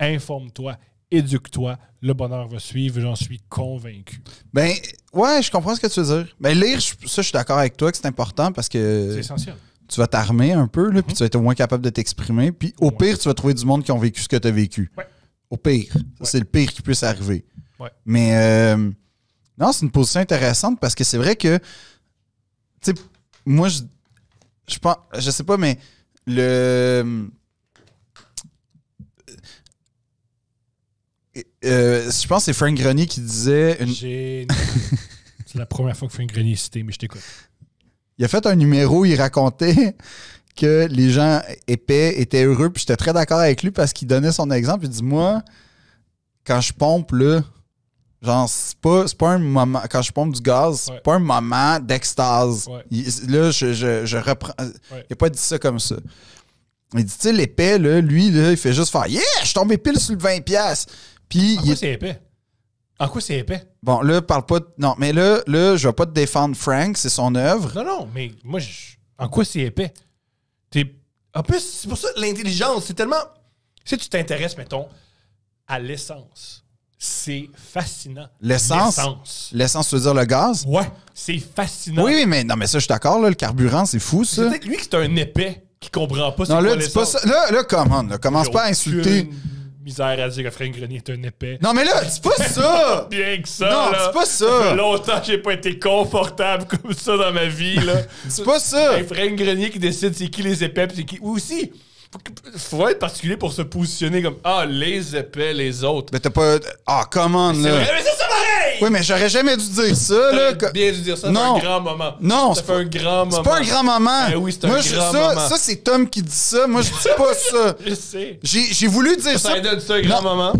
Speaker 2: informe-toi, éduque-toi, le bonheur va suivre, j'en suis convaincu.
Speaker 1: Ben, ouais, je comprends ce que tu veux dire. Ben, lire, ça, je suis d'accord avec toi que c'est important parce que. C'est essentiel. Tu vas t'armer un peu, puis mhm. tu vas être moins capable de t'exprimer. Puis au pire, tu vas trouver du monde qui ont vécu ce que tu as vécu. Au pire. C'est le pire qui puisse arriver. Mais euh, non, c'est une position intéressante parce que c'est vrai que, tu sais, moi, je, je pense, je sais pas, mais le Euh, je pense que c'est Frank Grenier qui
Speaker 2: disait. c'est la première fois que Frank Grenier est cité, mais je t'écoute. Il a
Speaker 1: fait un numéro, il racontait que les gens épais étaient heureux, puis j'étais très d'accord avec lui parce qu'il donnait son exemple. Il dit Moi, quand je pompe, là, genre, c'est pas, un moment. Quand je pompe du gaz, c'est pas un moment d'extase. Là, je, reprends. Il a pas dit ça comme ça. Il dit Tu sais, l'épais, lui, il fait juste faire Yeah, je suis tombé pile sur le 20$. En quoi c'est épais?
Speaker 2: En quoi c'est épais?
Speaker 1: Bon, là, parle pas. De... Non, mais là, là, je vais pas te défendre Frank, c'est son œuvre.
Speaker 2: Non, non, mais moi, en quoi c'est épais? T'es... En plus, c'est pour ça l'intelligence, c'est tellement. Si tu t'intéresses, mettons, à l'essence, c'est fascinant. L'essence?
Speaker 1: L'essence, l'essence tu dire le gaz? Ouais, c'est fascinant. Oui, mais non, mais ça, je suis d'accord, le carburant, c'est fou, ça. C'est peut-être
Speaker 2: lui qui est un épais qui comprend pas non, ce là, dis pas ça. Là,
Speaker 1: là, commence pas à insulter
Speaker 2: misère à dire que Frank Grenier est un épais. Non, mais là, c'est pas ça! Bien que ça! Non, c'est pas ça! Longtemps, j'ai pas été confortable comme ça dans ma vie, là. c'est pas ça! Frère Grenier qui décide c'est qui les épais, c'est qui. Ou aussi, faut être particulier pour se positionner comme Ah, les épais, les autres.
Speaker 1: Mais t'as pas. Ah, comment là. mais c'est ça pareil! Oui, mais j'aurais jamais dû dire ça, là. bien dû dire ça, c'est un grand moment. Non, c'est pas un grand moment. C'est pas un grand moment. Eh oui, un grand ça, moment. Ça, c'est Tom qui dit ça. Moi, je dis pas ça. je
Speaker 2: sais.
Speaker 3: J'ai voulu dire ça. Ça ça un grand moment.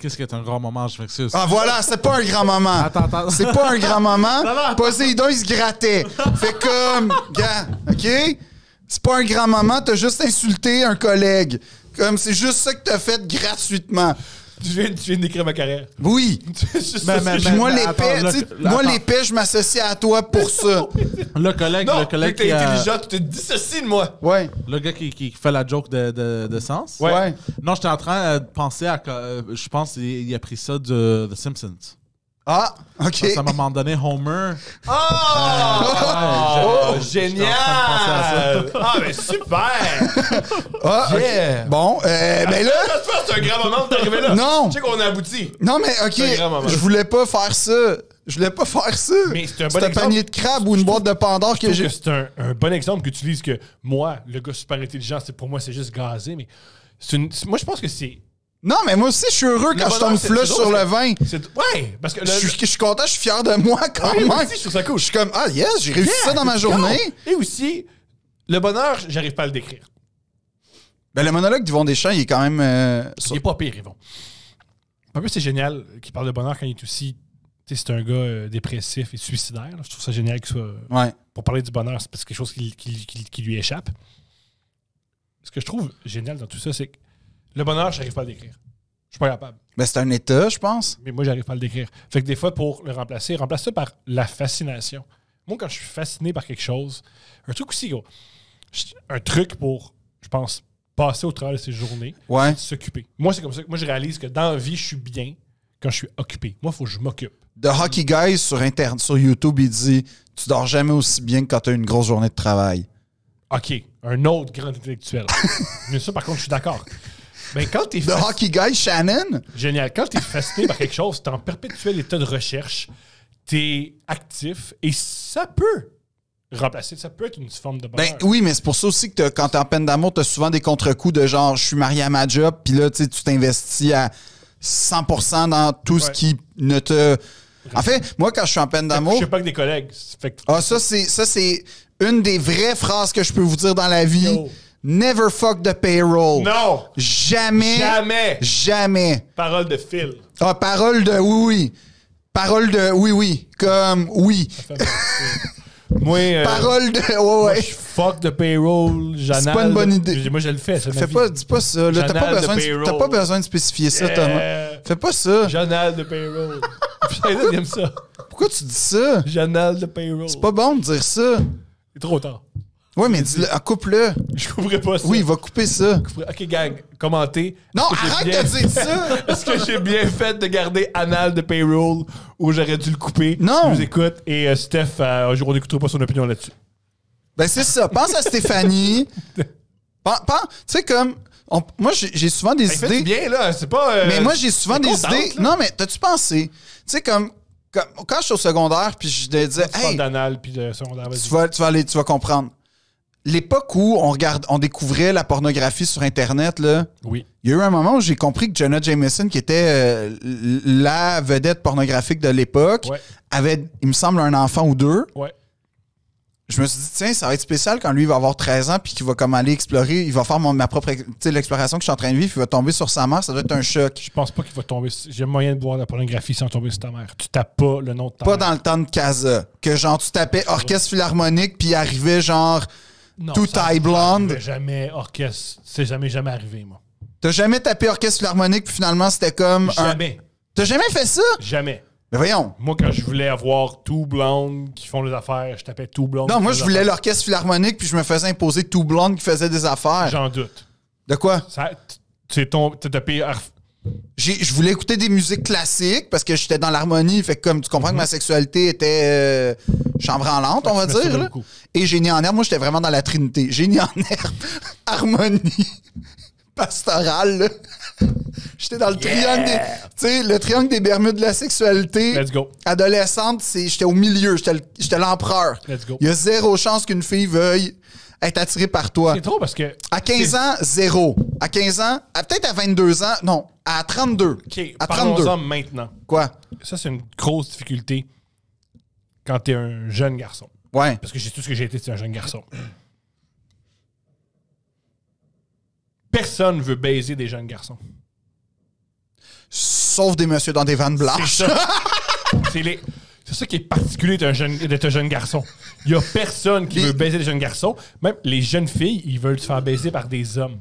Speaker 3: Qu'est-ce que est un grand moment, je que m'excuse. Ah voilà, c'est
Speaker 1: pas un grand moment. attends, attends. C'est pas un grand moment. Poséidon, il se grattait. Fait comme, gars, OK? C'est pas un grand moment, t'as juste insulté un collègue. Comme c'est juste ça que t'as fait gratuitement.
Speaker 2: Tu viens, d'écrire ma carrière. Oui.
Speaker 1: moi, l'épée, je m'associe à toi pour ça.
Speaker 3: le collègue, le collègue. T'es intelligent, tu te dissocies de moi. Ouais. Le gars qui, fait la joke de, sens. Ouais. Non, j'étais en train de penser à. Euh, je pense qu'il a pris ça de The Simpsons. Ah, ok. Ça m'a un moment donné, Homer. Oh!
Speaker 2: oh génial! Ah, mais super!
Speaker 3: ah, Bon,
Speaker 1: euh, ben là. C'est un grand moment d'arriver là. Non! Tu
Speaker 2: sais qu'on a abouti. Non, mais ok, je voulais
Speaker 1: pas faire ça. Je voulais pas faire ça. Mais c'est un panier de crabe ou une boîte de Pandore que j'ai. C'est un,
Speaker 2: bon exemple que tu dises que moi, le gars super intelligent, pour moi, c'est juste gazé. Mais moi, je pense que c'est
Speaker 1: non, mais moi aussi, je suis heureux quand je tombe flush sur le vin.
Speaker 2: Ouais, parce que je,
Speaker 1: suis content, je suis fier de moi quand même. je suis comme, ah yes, j'ai réussi ça dans ma journée.
Speaker 2: Et aussi, le bonheur, j'arrive pas à le décrire.
Speaker 1: Ben, le monologue d'Yvon Deschamps, il est
Speaker 2: quand même. Euh, il est pas pire, Yvon. En plus, c'est génial qu'il parle de bonheur quand il est aussi. tu sais C'est un gars euh, dépressif et suicidaire. Je trouve ça génial qu'il soit. Pour parler du bonheur, c'est quelque chose qui lui échappe. Ce que je trouve génial dans tout ça, c'est que le bonheur, j'arrive pas à le décrire. Je suis pas capable. Mais c'est un état, je pense. Mais moi, j'arrive pas à le décrire. Fait que des fois, pour le remplacer, remplace ça par la fascination. Moi, quand je suis fasciné par quelque chose, un truc aussi un truc pour, je pense, passer au travail de ces journées, s'occuper. Moi, c'est comme ça moi, je réalise que dans la vie, je suis bien quand je suis occupé. Moi, il faut que je m'occupe.
Speaker 1: The Hockey Guys sur, Internet, sur YouTube, il dit Tu dors jamais aussi bien que quand tu as une grosse journée de travail.
Speaker 2: OK, un autre grand intellectuel. Mais ça, par contre, je suis d'accord. Ben, The Hockey
Speaker 1: Guy Shannon.
Speaker 2: Génial. Quand t'es fasciné par quelque chose, t'es en perpétuel état de recherche, tu es actif et ça peut remplacer. Ça peut être une forme de bonheur. Ben,
Speaker 1: oui, mais c'est pour ça aussi que quand t'es en peine d'amour, t'as souvent des contre-coups de genre je suis marié à ma job, puis là, tu t'investis à 100% dans tout ce qui ne te. En fait, moi, quand je suis en peine d'amour. Je sais pas que des collègues. Ah, ça, c'est une des vraies phrases que je peux vous dire dans la vie. Never fuck the payroll. Non. Jamais. Jamais. Jamais.
Speaker 2: Parole de Phil.
Speaker 1: Ah, parole de oui, oui. Parole de oui, oui. Comme oui. Euh, parole de. Ouais, ouais. je fuck the payroll. C'est pas une bonne
Speaker 2: idée. moi, je le fais. Fais pas, dis
Speaker 1: pas ça. T'as pas, besoin de, pas besoin de spécifier ça, Thomas.
Speaker 2: Fais pas ça. Journal de payroll. Pourquoi, ça.
Speaker 1: Pourquoi tu dis ça? Journal de payroll. C'est pas bon de dire ça. C'est trop tard. Oui, mais dis-le, coupe-le. Je couperai pas ça. Oui, il va couper ça.
Speaker 2: Ok, gang, commentez. Non, arrête de dire ça. Est-ce que j'ai bien fait de garder Anal de Payroll où j'aurais dû le couper? Non. Je vous écoute et euh, Steph, euh, on n'écoutera pas son opinion là-dessus. Ben, c'est ça. Pense à Stéphanie. tu sais, comme. moi, j'ai
Speaker 1: souvent des ben, idées. bien, là. C'est pas. Euh, mais moi, j'ai souvent des idées. Non, mais t'as-tu pensé? Tu sais, comme quand, je suis au secondaire, puis je disais, hey, tu, vas, tu, vas aller, tu vas comprendre l'époque où on, regarde, on découvrait la pornographie sur Internet, là, oui. il y a eu un moment où j'ai compris que Jenna Jameson, qui était euh, la vedette pornographique de l'époque, avait, il me semble, un enfant ou deux. Ouais. Je me suis dit, tiens, ça va être spécial quand lui va avoir 13 ans puis qu'il va comme aller explorer, il va faire ma propre, l'exploration que je suis en train de vivre,
Speaker 2: il va tomber sur sa mère, ça doit être un choc. Je pense pas qu'il va tomber, j'ai moyen de voir la pornographie sans tomber sur ta mère. Tu tapes pas le nom de ta
Speaker 1: pas mère. Pas dans le temps de Casa, que genre tu tapais orchestre
Speaker 2: philharmonique puis arrivait genre tout taille blonde. jamais orchestre. C'est jamais, jamais arrivé, moi.
Speaker 1: T'as jamais tapé orchestre philharmonique, puis finalement, c'était comme. Jamais. Tu T'as jamais fait ça? Jamais. Mais
Speaker 2: voyons. Moi, quand je voulais avoir tout blonde qui font les affaires, je tapais tout blonde. Non, moi, je voulais
Speaker 1: l'orchestre philharmonique, puis je me faisais imposer tout blonde qui faisait des affaires. J'en doute. De quoi? Ça,
Speaker 2: c'est ton. tapé
Speaker 1: je voulais écouter des musiques classiques parce que j'étais dans l'harmonie. Fait comme tu comprends que ma mhm. sexualité était euh, chambre en lente, ben, on va dire. Et Génie en herbe, moi j'étais vraiment dans la trinité. Génie en herbe, harmonie, pastorale. j'étais dans le triangle des. Tu le triangle des Bermudes de la sexualité. Let's go. Adolescente, j'étais au milieu, j'étais l'empereur. Il y a zéro chance qu'une fille veuille être attiré par toi. C'est trop parce que. À 15 ans, zéro. À 15 ans, peut-être à 22 ans, non, à 32. OK, à 32.
Speaker 2: maintenant. Quoi? Ça, c'est une grosse difficulté quand t'es un jeune garçon. Ouais. Parce que j'ai tout ce que j'ai été, c'est un jeune garçon. Personne veut baiser des jeunes garçons.
Speaker 1: Sauf des messieurs dans des vannes blanches.
Speaker 2: C'est les. C'est ça qui est particulier d'être un jeune, jeune garçon. Il n'y a personne qui veut baiser des jeunes garçons. Même les jeunes filles, ils veulent se faire baiser par des hommes.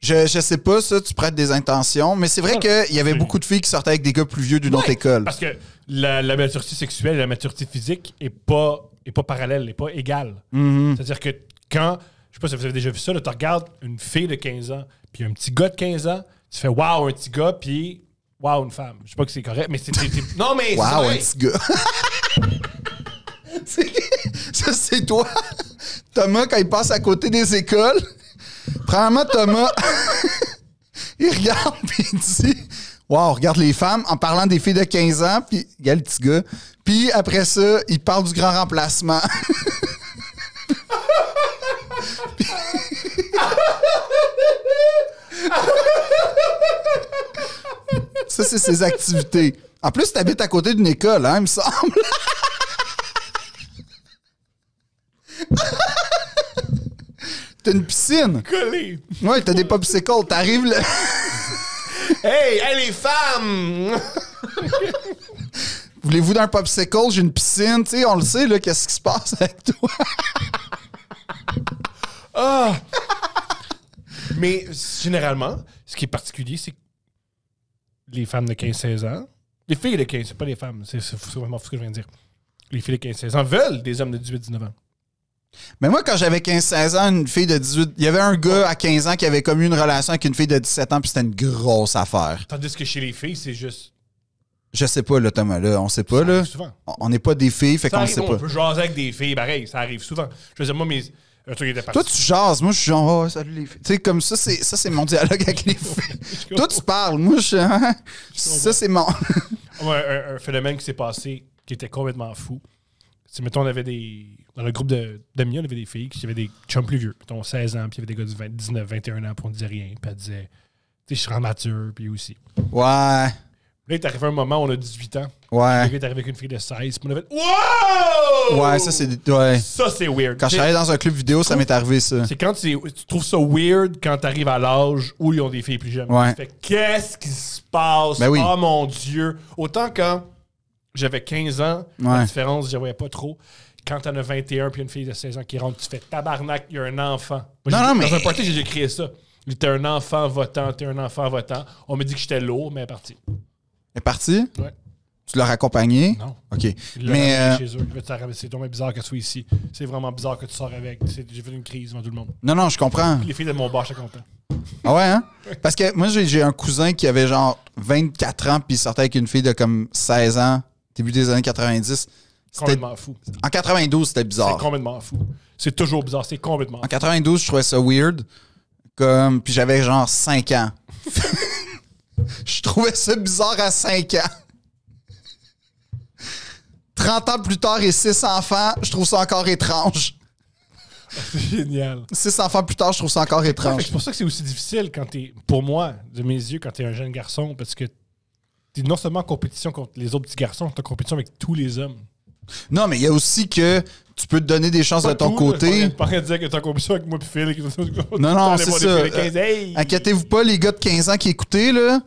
Speaker 2: Je, je sais pas,
Speaker 1: ça, tu prêtes des intentions, mais c'est vrai qu'il y avait beaucoup de filles qui sortaient avec des gars plus vieux d'une autre école. Parce
Speaker 2: que la, maturité sexuelle et la maturité physique est pas, est pas parallèle, n'est pas égale. Mm-hmm. C'est-à-dire que quand, je sais pas si vous avez déjà vu ça, tu regardes une fille de 15 ans, puis un petit gars de 15 ans, tu fais waouh, un petit gars, puis Wow, une femme. Je sais pas que c'est correct, mais c'est. Non, mais. Wow, un petit gars. ça, c'est toi.
Speaker 1: Thomas, quand il passe à côté des écoles, premièrement, Thomas, il regarde puis il dit Wow, regarde les femmes en parlant des filles de 15 ans, puis il y a le petit gars. Puis après ça, il parle du grand remplacement. Ça, c'est ses activités. En plus, tu habites à côté d'une école, hein, il me semble. T'as une piscine. Collé. Ouais, t'as des popsicles. T'arrives là. Le... hey, les femmes! Voulez-vous d'un popsicle? J'ai une piscine. Tu sais, on le sait, là, qu'est-ce qui se passe avec toi?
Speaker 2: Ah! Mais généralement, ce qui est particulier, c'est que les femmes de 15-16 ans, les filles de 15, c'est pas les femmes, c'est vraiment ce que je viens de dire. Les filles de 15-16 ans veulent des hommes de 18-19 ans.
Speaker 1: Mais moi, quand j'avais 15-16 ans, une fille de 18. Il y avait un gars à 15 ans qui avait commis une relation avec une fille de 17 ans, puis c'était une grosse affaire.
Speaker 2: Tandis que chez les filles, c'est juste.
Speaker 1: Je sais pas, là, Thomas, là. On sait pas, ça là. Souvent. On n'est pas des filles, fait qu'on sait pas. On peut
Speaker 2: jaser avec des filles, pareil, ça arrive souvent. Je veux dire, moi, mes, toi, tu jases.
Speaker 1: Moi, je suis genre, oh, salut les filles. Tu sais, comme ça, c'est, ça, c'est mon dialogue avec les filles. Toi, tu parles. Moi, je suis. ça, c'est mon.
Speaker 2: un, phénomène qui s'est passé qui était complètement fou. C'est, mettons, on avait des. Dans le groupe de d'amis, on avait des filles qui avaient des chums plus vieux. Mettons, 16 ans, puis il y avait des gars de 19, 21 ans, puis on disait rien. Puis elle disait, tu sais, je suis mature, puis aussi. Ouais. Là, il est arrivé un moment où on a 18 ans. Ouais. Le gars est arrivé avec une fille de 16. Puis on a
Speaker 1: Wow! Ouais, ça, c'est. Ouais. Ça,
Speaker 2: c'est weird. Quand je suis allé dans un
Speaker 1: club vidéo, ça m'est arrivé, ça. C'est
Speaker 2: quand tu, trouves ça weird quand t'arrives à l'âge où ils ont des filles plus jeunes. Ouais. fais qu'est-ce qui se passe? Ben oui. Oh mon Dieu! Autant quand j'avais 15 ans, la différence, je voyais pas trop quand t'en as 21 puis une fille de 16 ans qui rentre, tu fais tabarnak, il y a un enfant. non, non, mais... Dans un party, j'ai créé ça. T'es un enfant votant, t'es un enfant votant. On me dit que j'étais lourd, mais elle est partie. Elle
Speaker 1: est partie? Ouais. Tu l'as raccompagné? Non. OK. Mais. Euh,
Speaker 2: c'est vraiment bizarre que tu sois ici. C'est vraiment bizarre que tu sors avec. J'ai fait une crise devant tout le monde. Non, non, je comprends. Les filles de mon bar, je suis
Speaker 1: Ah ouais, hein? Parce que moi, j'ai un cousin qui avait genre 24 ans, puis il sortait avec une fille de comme 16 ans, début des années 90.
Speaker 2: C'était complètement fou.
Speaker 1: En 92, c'était bizarre. C'est complètement fou. C'est toujours bizarre. C'est complètement fou. En 92, je trouvais ça weird. Comme, puis j'avais genre 5 ans. je trouvais ça bizarre à 5 ans. 30 ans plus tard et 6 enfants, je trouve ça encore étrange.
Speaker 2: C'est génial.
Speaker 1: 6 enfants plus tard, je trouve ça encore
Speaker 2: étrange. c'est pour ça que c'est aussi difficile quand t'es, pour moi, de mes yeux, quand t'es un jeune garçon, parce que t'es non seulement en compétition contre les autres petits garçons, t'es en compétition avec tous les hommes.
Speaker 1: Non, mais il y a aussi que tu peux te donner des chances de ton côté. Je pas
Speaker 2: dire que t'es en compétition avec moi puis Phil. Non, non, c'est ça. Euh,
Speaker 1: inquiétez-vous pas, les gars de 15 ans qui écoutaient, là.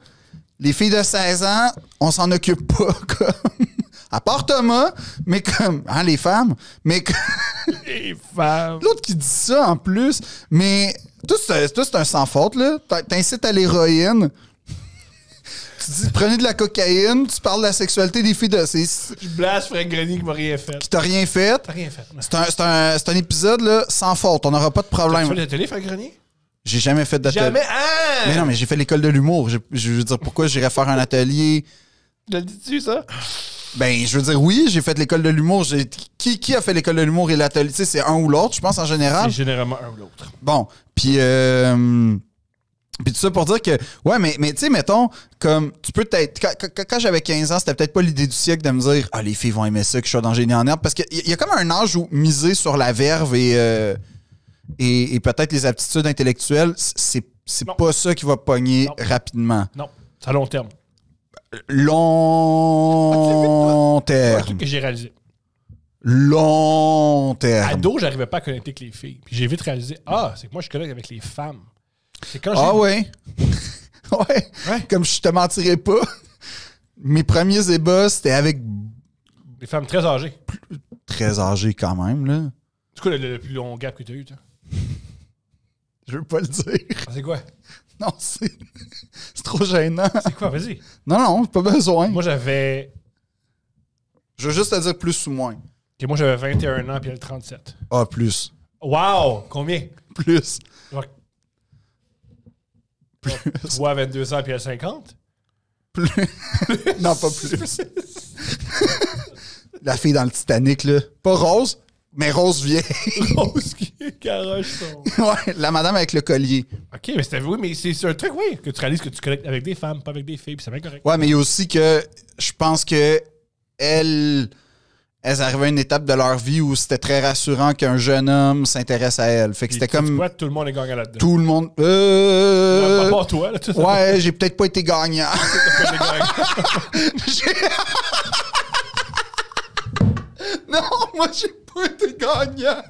Speaker 1: Les filles de 16 ans, on s'en occupe pas. Comme. À part Thomas, mais comme. Hein, les femmes? Mais Les femmes. L'autre qui dit ça en plus. Mais tout, c'est un sans faute, là. T'incites à l'héroïne. tu dis, prenez de la cocaïne, tu parles de la sexualité des filles de.
Speaker 2: Je blasse Frank Grenier qui m'a rien fait. Qui t'a rien fait. T'as rien fait.
Speaker 1: C'est un, un, un, épisode, là, sans faute. On n'aura pas de problème. Tu fait
Speaker 2: l'atelier, frère Frank Grenier?
Speaker 1: J'ai jamais fait d'atelier. Jamais?
Speaker 2: Hein?
Speaker 1: Mais non, mais j'ai fait l'école de l'humour. Je, veux dire, pourquoi j'irais faire un atelier?
Speaker 2: Je le dis-tu, ça?
Speaker 1: Ben, je veux dire, oui, j'ai fait l'école de l'humour. Qui, qui a fait l'école de l'humour et l'atelier? c'est un ou l'autre, je pense, en général. C'est
Speaker 2: généralement un ou l'autre.
Speaker 1: Bon, puis... Euh... Puis tout ça pour dire que, ouais, mais, mais tu sais, mettons, comme, tu peux peut-être, quand, j'avais 15 ans, c'était peut-être pas l'idée du siècle de me dire, ah, les filles vont aimer ça, que je sois dans Génie en herbe, parce qu'il y, y a comme un âge où miser sur la verve et, euh, et, peut-être les aptitudes intellectuelles, c'est pas ça qui va pogner rapidement.
Speaker 2: Non, c'est à long terme long
Speaker 1: terme. Un que j'ai réalisé. Long terme. dos
Speaker 2: j'arrivais pas à connecter avec les filles. Puis
Speaker 1: j'ai vite réalisé,
Speaker 2: ah, c'est que moi, je connecte avec les femmes. C'est quand Ah ouais.
Speaker 1: ouais. Comme je te mentirais pas, mes premiers ébats, c'était avec.
Speaker 2: Des femmes très âgées.
Speaker 1: Très âgées quand même, là.
Speaker 2: C'est quoi le, plus long gap que tu as eu, toi? je veux pas le dire. Ah, c'est quoi? Non, c'est trop gênant. C'est quoi, vas-y. Non, non, pas besoin. Moi, j'avais. Je veux juste te dire plus ou moins. moi, j'avais 21 ans, puis elle 37.
Speaker 1: Ah, plus.
Speaker 2: Wow! Combien? Plus. Donc, plus. 22 ans, puis elle 50? Plus. non, pas plus.
Speaker 1: la fille dans le Titanic, là. Pas Rose? Mais Rose vieille. Rose
Speaker 2: qui caroche, son.
Speaker 1: ouais, la madame avec le collier.
Speaker 2: Ok, mais c'est vrai. mais c'est un truc, oui, que tu réalises que tu connectes avec des femmes, pas avec des filles, puis c'est bien correct. Ouais, mais il
Speaker 1: y a aussi que je pense que elles, elles arrivaient à une étape de leur vie où c'était très rassurant qu'un jeune homme s'intéresse à elles. Fait que c'était comme.
Speaker 2: tout le monde est gagnant là-dedans.
Speaker 1: Tout le monde. Euh... Ouais, pas toi, là, Ouais, j'ai peut-être pas été gagnant.
Speaker 2: j'ai.
Speaker 3: Non, moi, j'ai pas été gagnant.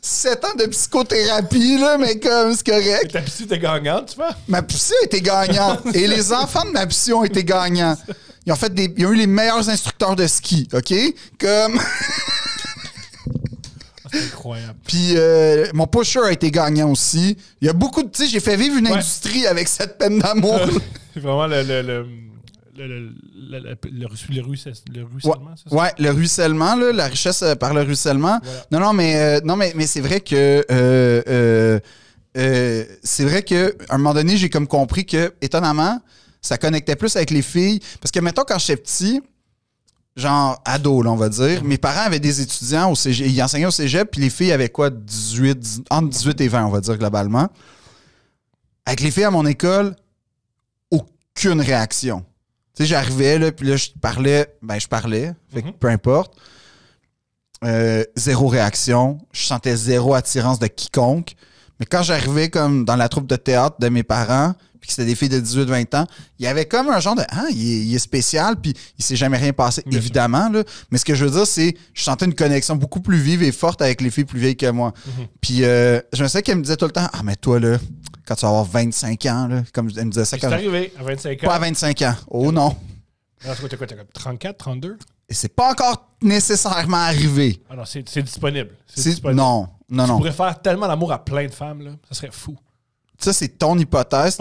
Speaker 1: 7 ans de psychothérapie, là, mais comme, c'est correct. Et ta
Speaker 2: psy était gagnante, tu vois?
Speaker 1: Ma psy a été gagnante. Et les enfants de ma psy ont été gagnants. Ils ont, fait des, ils ont eu les meilleurs instructeurs de ski, OK? Comme... Ah,
Speaker 2: c'est incroyable.
Speaker 1: Puis euh, mon pusher a été gagnant aussi. Il y a beaucoup de... Tu sais, j'ai fait vivre une industrie avec cette peine d'amour.
Speaker 2: C'est vraiment le... le, le le, le, le, ruissellement,
Speaker 1: ça? Oui, le ruissellement, la richesse euh, par le ruissellement. Non, non, mais, euh, non, mais, mais c'est vrai que. Euh, c'est vrai qu'à un moment donné, j'ai comme compris que, étonnamment, ça connectait plus avec les filles. Parce que, mettons, quand j'étais petit, genre ado, on va dire, mhm. mes parents avaient des étudiants au cégep, ils enseignaient au cégep, puis les filles avaient quoi, 18, entre 18 et 20, on va dire, globalement. Avec les filles à mon école, aucune réaction. Tu sais, j'arrivais, là, puis là, je parlais, ben, je parlais, fait que mhm. peu importe. Euh, zéro réaction. Je sentais zéro attirance de quiconque. Mais quand j'arrivais comme dans la troupe de théâtre de mes parents, puis que c'était des filles de 18-20 ans, il y avait comme un genre de Ah, il est, spécial, puis il s'est jamais rien passé, évidemment. Là. Mais ce que je veux dire, c'est je sentais une connexion beaucoup plus vive et forte avec les filles plus vieilles que moi. Mhm. Puis euh, je me sais qu'elle me disait tout le temps Ah, mais toi, là, quand tu vas avoir 25 ans, comme elle me disait ça. Quand c'est
Speaker 2: arrivé à 25 ans. Pas à
Speaker 1: 25 ans. Oh non.
Speaker 2: quoi, 34, 32
Speaker 1: Et c'est pas encore
Speaker 2: nécessairement arrivé. alors ah non, c'est disponible.
Speaker 1: C'est, disponible. Non. Non, tu pourrais
Speaker 2: faire tellement d'amour à plein de femmes, là. Ça serait fou.
Speaker 1: Ça, c'est ton hypothèse,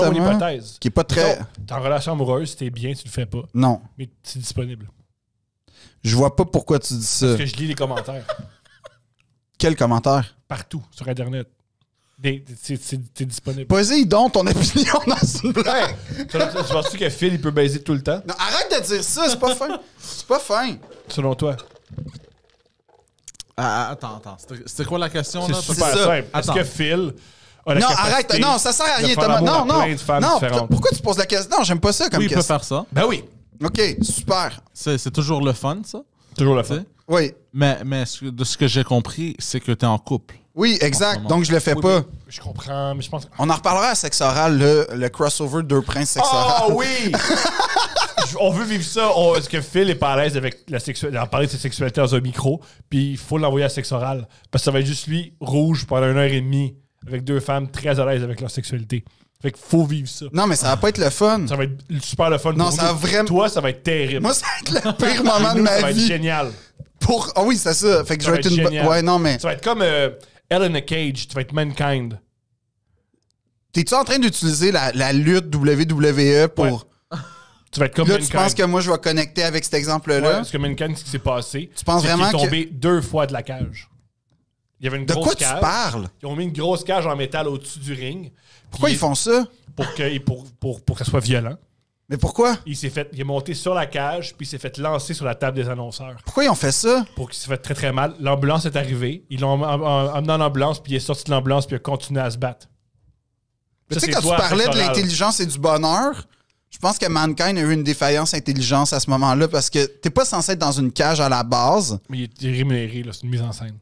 Speaker 1: C'est pas très.
Speaker 2: t'es en relation amoureuse, t'es bien, tu le fais pas. Non. Mais c'est disponible.
Speaker 1: Je vois pas pourquoi tu dis ça. Parce que je
Speaker 2: lis les commentaires.
Speaker 1: Quels commentaires?
Speaker 2: Partout, sur Internet. T'es C'est disponible. posez
Speaker 1: y donc ton opinion
Speaker 2: dans une blague. Tu tu penses-tu que Phil, il peut baiser tout le temps? Non,
Speaker 1: arrête de dire ça, c'est pas fin. C'est pas fin.
Speaker 2: Selon toi. Ah, ah, attends, attends. C'était quoi la question? là? C'est super simple. Est-ce que
Speaker 3: Phil non, arrête. Non, ça sert à rien. Non, non. non
Speaker 1: pourquoi tu poses la question? Non, j'aime pas ça comme question. Oui, il peut faire
Speaker 3: ça. Ben oui. OK, super. C'est toujours le fun, ça. Toujours le fun. Oui. Mais, mais de ce que j'ai compris, c'est que tu es en couple.
Speaker 2: Oui, exact. Donc, je le fais pas. Je comprends, mais je pense. On
Speaker 3: en reparlera à sexe oral, le, le crossover de princes sexe
Speaker 2: oh, oral. Oh oui! on veut vivre ça. est-ce que Phil est pas à l'aise avec la sexualité, parler de sa sexualité dans un micro, puis il faut l'envoyer à sexe oral. Parce que ça va être juste lui, rouge, pendant une heure et demie, avec deux femmes très à l'aise avec leur sexualité. Fait qu'il faut vivre ça. Non, mais ça va pas être le fun. Ça va être super le fun. Non, pour ça va vraiment. Toi, ça va être terrible. Moi, ça va être le pire moment de ma vie. Ça va être génial. Pour. Ah oh, oui, c'est ça. Fait que ça je vais être, une. Ouais, non, mais. Ça va être comme euh, Ellen a Cage. Tu vas être Mankind.
Speaker 1: T'es-tu en train d'utiliser la, lutte WWE pour. Tu vas être comme là, tu penses que moi, je vais connecter avec cet exemple-là? Ouais, parce que Mankind, ce qui s'est passé, tu penses vraiment qu'il est tombé
Speaker 2: deux fois de la cage. Il y avait une de quoi tu parles? Ils ont mis une grosse cage en métal au-dessus du ring. Pourquoi ils, font ça? Pour que, pour, pour, pour soit violent. Mais pourquoi? Il s'est fait, il est monté sur la cage, puis il s'est fait lancer sur la table des annonceurs. Pourquoi ils ont fait ça? Pour qu'il se fait très très mal. L'ambulance est arrivée, ils l'ont amené en ambulance, puis il est sorti de l'ambulance, puis il a continué à se battre. Tu sais, quand tu parlais de l'intelligence
Speaker 1: et du bonheur, je pense que Mankind a eu une défaillance intelligence à ce moment-là parce que t'es pas censé être dans une cage à la base.
Speaker 2: Mais il est rémunéré, c'est une mise en scène.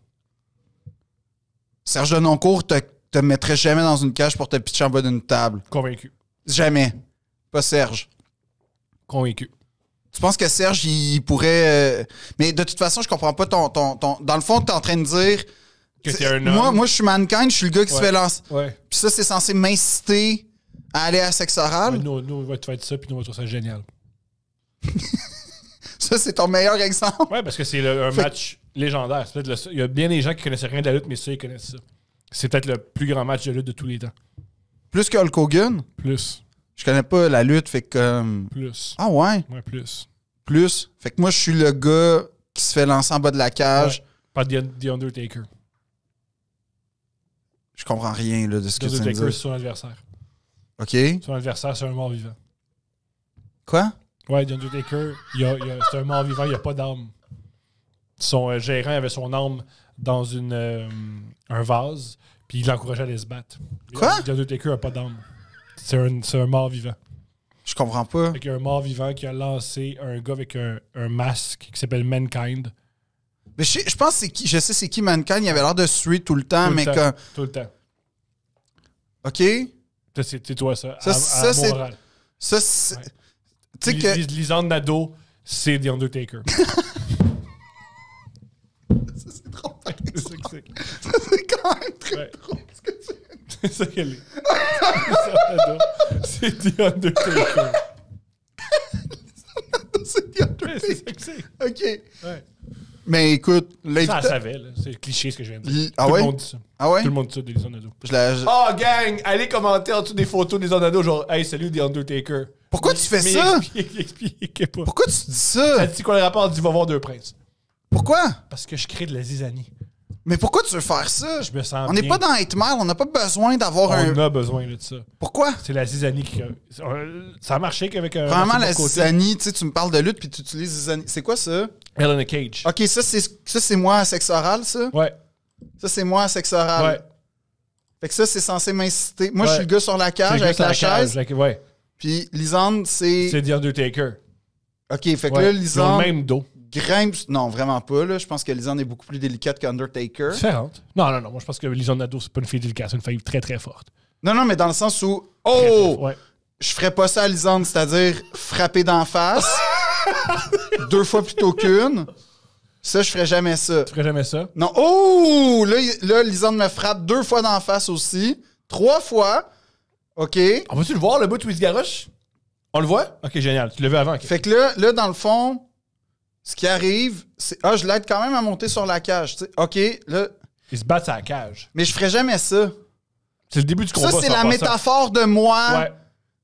Speaker 1: Serge Denoncourt te, te mettrait jamais dans une cage pour te pitcher en bas d'une table. Convaincu. Jamais. Pas Serge. Convaincu. Tu penses que Serge, il pourrait. Euh, mais de toute façon, je comprends pas ton. Dans le fond, t'es en train de dire.
Speaker 2: Que t'es un homme. Moi, moi, je
Speaker 1: suis mankind, je suis le gars qui se fait lancer. Ouais. Puis ça, c'est censé m'inciter aller à sexe nous, on va te faire ça, puis nous, on va
Speaker 2: trouver ça génial. ça, c'est ton meilleur exemple. Oui, parce que c'est un match légendaire. il y a bien des gens qui connaissent rien de la lutte, mais ça, ils connaissent ça. C'est peut-être le plus grand match de lutte de tous les temps.
Speaker 1: Plus que Hulk Hogan? Plus. Je connais pas la lutte, fait que.
Speaker 2: Plus. Ah ouais? Ouais, plus.
Speaker 1: Plus. Fait que moi, je suis le gars qui se fait lancer en
Speaker 2: bas de la cage. Pas The, The Undertaker.
Speaker 1: Je comprends rien là, de ce que tu dis. The Undertaker, c'est son adversaire. OK.
Speaker 2: Son adversaire, c'est un mort vivant. Quoi? Ouais, The Undertaker, c'est un mort vivant, il n'y a pas d'âme. Son euh, gérant avait son âme dans une, euh, un vase, puis il l'encourageait à aller se battre. Quoi? The Undertaker a pas d'âme. C'est un, c'est un mort vivant. Je comprends pas. Il y a un mort vivant qui a lancé un gars avec un, un masque qui s'appelle Mankind.
Speaker 1: Mais je, sais- je pense c'est qui. Je sais c'est qui Mankind. Il avait l'air de suer tout le temps, Tout mais temps,
Speaker 2: Tout le temps. OK? C'est toi, ça. Ça, à, à ça Ça, c'est. Ouais. Tu sais que. Lisande Nadeau, c'est The Undertaker. ça, c'est trop. c'est ça, c'est quand même très ouais. drôle ce que C'est ça qu'elle est. c'est The Undertaker.
Speaker 3: c'est The Undertaker. Ouais, c'est ça que c'est. OK. Ouais.
Speaker 1: Mais
Speaker 2: écoute, Ça, savait, C'est cliché, ce que je viens de dire. Ah Tout le monde dit ça. Ah Tout le monde dit ça, des zones Oh, ah, gang, allez commenter en dessous des photos des Zonado, genre, hey, salut, The Undertaker. Pourquoi tu fais ça? pas. Pourquoi tu dis ça? Elle dit quoi le rapport? du « va voir deux princes. Pourquoi? Parce que je crée de la zizanie. Mais pourquoi tu veux faire ça? Je me sens On n'est pas dans
Speaker 1: mal, on n'a pas besoin
Speaker 2: d'avoir un. On a besoin de ça. Pourquoi? C'est la zizanie qui. Euh, ça a marché qu'avec un. Euh, Vraiment, la zizanie, tu sais, tu me parles de lutte puis tu utilises zizanie. C'est quoi ça? Hell in a Cage. Ok, ça,
Speaker 1: c'est moi à sexe oral, ça? Ouais. Ça, c'est moi à sexe oral. Ouais. Fait que ça, c'est censé m'inciter. Moi, je suis le gars sur la cage avec la, chaise. Cage, ouais. Puis Lisande, c'est. C'est The Undertaker. OK, fait que là, Lisande. le même dos grimpe. Non, vraiment pas. Je pense que Lisanne est beaucoup plus délicate qu'Undertaker. Différente.
Speaker 2: Non, non, non. Moi, je pense que Lisanne Nadeau, c'est pas une fille délicate. C'est une faille très, très forte. Non, non, mais dans le sens où. Oh! Je ferais pas ça à c'est-à-dire
Speaker 1: frapper d'en face deux fois plutôt qu'une. Ça, je ferais jamais ça. Tu ferais jamais ça? Non. Oh! Là, là me frappe deux fois d'en face aussi. Trois fois. OK. On va-tu le voir, le bout de Garoche? On le voit? OK, génial. Tu l'as vu avant. Fait que là, là, dans le fond, ce qui arrive, c'est Ah, je l'aide quand même à monter sur la cage. OK, là. Ils se battent à la cage. Mais je ferais jamais ça. C'est le début du combat. Ça, c'est la métaphore de moi. Ouais.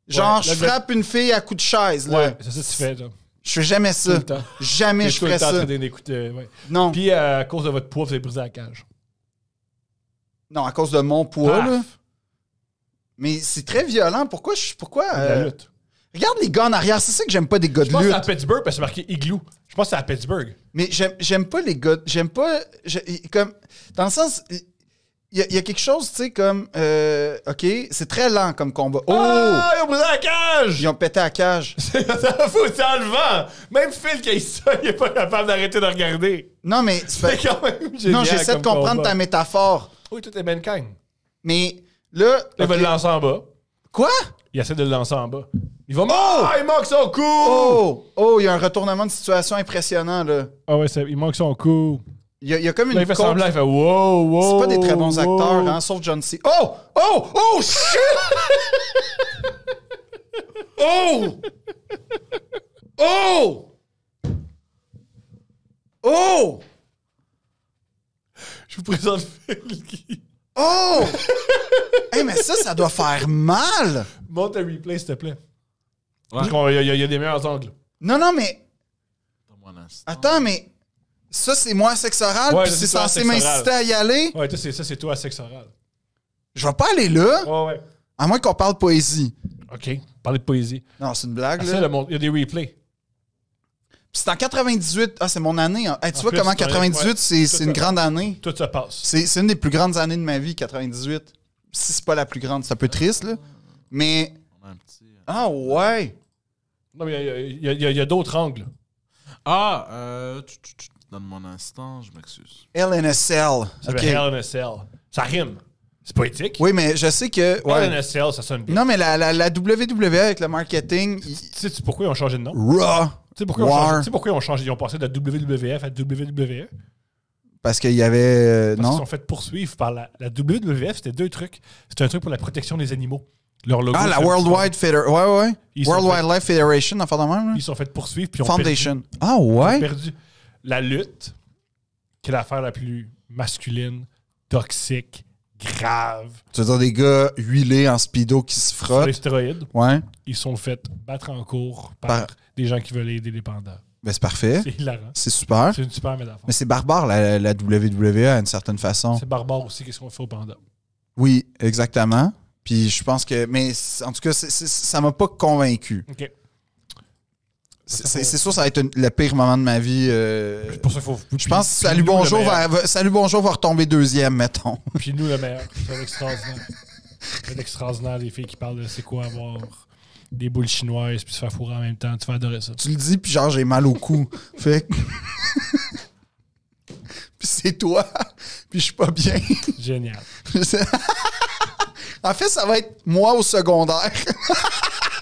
Speaker 1: Genre, je frappe une fille à coups de chaise. Là. Ouais, c'est
Speaker 2: ça que tu fais. Là. Je fais jamais ça. Jamais je ferais ça. ouais. Non. Puis euh, à cause de votre poids, vous avez brisé la cage.
Speaker 1: Non, à cause de mon poids. Là. Mais c'est très violent. Pourquoi je, pourquoi La euh, lutte. Regarde les gars en arrière, c'est ça que j'aime pas des gars de Je pense à
Speaker 2: Pittsburgh parce que c'est marqué Igloo. Je pense à Pittsburgh. Mais j'aime, pas les
Speaker 1: gars. J'aime pas. comme, dans le sens. Il y, a- quelque chose, tu sais, comme. Euh, OK, c'est très lent comme combat. Oh! Ah, ils ont pété la cage! Ils ont pété à cage.
Speaker 2: Ça fout, le vent! Même Phil qui a eu ça, il est pas capable d'arrêter de regarder.
Speaker 1: Non, mais. c'est
Speaker 2: quand même génial. non, j'essaie de comprendre ta métaphore. Oui, tout est mankind. Mais là. Là, il va le lancer en bas. Quoi? Il essaie de le lancer en bas. Il va Oh, il
Speaker 1: manque son coup! Oh, oh, il y a un retournement de situation impressionnant, là.
Speaker 2: Ah ouais, il manque son coup.
Speaker 1: Il y a, comme une. il fait wow, wow. C'est pas des très bons acteurs, hein, sauf John C. Oh!
Speaker 3: Oh! Oh! Shit! oh! Oh! Oh!
Speaker 2: Je vous présente Oh! Oh! hey, mais ça, ça doit faire mal! Monte le replay, s'il te plaît. Il y, a des meilleurs angles.
Speaker 1: Non, non, mais. Attends, mais. Ça, c'est
Speaker 2: moi à sexe oral, puis c'est censé m'inciter à y aller. Ouais, ça, c'est toi à sexe oral. Je vais
Speaker 1: pas aller là. Ouais, ouais. À moins qu'on parle poésie. OK. Parler de poésie. Non, c'est une blague, ah, là. il y a des replays. C'est en 98. Ah, c'est mon année. Hein. tu vois comment 98, c'est une grande année. Tout se passe. C'est une des plus grandes années de ma vie, 98. Si c'est pas la plus grande, c'est un peu triste, là. Mais. Euh, ah ouais!
Speaker 3: Non, mais il
Speaker 2: y a, d'autres angles.
Speaker 3: Ah, euh, tu, donne-moi un instant,
Speaker 2: je m'excuse. LNSL. ok. LNSL. Ça rime. C'est poétique. Oui,
Speaker 1: mais je sais que. LNSL, ça sonne bien. Non, mais la, la, WWE avec le marketing. Tu sais
Speaker 2: pourquoi ils ont changé de nom? Raw. Tu sais pourquoi, Ils ont changé, ils ont passé de WWF à WWE.
Speaker 1: Parce qu'il y avait. Euh, Parce non. Ils se sont
Speaker 2: fait poursuivre par la WWF. C'était deux trucs. C'était un truc pour la protection des animaux ah, la Worldwide
Speaker 1: Federation. Ouais, ouais. World Wide Life Federation, enfin, de même. Ils sont fait poursuivre. Puis Foundation. ah, ouais. Ils ont ah, perdu
Speaker 2: la lutte, qui est l'affaire la plus masculine, toxique, grave.
Speaker 1: Tu veux dire des gars huilés en speedo qui se frottent. Sur les stéroïdes. Ouais.
Speaker 2: Ils sont fait battre en cours par, des gens qui veulent aider les pandas. Ben, c'est parfait. C'est super. C'est une super métaphore. Mais c'est
Speaker 1: barbare, la, la WWE, à une certaine façon. C'est
Speaker 2: barbare aussi, qu'est-ce qu'on fait aux pandas.
Speaker 1: Oui, exactement. Puis je pense que. Mais en tout cas, ça ne ça m'a pas convaincu. OK. C'est sûr, ça va être le pire moment de ma vie. Euh, pour ça, faut, je pense que Salut Bonjour, va, Salut Bonjour retomber deuxième, mettons.
Speaker 2: Puis nous, le meilleur. C'est extraordinaire. C'est extraordinaire, les filles qui parlent de c'est quoi avoir des boules chinoises puis se faire fourrer en même temps. Tu vas adorer ça. Tu
Speaker 1: le dis, puis genre, j'ai mal au cou. fait que... puis c'est toi, puis je suis pas bien. Génial. En fait, ça va être moi au secondaire.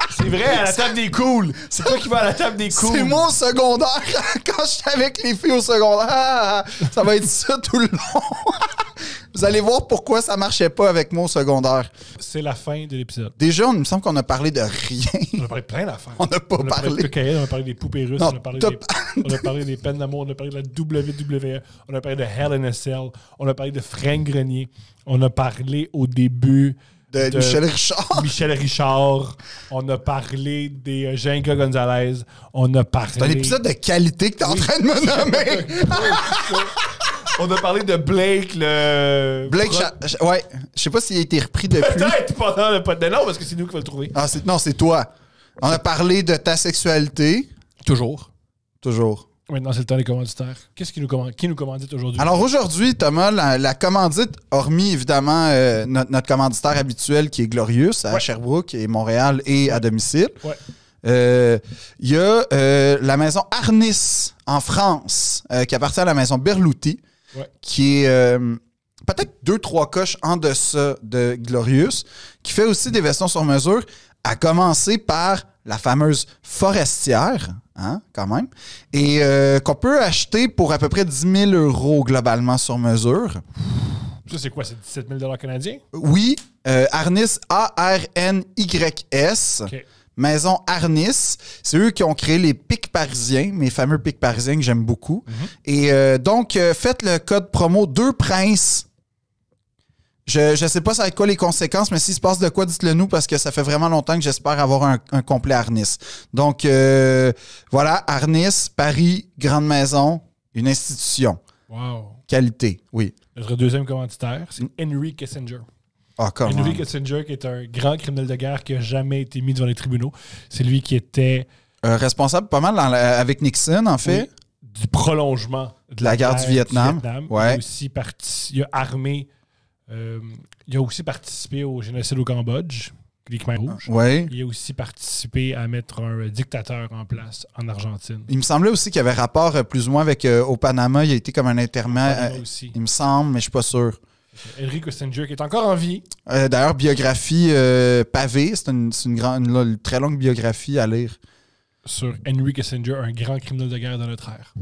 Speaker 2: C'est vrai, à la table des cools. C'est toi qui vas à la table des cools. C'est moi au
Speaker 1: secondaire. Quand je suis avec les filles au secondaire, ça va être ça tout le long. Vous allez voir pourquoi ça marchait pas avec moi au secondaire.
Speaker 2: C'est la fin de l'épisode.
Speaker 1: Déjà, il me semble qu'on a parlé de rien.
Speaker 2: On a parlé plein d'affaires. On n'a pas on a parlé. de on a parlé des poupées russes, on, a parlé des, peines d'amour, on a parlé de la WWE, on a parlé de Hell in a Cell, on a parlé de Frank Grenier, on a parlé au début de, Michel Richard. Michel Richard. On a parlé des euh, Jenga Gonzalez. On a parlé. C'est un épisode de qualité que t'es en train de me nommer. On a parlé de Blake, le. Blake, ouais. Je sais pas s'il a été repris depuis. Peut-être pendant le pot de non, parce que c'est nous qui va le trouver.
Speaker 1: Ah, non, c'est toi. On a parlé de ta sexualité. Toujours. Toujours.
Speaker 2: Maintenant, c'est le temps des commanditaires. qui nous, nous commandite aujourd'hui? Alors
Speaker 1: aujourd'hui, Thomas, la, commandite, hormis évidemment euh, notre, commanditaire habituel qui est Glorious à Sherbrooke et Montréal et à domicile, euh, il y a euh, la maison Arnis en France qui appartient à la maison Berlouti, qui est peut-être deux, trois coches en deçà de Glorious, qui fait aussi des vestons sur mesure, à commencer par la fameuse forestière Hein, quand même, et euh, qu'on peut acheter pour à peu près 10 000 euros globalement sur mesure.
Speaker 2: Ça, c'est quoi? C'est 17 000 canadiens? Oui.
Speaker 1: Euh, Arnis, A-R-N-Y-S. Maison Arnis. C'est eux qui ont créé les pics parisiens, mes fameux pics parisiens que j'aime beaucoup. Mhm. Et euh, donc, faites le code promo Deux Princes je ne sais pas ça a quoi les conséquences, mais s'il se passe de quoi, dites-le nous parce que ça fait vraiment longtemps que j'espère avoir un, complet Arnis. Donc euh, voilà, Arnis, Paris, Grande Maison, une institution.
Speaker 2: Wow. Qualité, oui. Notre deuxième commanditaire, c'est mm. Henry Kissinger. Ah, Henry Kissinger, qui est un grand criminel de guerre qui n'a jamais été mis devant les tribunaux. C'est lui qui était.
Speaker 1: Euh, responsable pas mal avec
Speaker 2: Nixon, en fait. du prolongement de, la, guerre, du Vietnam. Vietnam. Ouais. aussi parti, il a armé euh, il a aussi participé au génocide au Cambodge, les Khmer Rouges. Ah, il a aussi participé à mettre un dictateur en place en Argentine.
Speaker 1: Il me semblait aussi qu'il y avait rapport euh, plus ou moins avec euh, au Panama. Il a été comme un intermédiaire. il me semble, mais je suis pas sûr.
Speaker 2: Henry Kissinger, qui est encore en vie.
Speaker 1: D'ailleurs, biographie pavée, c'est une, très longue biographie à lire.
Speaker 2: Sur Henry Kissinger, un grand criminel de guerre dans notre ère.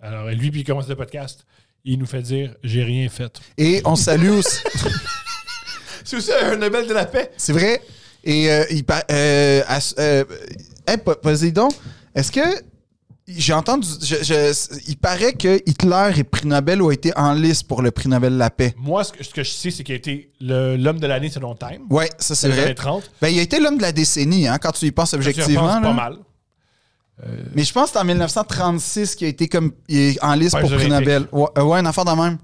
Speaker 2: Alors, lui, puis il commence le podcast il nous fait dire j'ai rien fait.
Speaker 1: Et on salue aussi.
Speaker 2: c'est aussi un Nobel de la
Speaker 1: paix. C'est vrai. Et euh, il euh, euh, hey, hein, donc, est-ce que j'ai entendu il paraît que Hitler et prix Nobel ont été en liste pour le prix Nobel de la paix.
Speaker 2: Moi ce que, je sais c'est qu'il a été l'homme de l'année selon Time. Ouais, ça c'est vrai. 30.
Speaker 1: Ben, il a été l'homme de la décennie hein, quand tu y penses objectivement. pas mal. Euh, mais je pense que c'est en 1936 qu'il a été comme en liste pour le prix Nobel. Euh, ouais, une affaire de même.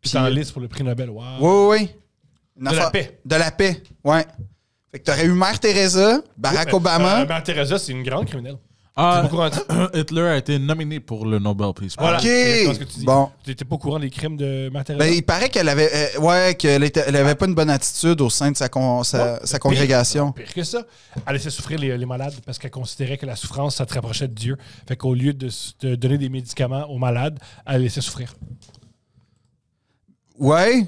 Speaker 2: Puis, c'est en liste pour le prix Nobel, wow.
Speaker 1: Oui, oui, de la paix. De la paix, ouais. Fait que t'aurais eu Mère Teresa, Barack Obama. Euh, Mère Teresa, c'est une grande criminelle.
Speaker 3: Ah, Hitler a été nominé pour le Nobel Peace Prize. Ok. tu dis. pas
Speaker 2: au courant des crimes de matériel. Ben, il
Speaker 1: paraît qu'elle avait, euh, qu'elle elle avait pas une bonne attitude au sein de sa, sa- congrégation.
Speaker 2: Pire que ça, elle laissait souffrir les, malades parce qu'elle considérait que la souffrance, ça te rapprochait de Dieu. Fait qu'au lieu de, donner des médicaments aux malades, elle laissait souffrir. Ouais.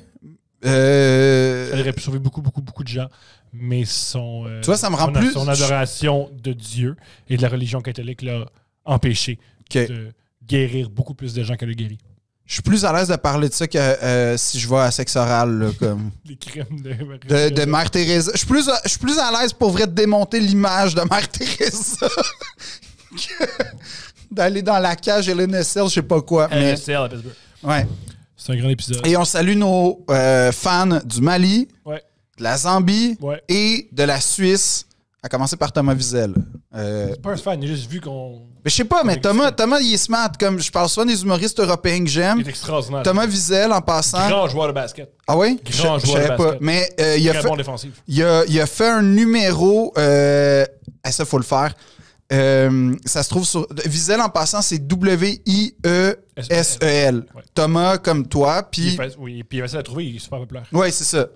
Speaker 2: Euh, elle aurait pu sauver beaucoup, beaucoup, beaucoup de gens mais son, son, adoration de Dieu et de la religion catholique l'a empêché de guérir beaucoup plus de gens qu'elle a guéri.
Speaker 1: Je suis plus à l'aise de parler de ça que euh, si je vois à sexe oral. comme...
Speaker 2: Les crimes de Mère, de, de Thérèse. Je suis
Speaker 1: plus, à, je suis plus à l'aise pour vrai démonter l'image de Mère Thérèse que d'aller dans la cage et l'NSL, je sais pas quoi. Mais...
Speaker 2: Ouais. C'est un grand épisode. Et on
Speaker 1: salue nos euh, fans du Mali. Ouais de la Zambie et de la Suisse, à commencer par Thomas Wiesel. Euh, c'est
Speaker 2: pas un fan, a juste vu qu'on.
Speaker 1: Mais je sais pas, mais Thomas, Thomas, il est smart. Comme je parle souvent des humoristes européens que j'aime. Il est extraordinaire. Thomas Wiesel, en passant. Grand joueur de basket. Ah oui? Grand joueur de basket. Mais euh, il, a fait, Il, a, il a fait un numéro. Euh, ça, faut le faire. Euh, ça se trouve sur. Wiesel, en passant, c'est W-I-E. S-E-L. E Thomas, comme toi. Puis...
Speaker 2: Oui, puis il trouver, il
Speaker 1: Oui, c'est ça.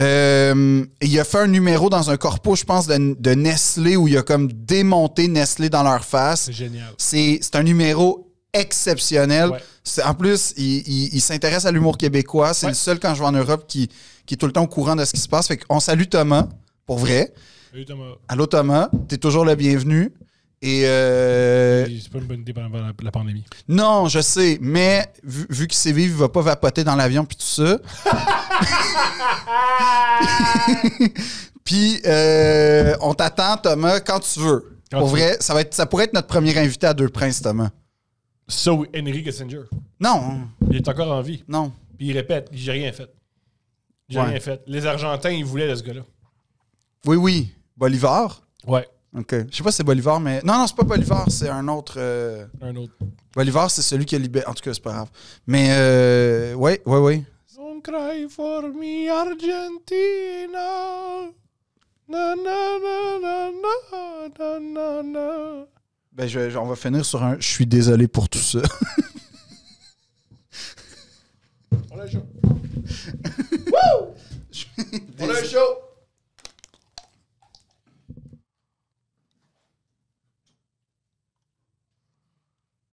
Speaker 1: Euh, il a fait un numéro dans un corpo, je pense, de, Nestlé, où il a comme démonté Nestlé dans leur face. C'est génial. C'est un numéro exceptionnel. c'est En plus, il, s'intéresse à l'humour québécois. C'est le seul, quand je vais en Europe, qui, qui est tout le temps au courant de ce qui se passe. Fait qu'on salue Thomas, pour vrai. Salut Thomas. Allô Thomas, t'es toujours le bienvenu. Et. Euh,
Speaker 2: c'est pas une bonne idée pendant la pandémie.
Speaker 1: Non, je sais, mais vu, vu qu'il s'est vivre, il va pas vapoter dans l'avion puis tout ça. puis, euh, on t'attend, Thomas, quand tu veux. vrai, Ça, va être, ça pourrait être notre premier invité à Deux Princes, Thomas. Ça so,
Speaker 2: Henry Kissinger. Non. Il est encore en vie. Non. Puis il répète, j'ai rien fait. J'ai rien fait. Les Argentins, ils voulaient de ce gars-là.
Speaker 1: Oui, oui. Bolivar. Ouais. OK. Je sais pas si c'est Bolivar, mais. Non, non, c'est pas Bolivar, c'est un autre. Euh, un autre. Bolivar, c'est celui qui a libéré. En tout cas, c'est pas grave. Mais, oui, oui, oui. Don't cry for me, Argentina. Na, na, Ben, on va finir sur un. Je suis désolé pour tout ça. On a chaud. show. On a
Speaker 2: le show